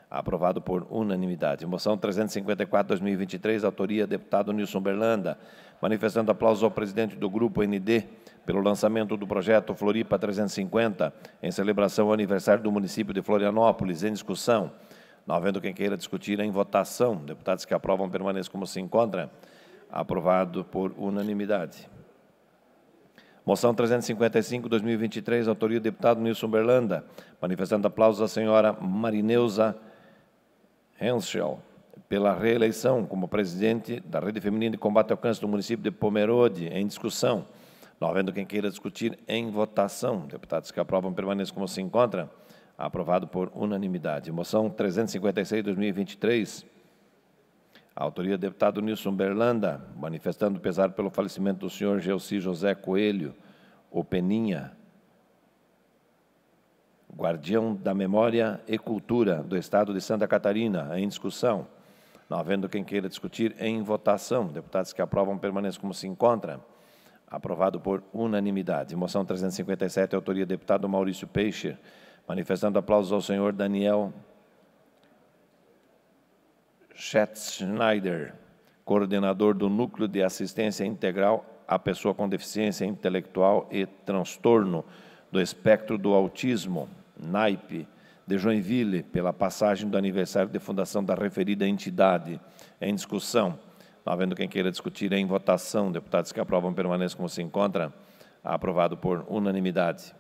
Aprovado por unanimidade. Moção 354-2023, autoria deputado Nilson Berlanda, manifestando aplausos ao presidente do Grupo ND, pelo lançamento do projeto Floripa 350, em celebração ao aniversário do município de Florianópolis, em discussão. Não havendo quem queira discutir, em votação. Deputados que aprovam permaneçam como se encontra. Aprovado por unanimidade. Moção 355-2023, autoria do deputado Nilson Berlanda. Manifestando aplausos à senhora Marineuza Henschel pela reeleição como presidente da Rede Feminina de Combate ao Câncer do município de Pomerode, em discussão. Não havendo quem queira discutir em votação, deputados que aprovam permaneçam como se encontra. Aprovado por unanimidade. Moção 356 2023. Autoria deputado Nilson Berlanda, manifestando pesar pelo falecimento do senhor Gelsi José Coelho, o Peninha, guardião da memória e cultura do Estado de Santa Catarina, em discussão. Não havendo quem queira discutir, em votação. Deputados que aprovam permaneçam como se encontram. Aprovado por unanimidade. Moção 357, autoria deputado Maurício Peixer, Manifestando aplausos ao senhor Daniel Schatz-Schneider, coordenador do Núcleo de Assistência Integral à Pessoa com Deficiência Intelectual e Transtorno do Espectro do Autismo, NAIP, de Joinville, pela passagem do aniversário de fundação da referida entidade. Em discussão. Não tá havendo quem queira discutir em votação, deputados que aprovam permaneçam como se encontra. Aprovado por unanimidade.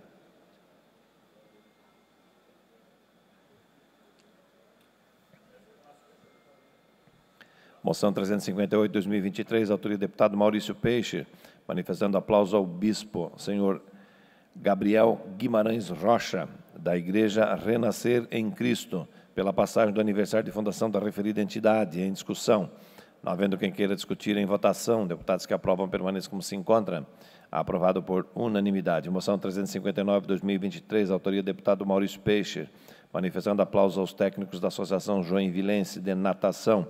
Moção 358, 2023, autoria do deputado Maurício Peixe, manifestando aplauso ao bispo, senhor Gabriel Guimarães Rocha, da Igreja Renascer em Cristo, pela passagem do aniversário de fundação da referida entidade em discussão. Não havendo quem queira discutir em votação, deputados que aprovam permaneçam como se encontram. Aprovado por unanimidade. Moção 359-2023, autoria do deputado Maurício Peixe. Manifestando aplauso aos técnicos da Associação Vilense de Natação,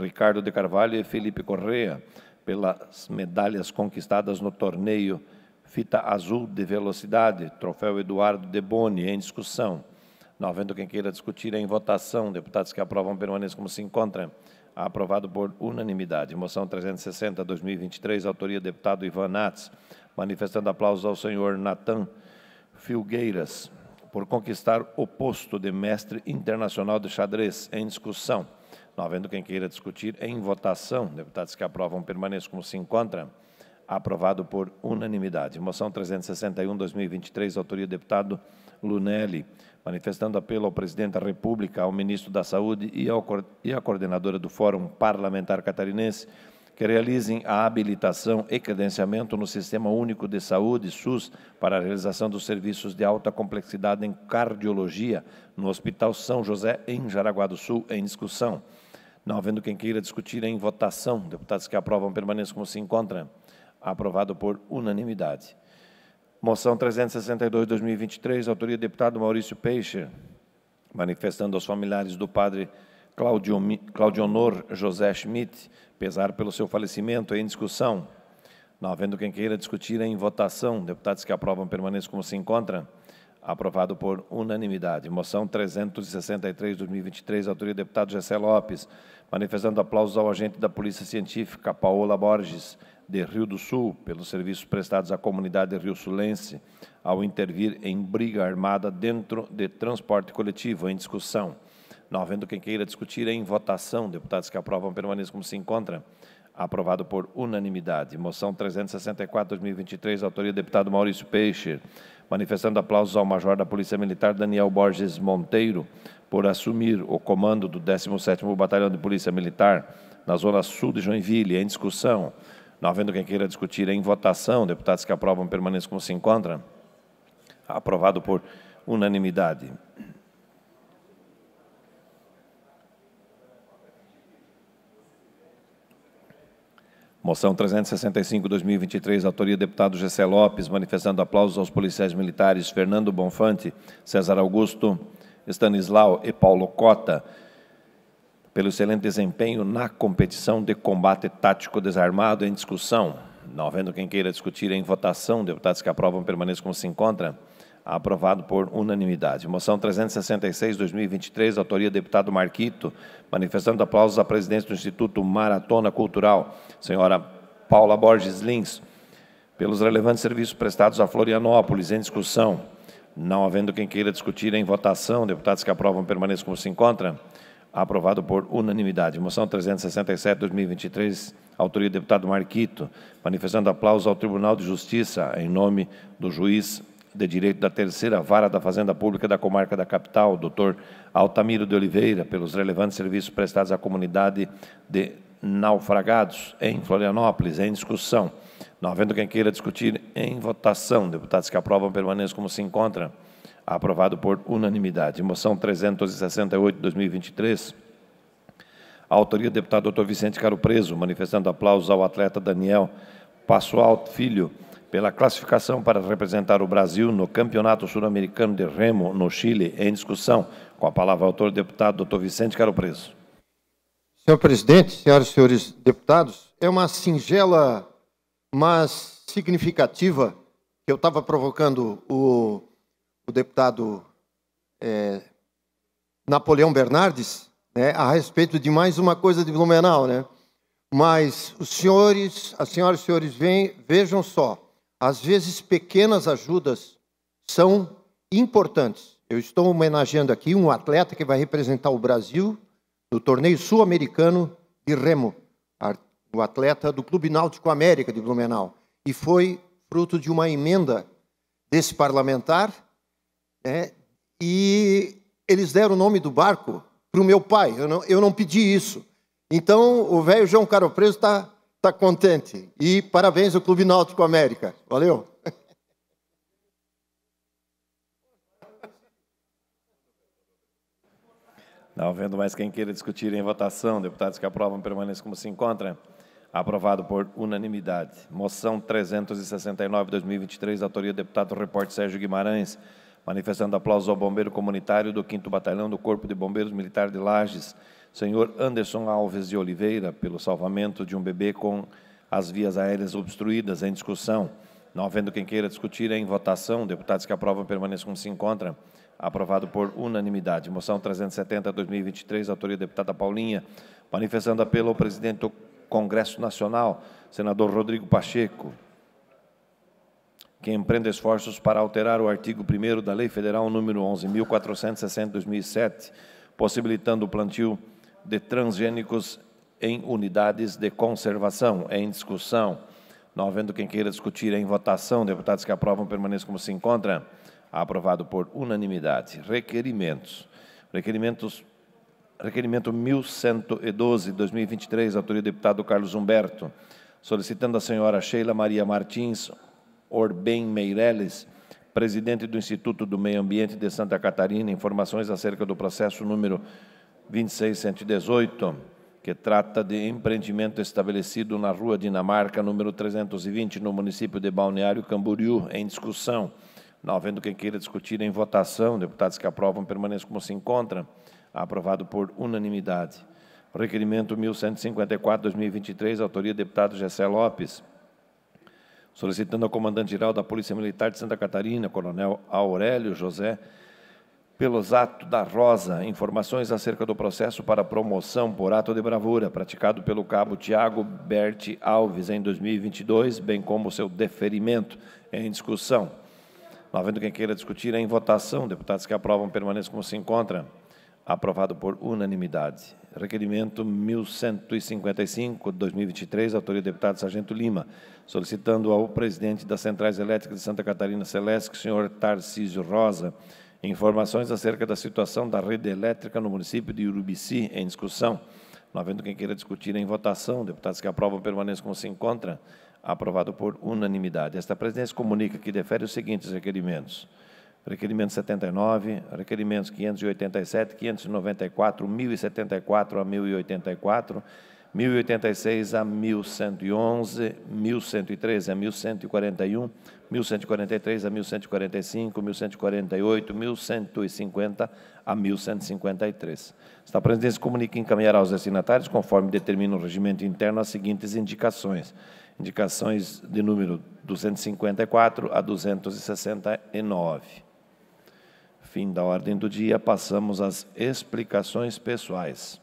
Ricardo de Carvalho e Felipe Correa, pelas medalhas conquistadas no torneio Fita Azul de Velocidade, troféu Eduardo de Boni, em discussão. Não havendo quem queira discutir, em votação. Deputados que aprovam permaneçam como se encontram. Aprovado por unanimidade. Moção 360, 2023, autoria deputado Ivan Nats. Manifestando aplausos ao senhor Natan Filgueiras por conquistar o posto de mestre internacional de xadrez em discussão. Não havendo quem queira discutir, em votação, deputados que aprovam permaneçam como se encontram. Aprovado por unanimidade. Moção 361, 2023, autoria deputado Lunelli manifestando apelo ao presidente da República, ao ministro da Saúde e, ao, e à coordenadora do Fórum Parlamentar Catarinense que realizem a habilitação e credenciamento no Sistema Único de Saúde, SUS, para a realização dos serviços de alta complexidade em cardiologia no Hospital São José, em Jaraguá do Sul, em discussão. Não havendo quem queira discutir em votação, deputados que aprovam permaneçam como se encontram. Aprovado por unanimidade. Moção 362 2023, autoria do deputado Maurício Peixer, manifestando aos familiares do padre Claudio, Claudionor José Schmidt, pesar pelo seu falecimento em discussão. Não havendo quem queira discutir em votação, deputados que aprovam permaneçam como se encontram. Aprovado por unanimidade. Moção 363, 2023, autoria do deputado Gessé Lopes, manifestando aplausos ao agente da Polícia Científica, Paola Borges, de Rio do Sul pelos serviços prestados à comunidade rio-sulense ao intervir em briga armada dentro de transporte coletivo em discussão. Não havendo quem queira discutir em votação, deputados que aprovam permaneçam como se encontram. Aprovado por unanimidade. Moção 364-2023, autoria do deputado Maurício Peixer. Manifestando aplausos ao major da Polícia Militar Daniel Borges Monteiro por assumir o comando do 17º Batalhão de Polícia Militar na zona sul de Joinville. Em discussão, não tá havendo quem queira discutir em votação, deputados que aprovam permaneçam como se encontram. Aprovado por unanimidade. Moção 365-2023, autoria do deputado Gessé Lopes, manifestando aplausos aos policiais militares Fernando Bonfante, César Augusto, Stanislau e Paulo Cota, pelo excelente desempenho na competição de combate tático desarmado em discussão. Não havendo quem queira discutir em votação, deputados que aprovam permaneçam como se encontra. Aprovado por unanimidade. Moção 366-2023, autoria do deputado Marquito, manifestando aplausos à presidente do Instituto Maratona Cultural, senhora Paula Borges Lins, pelos relevantes serviços prestados a Florianópolis, em discussão. Não havendo quem queira discutir em votação, deputados que aprovam permaneçam como se encontram Aprovado por unanimidade. Moção 367-2023, autoria do deputado Marquito, manifestando aplauso ao Tribunal de Justiça em nome do juiz de Direito da Terceira Vara da Fazenda Pública da Comarca da Capital, doutor Altamiro de Oliveira, pelos relevantes serviços prestados à comunidade de naufragados em Florianópolis, em discussão. Não havendo quem queira discutir, em votação. Deputados que aprovam permaneçam como se encontram aprovado por unanimidade. Moção 368, 2023, autoria deputado doutor Vicente Caro Preso, manifestando aplausos ao atleta Daniel Passoal Filho, pela classificação para representar o Brasil no Campeonato Sul-Americano de Remo, no Chile, em discussão. Com a palavra, autor deputado doutor Vicente Caro Preso. Senhor presidente, senhoras e senhores deputados, é uma singela, mas significativa, que eu estava provocando o o deputado é, Napoleão Bernardes, né, a respeito de mais uma coisa de Blumenau, né? Mas os senhores, as senhoras e senhores, vem, vejam só, às vezes pequenas ajudas são importantes. Eu estou homenageando aqui um atleta que vai representar o Brasil no torneio sul-americano de remo, o atleta do Clube Náutico América de Blumenau, e foi fruto de uma emenda desse parlamentar né? E eles deram o nome do barco para o meu pai. Eu não, eu não pedi isso. Então, o velho João Caropreso está tá contente. E parabéns ao Clube Náutico América. Valeu. Não vendo mais quem queira discutir em votação. Deputados que aprovam permaneçam como se encontram. Aprovado por unanimidade. Moção 369-2023, autoria do deputado repórter Sérgio Guimarães. Manifestando aplausos ao bombeiro comunitário do 5 Batalhão do Corpo de Bombeiros Militar de Lages, senhor Anderson Alves de Oliveira, pelo salvamento de um bebê com as vias aéreas obstruídas em discussão. Não havendo quem queira discutir em votação, deputados que aprovam permaneçam como se encontram. Aprovado por unanimidade. Moção 370-2023, autoria deputada Paulinha, manifestando apelo ao presidente do Congresso Nacional, senador Rodrigo Pacheco, que empreenda esforços para alterar o artigo 1 da Lei Federal nº 11.460-2007, possibilitando o plantio de transgênicos em unidades de conservação. É em discussão. Não havendo quem queira discutir, é em votação. Deputados que aprovam permaneçam como se encontram. Aprovado por unanimidade. Requerimentos. Requerimentos requerimento 1112 2023, autoria do deputado Carlos Humberto, solicitando à senhora Sheila Maria Martins Orbem Meireles, presidente do Instituto do Meio Ambiente de Santa Catarina, informações acerca do processo número 26118, que trata de empreendimento estabelecido na Rua Dinamarca, número 320, no município de Balneário Camboriú, em discussão. Não havendo quem queira discutir em votação, deputados que aprovam permaneçam como se encontram. Aprovado por unanimidade. Requerimento 1154-2023, autoria do deputado Gessé Lopes solicitando ao comandante-geral da Polícia Militar de Santa Catarina, coronel Aurélio José pelos atos da Rosa, informações acerca do processo para promoção por ato de bravura praticado pelo cabo Tiago Berti Alves em 2022, bem como seu deferimento em discussão. Não havendo quem queira discutir, é em votação. Deputados que aprovam permaneçam como se encontra. Aprovado por unanimidade. Requerimento 1155, 2023, autoria do deputado Sargento Lima, solicitando ao presidente das Centrais Elétricas de Santa Catarina Celeste, senhor Tarcísio Rosa, informações acerca da situação da rede elétrica no município de Urubici, em discussão. Não havendo quem queira discutir em votação, deputados que aprovam permaneçam como se encontram. Aprovado por unanimidade. Esta presidência comunica que defere os seguintes requerimentos requerimento 79, requerimentos 587, 594, 1074 a 1084, 1086 a 1111, 1113 a 1141, 1143 a 1145, 1148, 1150 a 1153. Esta presidência comunica e encaminhará aos destinatários, conforme determina o regimento interno, as seguintes indicações. Indicações de número 254 a 269. Fim da ordem do dia, passamos às explicações pessoais.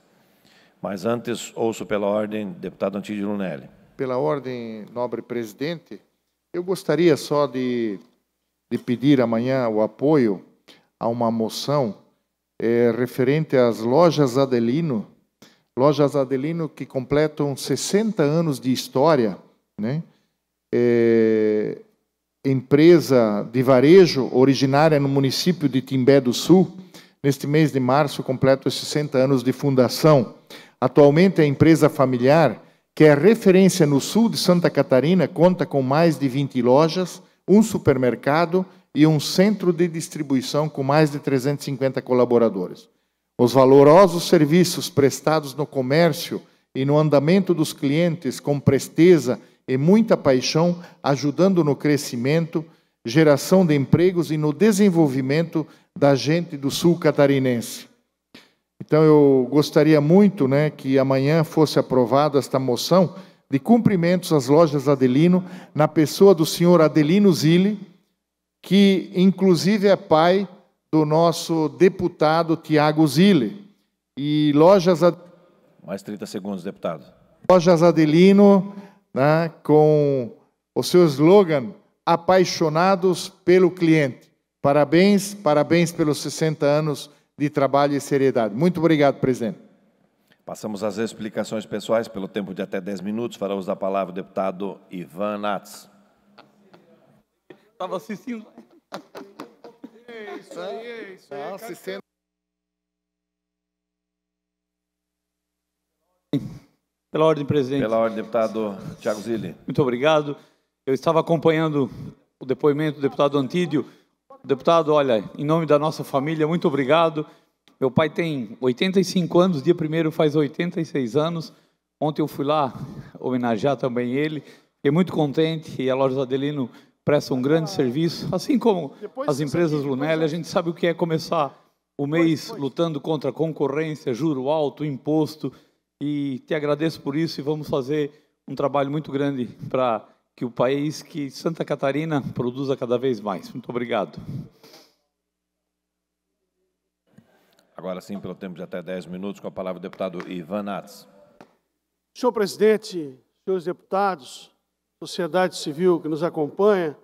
Mas antes, ouço pela ordem, deputado Antídio Lunelli. Pela ordem, nobre presidente, eu gostaria só de, de pedir amanhã o apoio a uma moção é, referente às lojas Adelino, lojas Adelino que completam 60 anos de história, né? É, empresa de varejo originária no município de Timbé do Sul. Neste mês de março, completa 60 anos de fundação. Atualmente, a empresa familiar, que é referência no sul de Santa Catarina, conta com mais de 20 lojas, um supermercado e um centro de distribuição com mais de 350 colaboradores. Os valorosos serviços prestados no comércio e no andamento dos clientes com presteza e muita paixão, ajudando no crescimento, geração de empregos e no desenvolvimento da gente do sul catarinense. Então eu gostaria muito, né, que amanhã fosse aprovada esta moção de cumprimentos às lojas Adelino, na pessoa do senhor Adelino Zilli, que inclusive é pai do nosso deputado Tiago Zilli. E lojas Ad... mais 30 segundos, deputado. Lojas Adelino né, com o seu slogan Apaixonados pelo Cliente. Parabéns, parabéns pelos 60 anos de trabalho e seriedade. Muito obrigado, presidente. Passamos às explicações pessoais pelo tempo de até 10 minutos. Fará uso da palavra o deputado Ivan Nats. Estava assistindo. É isso aí, é isso aí. Não, pela ordem, presidente. Pela ordem, deputado Tiago Zilli. Muito obrigado. Eu estava acompanhando o depoimento do deputado Antídio. Deputado, olha, em nome da nossa família, muito obrigado. Meu pai tem 85 anos, dia 1 faz 86 anos. Ontem eu fui lá homenagear também ele. Fiquei muito contente e a loja Adelino presta um grande serviço, assim como as empresas Lunelli. A gente sabe o que é começar o mês lutando contra a concorrência, juro alto, imposto e te agradeço por isso e vamos fazer um trabalho muito grande para que o país que Santa Catarina produza cada vez mais. Muito obrigado. Agora sim, pelo tempo de até 10 minutos, com a palavra o deputado Ivan Nats. Senhor presidente, senhores deputados, sociedade civil que nos acompanha,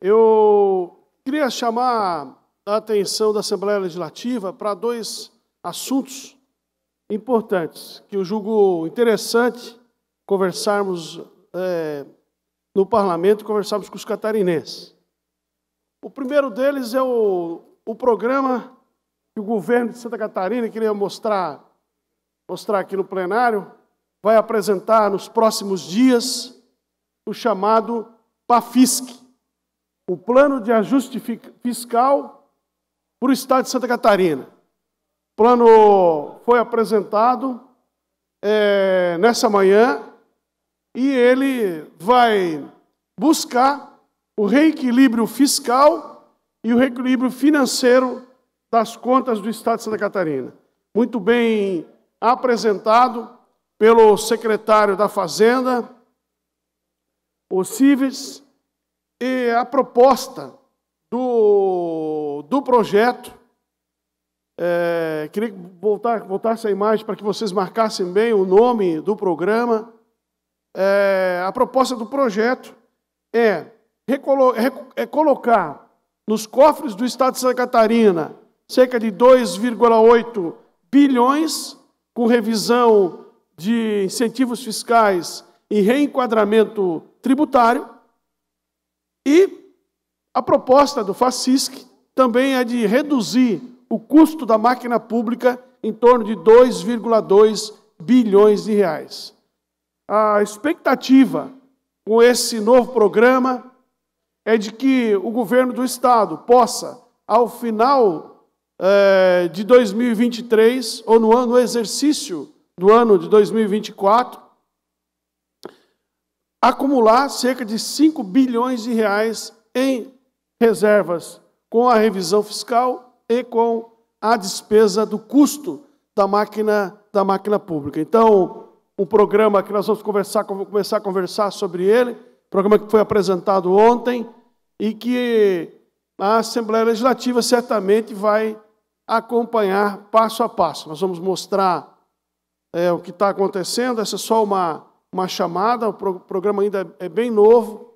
eu queria chamar a atenção da Assembleia Legislativa para dois assuntos importantes que eu julgo interessante conversarmos é, no parlamento, conversarmos com os catarinenses. O primeiro deles é o, o programa que o governo de Santa Catarina queria mostrar, mostrar aqui no plenário, vai apresentar nos próximos dias o chamado PAFISC, o Plano de Ajuste Fiscal para o Estado de Santa Catarina plano foi apresentado é, nessa manhã e ele vai buscar o reequilíbrio fiscal e o reequilíbrio financeiro das contas do Estado de Santa Catarina. Muito bem apresentado pelo secretário da Fazenda, o Cives, e a proposta do, do projeto é, queria voltar, voltar essa imagem para que vocês marcassem bem o nome do programa. É, a proposta do projeto é, recolo, é, é colocar nos cofres do Estado de Santa Catarina cerca de 2,8 bilhões, com revisão de incentivos fiscais e reenquadramento tributário. E a proposta do FACISC também é de reduzir o custo da máquina pública em torno de 2,2 bilhões de reais. A expectativa com esse novo programa é de que o governo do estado possa, ao final eh, de 2023 ou no ano no exercício do ano de 2024, acumular cerca de 5 bilhões de reais em reservas com a revisão fiscal e com a despesa do custo da máquina, da máquina pública. Então, um programa que nós vamos conversar, começar a conversar sobre ele, programa que foi apresentado ontem e que a Assembleia Legislativa certamente vai acompanhar passo a passo. Nós vamos mostrar é, o que está acontecendo, essa é só uma, uma chamada, o pro, programa ainda é, é bem novo,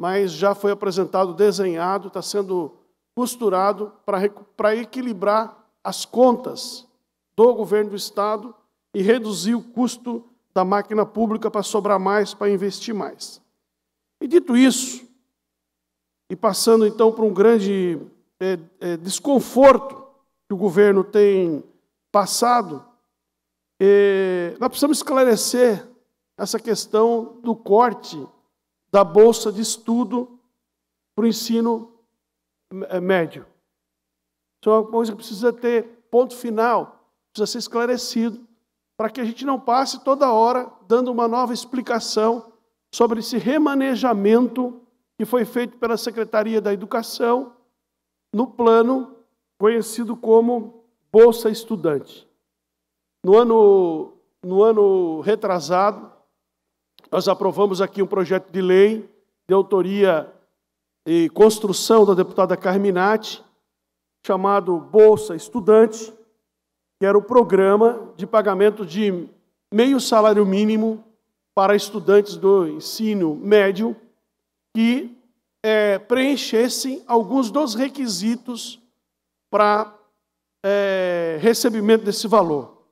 mas já foi apresentado, desenhado, está sendo costurado para equilibrar as contas do governo do Estado e reduzir o custo da máquina pública para sobrar mais, para investir mais. E dito isso, e passando então para um grande é, é, desconforto que o governo tem passado, é, nós precisamos esclarecer essa questão do corte da bolsa de estudo para o ensino é, médio. Isso então, é uma coisa que precisa ter ponto final, precisa ser esclarecido, para que a gente não passe toda hora dando uma nova explicação sobre esse remanejamento que foi feito pela Secretaria da Educação no plano conhecido como Bolsa Estudante. No ano, no ano retrasado, nós aprovamos aqui um projeto de lei de autoria e construção da deputada Carminati, chamado Bolsa Estudante, que era o programa de pagamento de meio salário mínimo para estudantes do ensino médio que é, preenchessem alguns dos requisitos para é, recebimento desse valor.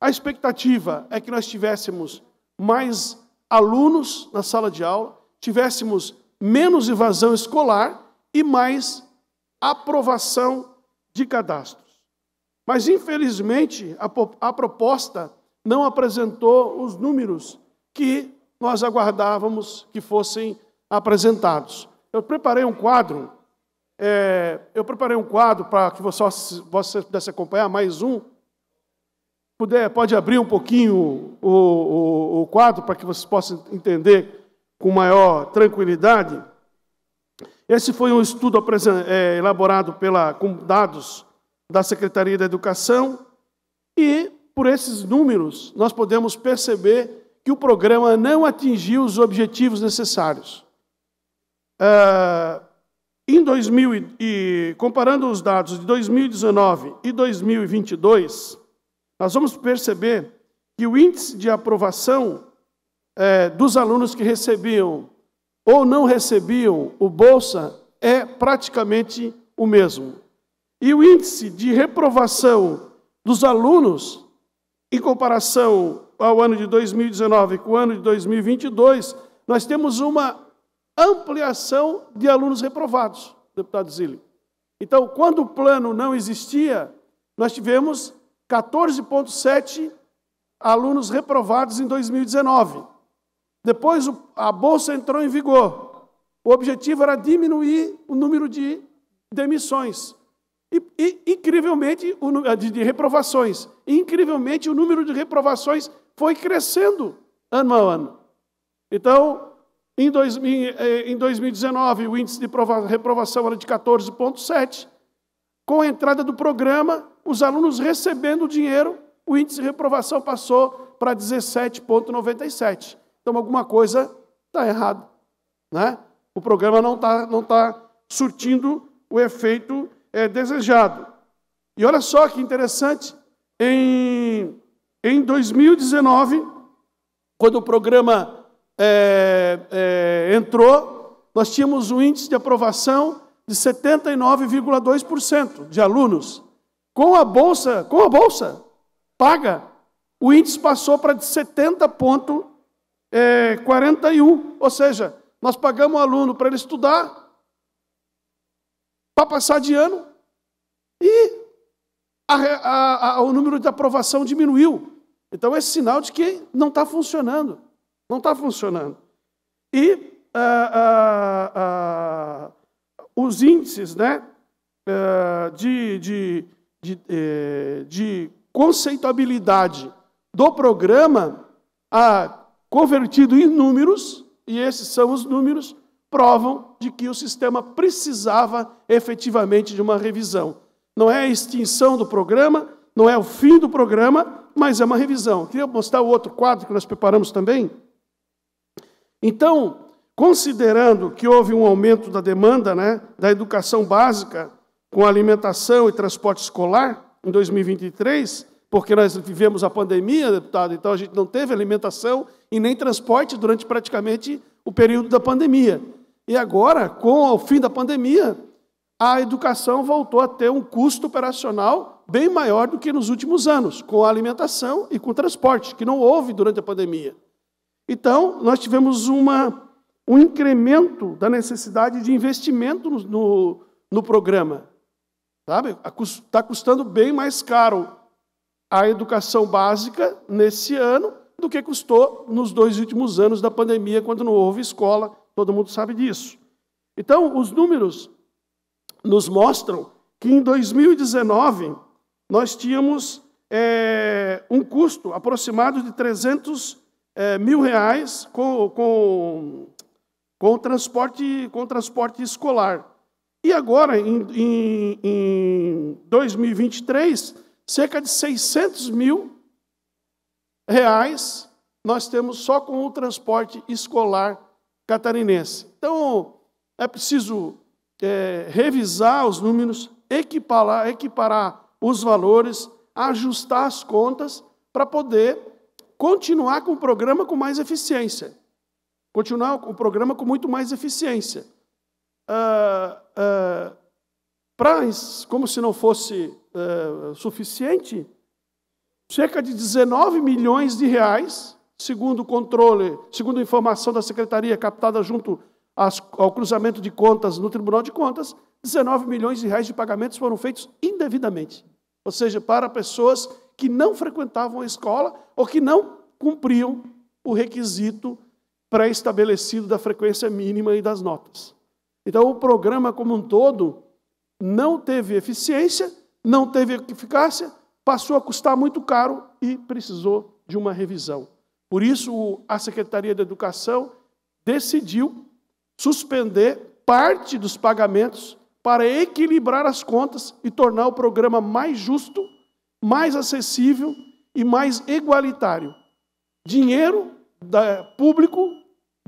A expectativa é que nós tivéssemos mais alunos na sala de aula, tivéssemos menos evasão escolar e mais aprovação de cadastros. Mas, infelizmente, a, a proposta não apresentou os números que nós aguardávamos que fossem apresentados. Eu preparei um quadro, é, eu preparei um quadro para que você, você pudesse acompanhar, mais um. Puder, pode abrir um pouquinho o, o, o quadro para que você possa entender com maior tranquilidade. Esse foi um estudo é, elaborado pela, com dados da Secretaria da Educação e, por esses números, nós podemos perceber que o programa não atingiu os objetivos necessários. Uh, em 2000 e, comparando os dados de 2019 e 2022, nós vamos perceber que o índice de aprovação é, dos alunos que recebiam ou não recebiam o bolsa é praticamente o mesmo. E o índice de reprovação dos alunos, em comparação ao ano de 2019 com o ano de 2022, nós temos uma ampliação de alunos reprovados, deputado Zilli. Então, quando o plano não existia, nós tivemos 14,7 alunos reprovados em 2019. Depois a bolsa entrou em vigor. O objetivo era diminuir o número de demissões. E, e incrivelmente, o, de, de reprovações. E, incrivelmente, o número de reprovações foi crescendo ano a ano. Então, em, dois, eh, eh, em, 2019, o índice de prova, reprovação era de 14,7. Com a entrada do programa, os alunos recebendo o dinheiro, o índice de reprovação passou para 17,97. Então alguma coisa está errada. Né? O programa não está não tá surtindo o efeito é, desejado. E olha só que interessante, em, em 2019, quando o programa é, é, entrou, nós tínhamos um índice de aprovação de 79,2% de alunos. Com a bolsa, com a bolsa paga, o índice passou para de 70 pontos é, 41. Ou seja, nós pagamos o aluno para ele estudar, para passar de ano, e a, a, a, o número de aprovação diminuiu. Então é sinal de que não está funcionando. Não está funcionando. E ah, ah, ah, os índices né, ah, de, de, de, eh, de do programa, a ah, convertido em números, e esses são os números, provam de que o sistema precisava efetivamente de uma revisão. Não é a extinção do programa, não é o fim do programa, mas é uma revisão. queria mostrar o outro quadro que nós preparamos também. Então, considerando que houve um aumento da demanda né, da educação básica com alimentação e transporte escolar em 2023, porque nós vivemos a pandemia, deputado, então a gente não teve alimentação e nem transporte durante praticamente o período da pandemia. E agora, com o fim da pandemia, a educação voltou a ter um custo operacional bem maior do que nos últimos anos, com a alimentação e com o transporte, que não houve durante a pandemia. Então, nós tivemos uma, um incremento da necessidade de investimento no, no, no programa. Está custando bem mais caro a educação básica nesse ano do que custou nos dois últimos anos da pandemia, quando não houve escola, todo mundo sabe disso. Então, os números nos mostram que em 2019 nós tínhamos é, um custo aproximado de 300 é, eh, mil reais com, com, com, o transporte, com o transporte escolar. E agora, em, em, em 2023, cerca de 600 mil reais nós temos só com o transporte escolar catarinense. Então, é preciso é, revisar os números, equiparar, equiparar os valores, ajustar as contas para poder continuar com o programa com mais eficiência. Continuar com o programa com muito mais eficiência. Uh, uh, pra, como se não fosse uh, suficiente, cerca de 19 milhões de reais, segundo o controle, segundo a informação da secretaria captada junto ao cruzamento de contas no Tribunal de Contas, 19 milhões de reais de pagamentos foram feitos indevidamente. Ou seja, para pessoas que não frequentavam a escola ou que não cumpriam o requisito pré-estabelecido da frequência mínima e das notas. Então, o programa como um todo não teve eficiência, não teve eficácia, passou a custar muito caro e precisou de uma revisão. Por isso, a Secretaria de Educação decidiu suspender parte dos pagamentos para equilibrar as contas e tornar o programa mais justo, mais acessível e mais igualitário. Dinheiro público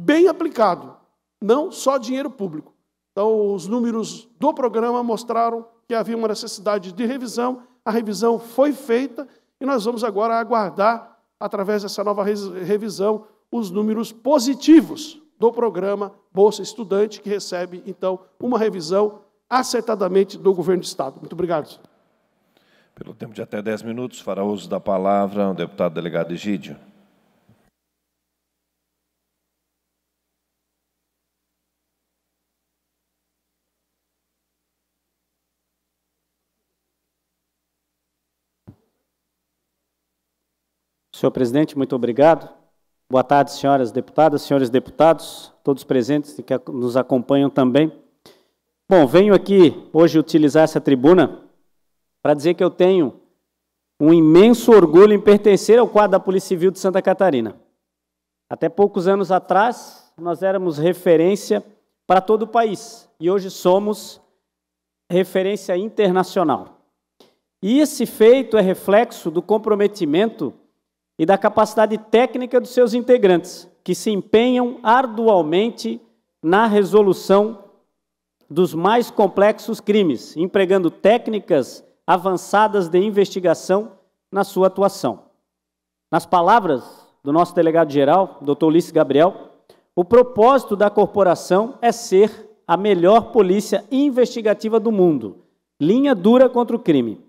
bem aplicado, não só dinheiro público. Então, os números do programa mostraram que havia uma necessidade de revisão a revisão foi feita e nós vamos agora aguardar, através dessa nova revisão, os números positivos do programa Bolsa Estudante, que recebe, então, uma revisão acertadamente do governo do Estado. Muito obrigado. Pelo tempo de até 10 minutos, fará uso da palavra o deputado delegado Egídio. Senhor presidente, muito obrigado. Boa tarde, senhoras deputadas, senhores deputados, todos presentes que nos acompanham também. Bom, venho aqui hoje utilizar essa tribuna para dizer que eu tenho um imenso orgulho em pertencer ao quadro da Polícia Civil de Santa Catarina. Até poucos anos atrás, nós éramos referência para todo o país e hoje somos referência internacional. E esse feito é reflexo do comprometimento e da capacidade técnica dos seus integrantes, que se empenham arduamente na resolução dos mais complexos crimes, empregando técnicas avançadas de investigação na sua atuação. Nas palavras do nosso delegado-geral, Dr. Ulisses Gabriel, o propósito da corporação é ser a melhor polícia investigativa do mundo, linha dura contra o crime.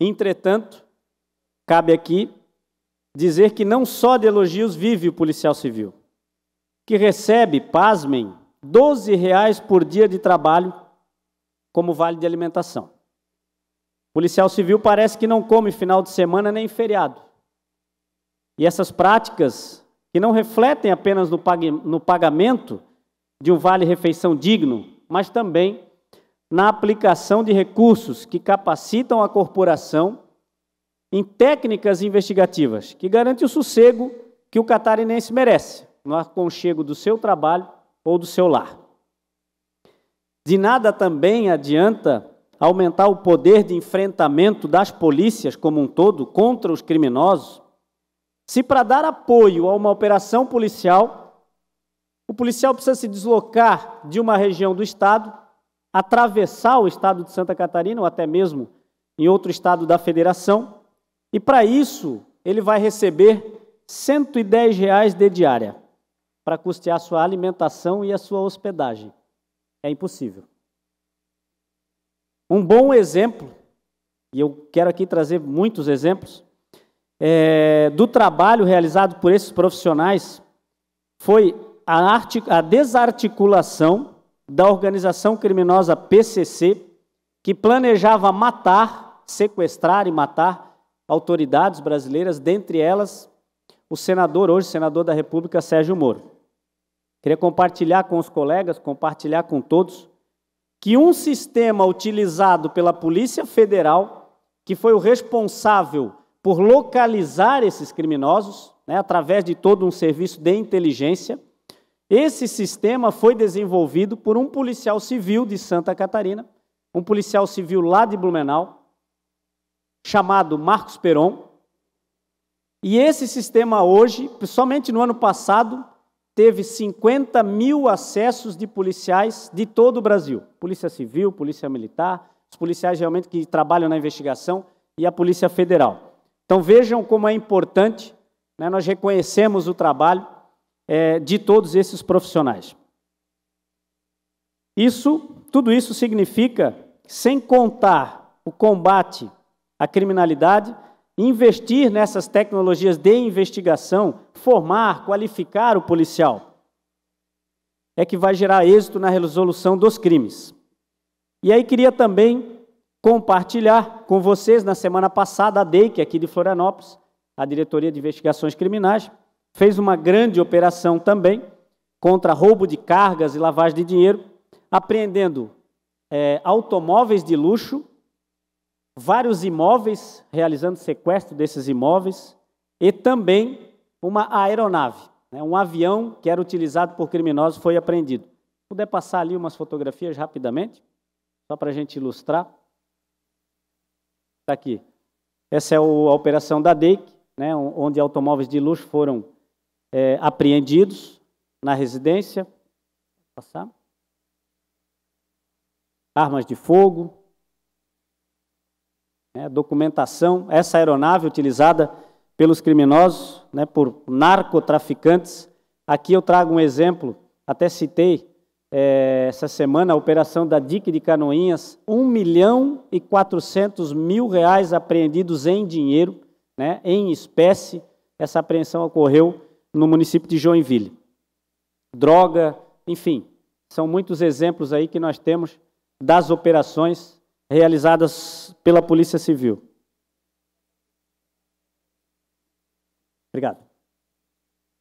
Entretanto, cabe aqui dizer que não só de elogios vive o policial civil, que recebe, pasmem, 12 reais por dia de trabalho como vale de alimentação. O policial civil parece que não come final de semana nem feriado. E essas práticas, que não refletem apenas no pagamento de um vale-refeição digno, mas também na aplicação de recursos que capacitam a corporação em técnicas investigativas que garante o sossego que o catarinense merece no aconchego do seu trabalho ou do seu lar. De nada também adianta aumentar o poder de enfrentamento das polícias como um todo contra os criminosos, se para dar apoio a uma operação policial, o policial precisa se deslocar de uma região do estado, atravessar o estado de Santa Catarina ou até mesmo em outro estado da federação, e para isso, ele vai receber R$ 110 reais de diária para custear sua alimentação e a sua hospedagem. É impossível. Um bom exemplo, e eu quero aqui trazer muitos exemplos, é, do trabalho realizado por esses profissionais foi a, a desarticulação da organização criminosa PCC, que planejava matar, sequestrar e matar autoridades brasileiras, dentre elas o senador, hoje senador da República, Sérgio Moro. Queria compartilhar com os colegas, compartilhar com todos, que um sistema utilizado pela Polícia Federal, que foi o responsável por localizar esses criminosos, né, através de todo um serviço de inteligência, esse sistema foi desenvolvido por um policial civil de Santa Catarina, um policial civil lá de Blumenau, chamado Marcos Peron. E esse sistema hoje, somente no ano passado, teve 50 mil acessos de policiais de todo o Brasil. Polícia Civil, Polícia Militar, os policiais realmente que trabalham na investigação e a Polícia Federal. Então vejam como é importante, né, nós reconhecemos o trabalho é, de todos esses profissionais. Isso, tudo isso significa, sem contar o combate a criminalidade, investir nessas tecnologias de investigação, formar, qualificar o policial, é que vai gerar êxito na resolução dos crimes. E aí queria também compartilhar com vocês, na semana passada, a DEIC, aqui de Florianópolis, a Diretoria de Investigações Criminais, fez uma grande operação também contra roubo de cargas e lavagem de dinheiro, apreendendo é, automóveis de luxo vários imóveis, realizando sequestro desses imóveis, e também uma aeronave. Né? Um avião que era utilizado por criminosos foi apreendido. Se puder passar ali umas fotografias rapidamente, só para a gente ilustrar. Está aqui. Essa é a operação da DEIC, né, onde automóveis de luxo foram é, apreendidos na residência. Passar. Armas de fogo, né, documentação, essa aeronave utilizada pelos criminosos, né, por narcotraficantes. Aqui eu trago um exemplo, até citei é, essa semana a operação da DIC de Canoinhas, 1 milhão e 400 mil reais apreendidos em dinheiro, né, em espécie. Essa apreensão ocorreu no município de Joinville. Droga, enfim, são muitos exemplos aí que nós temos das operações realizadas pela Polícia Civil. Obrigado.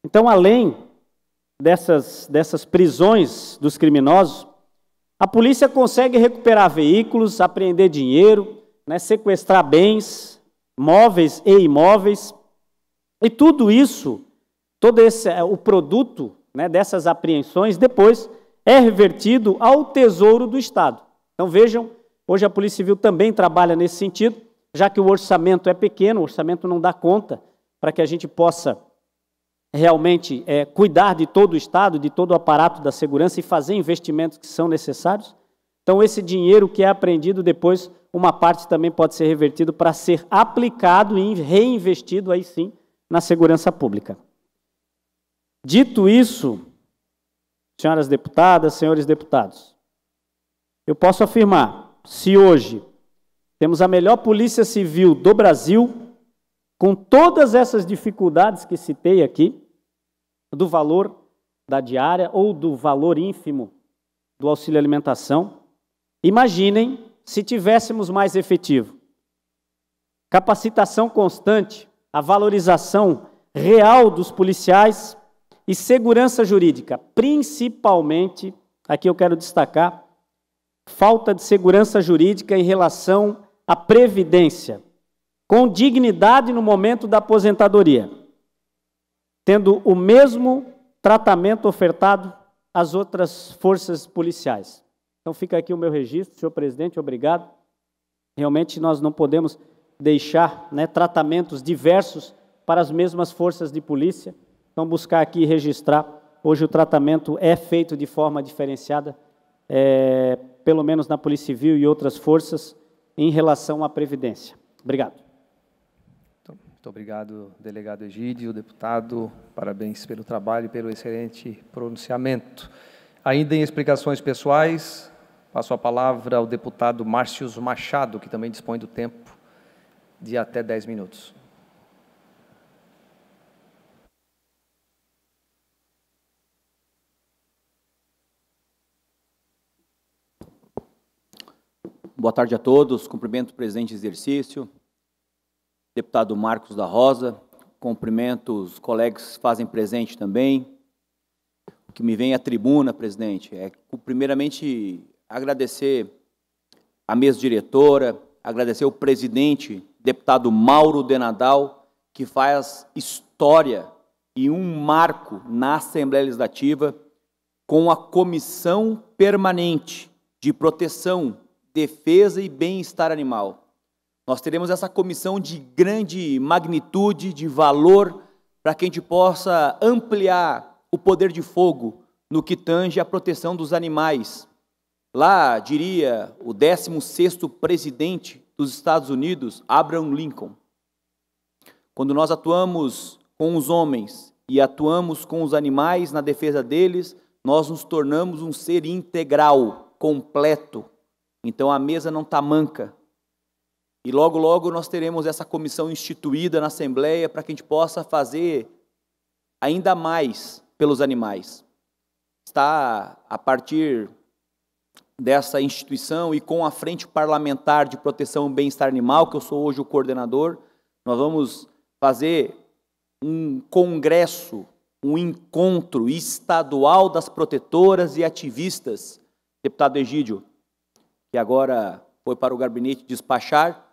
Então, além dessas, dessas prisões dos criminosos, a polícia consegue recuperar veículos, apreender dinheiro, né, sequestrar bens, móveis e imóveis. E tudo isso, todo esse eh, o produto né, dessas apreensões, depois é revertido ao tesouro do Estado. Então vejam Hoje a Polícia Civil também trabalha nesse sentido, já que o orçamento é pequeno, o orçamento não dá conta para que a gente possa realmente é, cuidar de todo o Estado, de todo o aparato da segurança e fazer investimentos que são necessários. Então, esse dinheiro que é apreendido depois, uma parte também pode ser revertido para ser aplicado e reinvestido aí sim na segurança pública. Dito isso, senhoras deputadas, senhores deputados, eu posso afirmar se hoje temos a melhor polícia civil do Brasil, com todas essas dificuldades que citei aqui, do valor da diária ou do valor ínfimo do auxílio alimentação, imaginem se tivéssemos mais efetivo. Capacitação constante, a valorização real dos policiais e segurança jurídica, principalmente, aqui eu quero destacar falta de segurança jurídica em relação à previdência, com dignidade no momento da aposentadoria, tendo o mesmo tratamento ofertado às outras forças policiais. Então fica aqui o meu registro, senhor presidente, obrigado. Realmente nós não podemos deixar né, tratamentos diversos para as mesmas forças de polícia. Então buscar aqui registrar, hoje o tratamento é feito de forma diferenciada é, pelo menos na Polícia Civil e outras forças, em relação à Previdência. Obrigado. Então, muito obrigado, delegado Egídio, deputado. Parabéns pelo trabalho e pelo excelente pronunciamento. Ainda em explicações pessoais, passo a palavra ao deputado Márcio Machado, que também dispõe do tempo de até 10 minutos. Boa tarde a todos. Cumprimento o presidente de exercício, deputado Marcos da Rosa. Cumprimento os colegas que fazem presente também. O que me vem à tribuna, presidente, é primeiramente agradecer a mesa diretora, agradecer o presidente, deputado Mauro Denadal, que faz história e um marco na Assembleia Legislativa com a Comissão Permanente de Proteção defesa e bem-estar animal. Nós teremos essa comissão de grande magnitude, de valor, para que a gente possa ampliar o poder de fogo no que tange à proteção dos animais. Lá, diria o 16º presidente dos Estados Unidos, Abraham Lincoln. Quando nós atuamos com os homens e atuamos com os animais na defesa deles, nós nos tornamos um ser integral, completo, então a mesa não está manca. E logo, logo nós teremos essa comissão instituída na Assembleia para que a gente possa fazer ainda mais pelos animais. Está a partir dessa instituição e com a Frente Parlamentar de Proteção e Bem-Estar Animal, que eu sou hoje o coordenador, nós vamos fazer um congresso, um encontro estadual das protetoras e ativistas. Deputado Egídio, que agora foi para o gabinete despachar,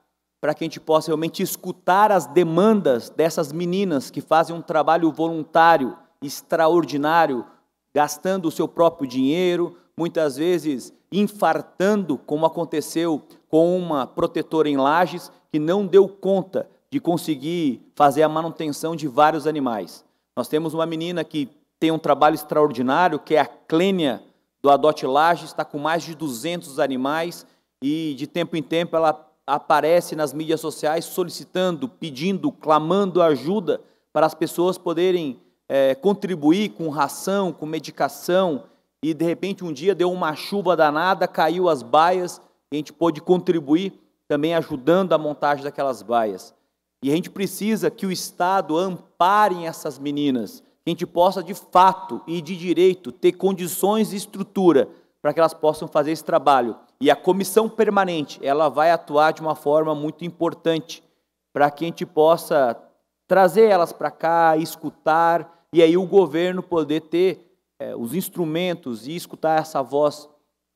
para que a gente possa realmente escutar as demandas dessas meninas que fazem um trabalho voluntário extraordinário, gastando o seu próprio dinheiro, muitas vezes infartando, como aconteceu com uma protetora em Lages que não deu conta de conseguir fazer a manutenção de vários animais. Nós temos uma menina que tem um trabalho extraordinário, que é a Clênia do Adote Laje está com mais de 200 animais e de tempo em tempo ela aparece nas mídias sociais solicitando, pedindo, clamando ajuda para as pessoas poderem é, contribuir com ração, com medicação. E de repente um dia deu uma chuva danada, caiu as baias e a gente pôde contribuir também ajudando a montagem daquelas baias. E a gente precisa que o Estado ampare essas meninas que a gente possa de fato e de direito ter condições e estrutura para que elas possam fazer esse trabalho. E a comissão permanente, ela vai atuar de uma forma muito importante para que a gente possa trazer elas para cá, escutar, e aí o governo poder ter é, os instrumentos e escutar essa voz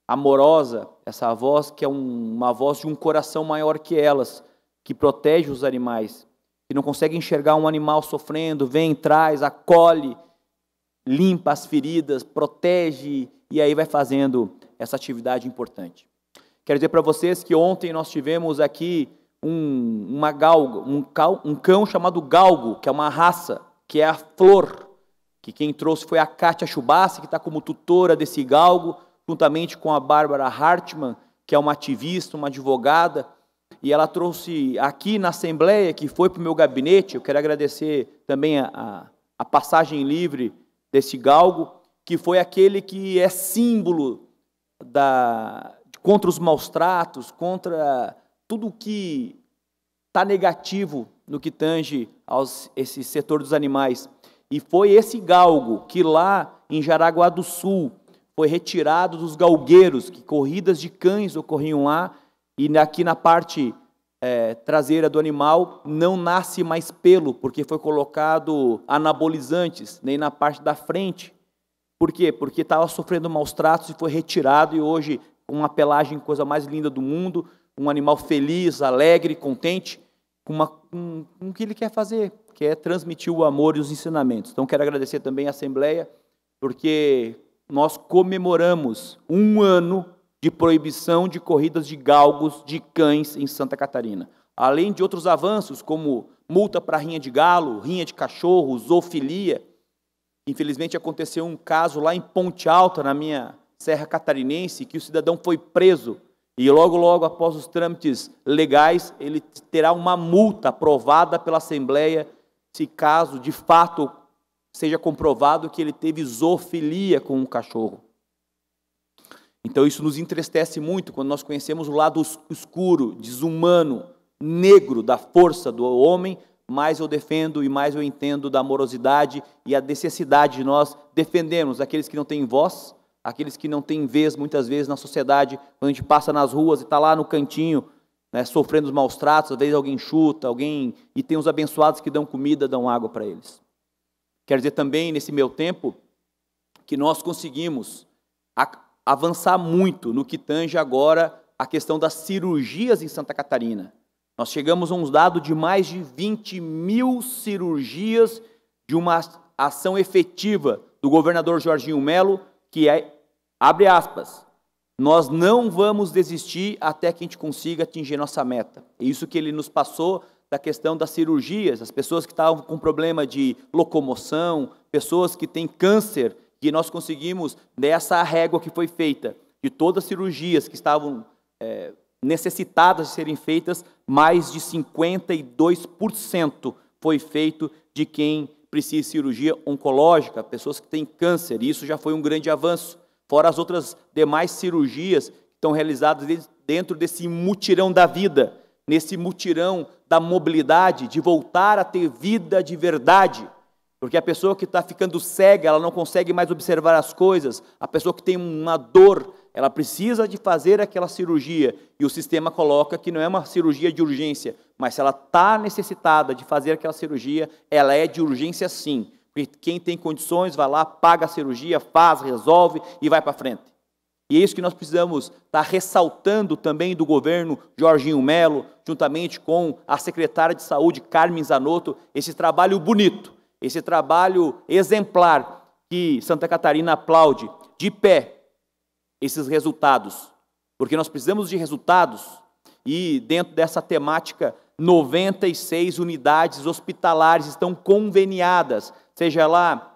amorosa, essa voz que é um, uma voz de um coração maior que elas, que protege os animais que não consegue enxergar um animal sofrendo, vem, traz, acolhe, limpa as feridas, protege e aí vai fazendo essa atividade importante. Quero dizer para vocês que ontem nós tivemos aqui um, uma galga, um, cal, um cão chamado galgo, que é uma raça, que é a flor, que quem trouxe foi a Kátia Chubassi, que está como tutora desse galgo, juntamente com a Bárbara Hartmann, que é uma ativista, uma advogada, e ela trouxe aqui na Assembleia, que foi para o meu gabinete, eu quero agradecer também a, a, passagem livre desse galgo, que foi aquele que é símbolo da, contra os maus tratos, contra tudo que está negativo no que tange aos, esse setor dos animais. E foi esse galgo que lá em Jaraguá do Sul foi retirado dos galgueiros, que corridas de cães ocorriam lá, e aqui na parte é, traseira do animal não nasce mais pelo, porque foi colocado anabolizantes, nem na parte da frente. Por quê? Porque estava sofrendo maus tratos e foi retirado, e hoje, com uma pelagem, coisa mais linda do mundo, um animal feliz, alegre, contente, com, uma, com, com o que ele quer fazer, que é transmitir o amor e os ensinamentos. Então, quero agradecer também à Assembleia, porque nós comemoramos um ano de proibição de corridas de galgos de cães em Santa Catarina, além de outros avanços, como multa para rinha de galo, rinha de cachorro, zoofilia. Infelizmente aconteceu um caso lá em Ponte Alta, na minha Serra Catarinense, que o cidadão foi preso e logo, logo após os trâmites legais, ele terá uma multa aprovada pela Assembleia se caso de fato seja comprovado que ele teve zoofilia com um cachorro. Então isso nos entristece muito quando nós conhecemos o lado escuro, desumano, negro da força do homem, mais eu defendo e mais eu entendo da amorosidade e a necessidade de nós defendermos aqueles que não têm voz, aqueles que não têm vez muitas vezes na sociedade, quando a gente passa nas ruas e está lá no cantinho, né, sofrendo os maus tratos, às vezes alguém chuta, alguém. e tem os abençoados que dão comida, dão água para eles. Quer dizer também, nesse meu tempo, que nós conseguimos avançar muito no que tange agora a questão das cirurgias em Santa Catarina. Nós chegamos a uns dados de mais de 20 mil cirurgias de uma ação efetiva do governador Jorginho Melo, que é, abre aspas, nós não vamos desistir até que a gente consiga atingir nossa meta. É isso que ele nos passou da questão das cirurgias, as pessoas que estavam com problema de locomoção, pessoas que têm câncer que nós conseguimos, nessa régua que foi feita, de todas as cirurgias que estavam é, necessitadas de serem feitas, mais de 52% foi feito de quem precisa de cirurgia oncológica, pessoas que têm câncer. E isso já foi um grande avanço. Fora as outras demais cirurgias que estão realizadas dentro desse mutirão da vida, nesse mutirão da mobilidade, de voltar a ter vida de verdade, porque a pessoa que está ficando cega, ela não consegue mais observar as coisas. A pessoa que tem uma dor, ela precisa de fazer aquela cirurgia. E o sistema coloca que não é uma cirurgia de urgência, mas se ela está necessitada de fazer aquela cirurgia, ela é de urgência sim. Porque quem tem condições vai lá, paga a cirurgia, faz, resolve e vai para frente. E é isso que nós precisamos estar tá ressaltando também do governo Jorginho Melo, juntamente com a secretária de saúde Carmen Zanotto, esse trabalho bonito esse trabalho exemplar que Santa Catarina aplaude de pé esses resultados, porque nós precisamos de resultados e dentro dessa temática 96 unidades hospitalares estão conveniadas, seja lá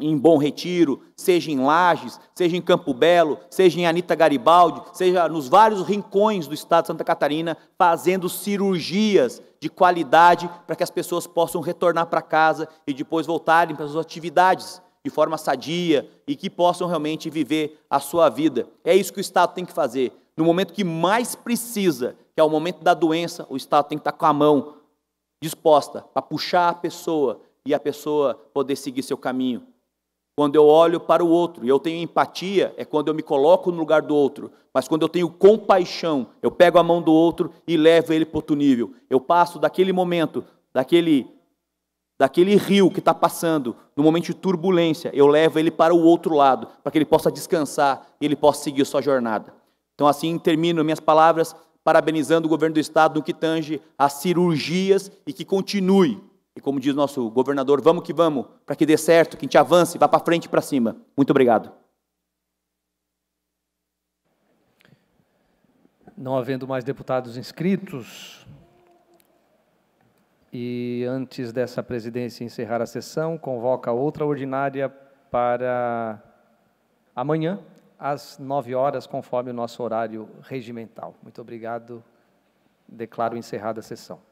em Bom Retiro, seja em Lages, seja em Campo Belo, seja em Anita Garibaldi, seja nos vários rincões do estado de Santa Catarina, fazendo cirurgias de qualidade para que as pessoas possam retornar para casa e depois voltarem para as suas atividades de forma sadia e que possam realmente viver a sua vida. É isso que o Estado tem que fazer. No momento que mais precisa, que é o momento da doença, o Estado tem que estar com a mão disposta para puxar a pessoa e a pessoa poder seguir seu caminho quando eu olho para o outro e eu tenho empatia, é quando eu me coloco no lugar do outro. Mas quando eu tenho compaixão, eu pego a mão do outro e levo ele para outro nível. Eu passo daquele momento, daquele, daquele rio que está passando, no momento de turbulência, eu levo ele para o outro lado, para que ele possa descansar e ele possa seguir sua jornada. Então, assim termino minhas palavras, parabenizando o governo do Estado no que tange às cirurgias e que continue e como diz nosso governador, vamos que vamos, para que dê certo, que a gente avance, vá para frente e para cima. Muito obrigado. Não havendo mais deputados inscritos, e antes dessa presidência encerrar a sessão, convoca outra ordinária para amanhã, às nove horas, conforme o nosso horário regimental. Muito obrigado. Declaro encerrada a sessão.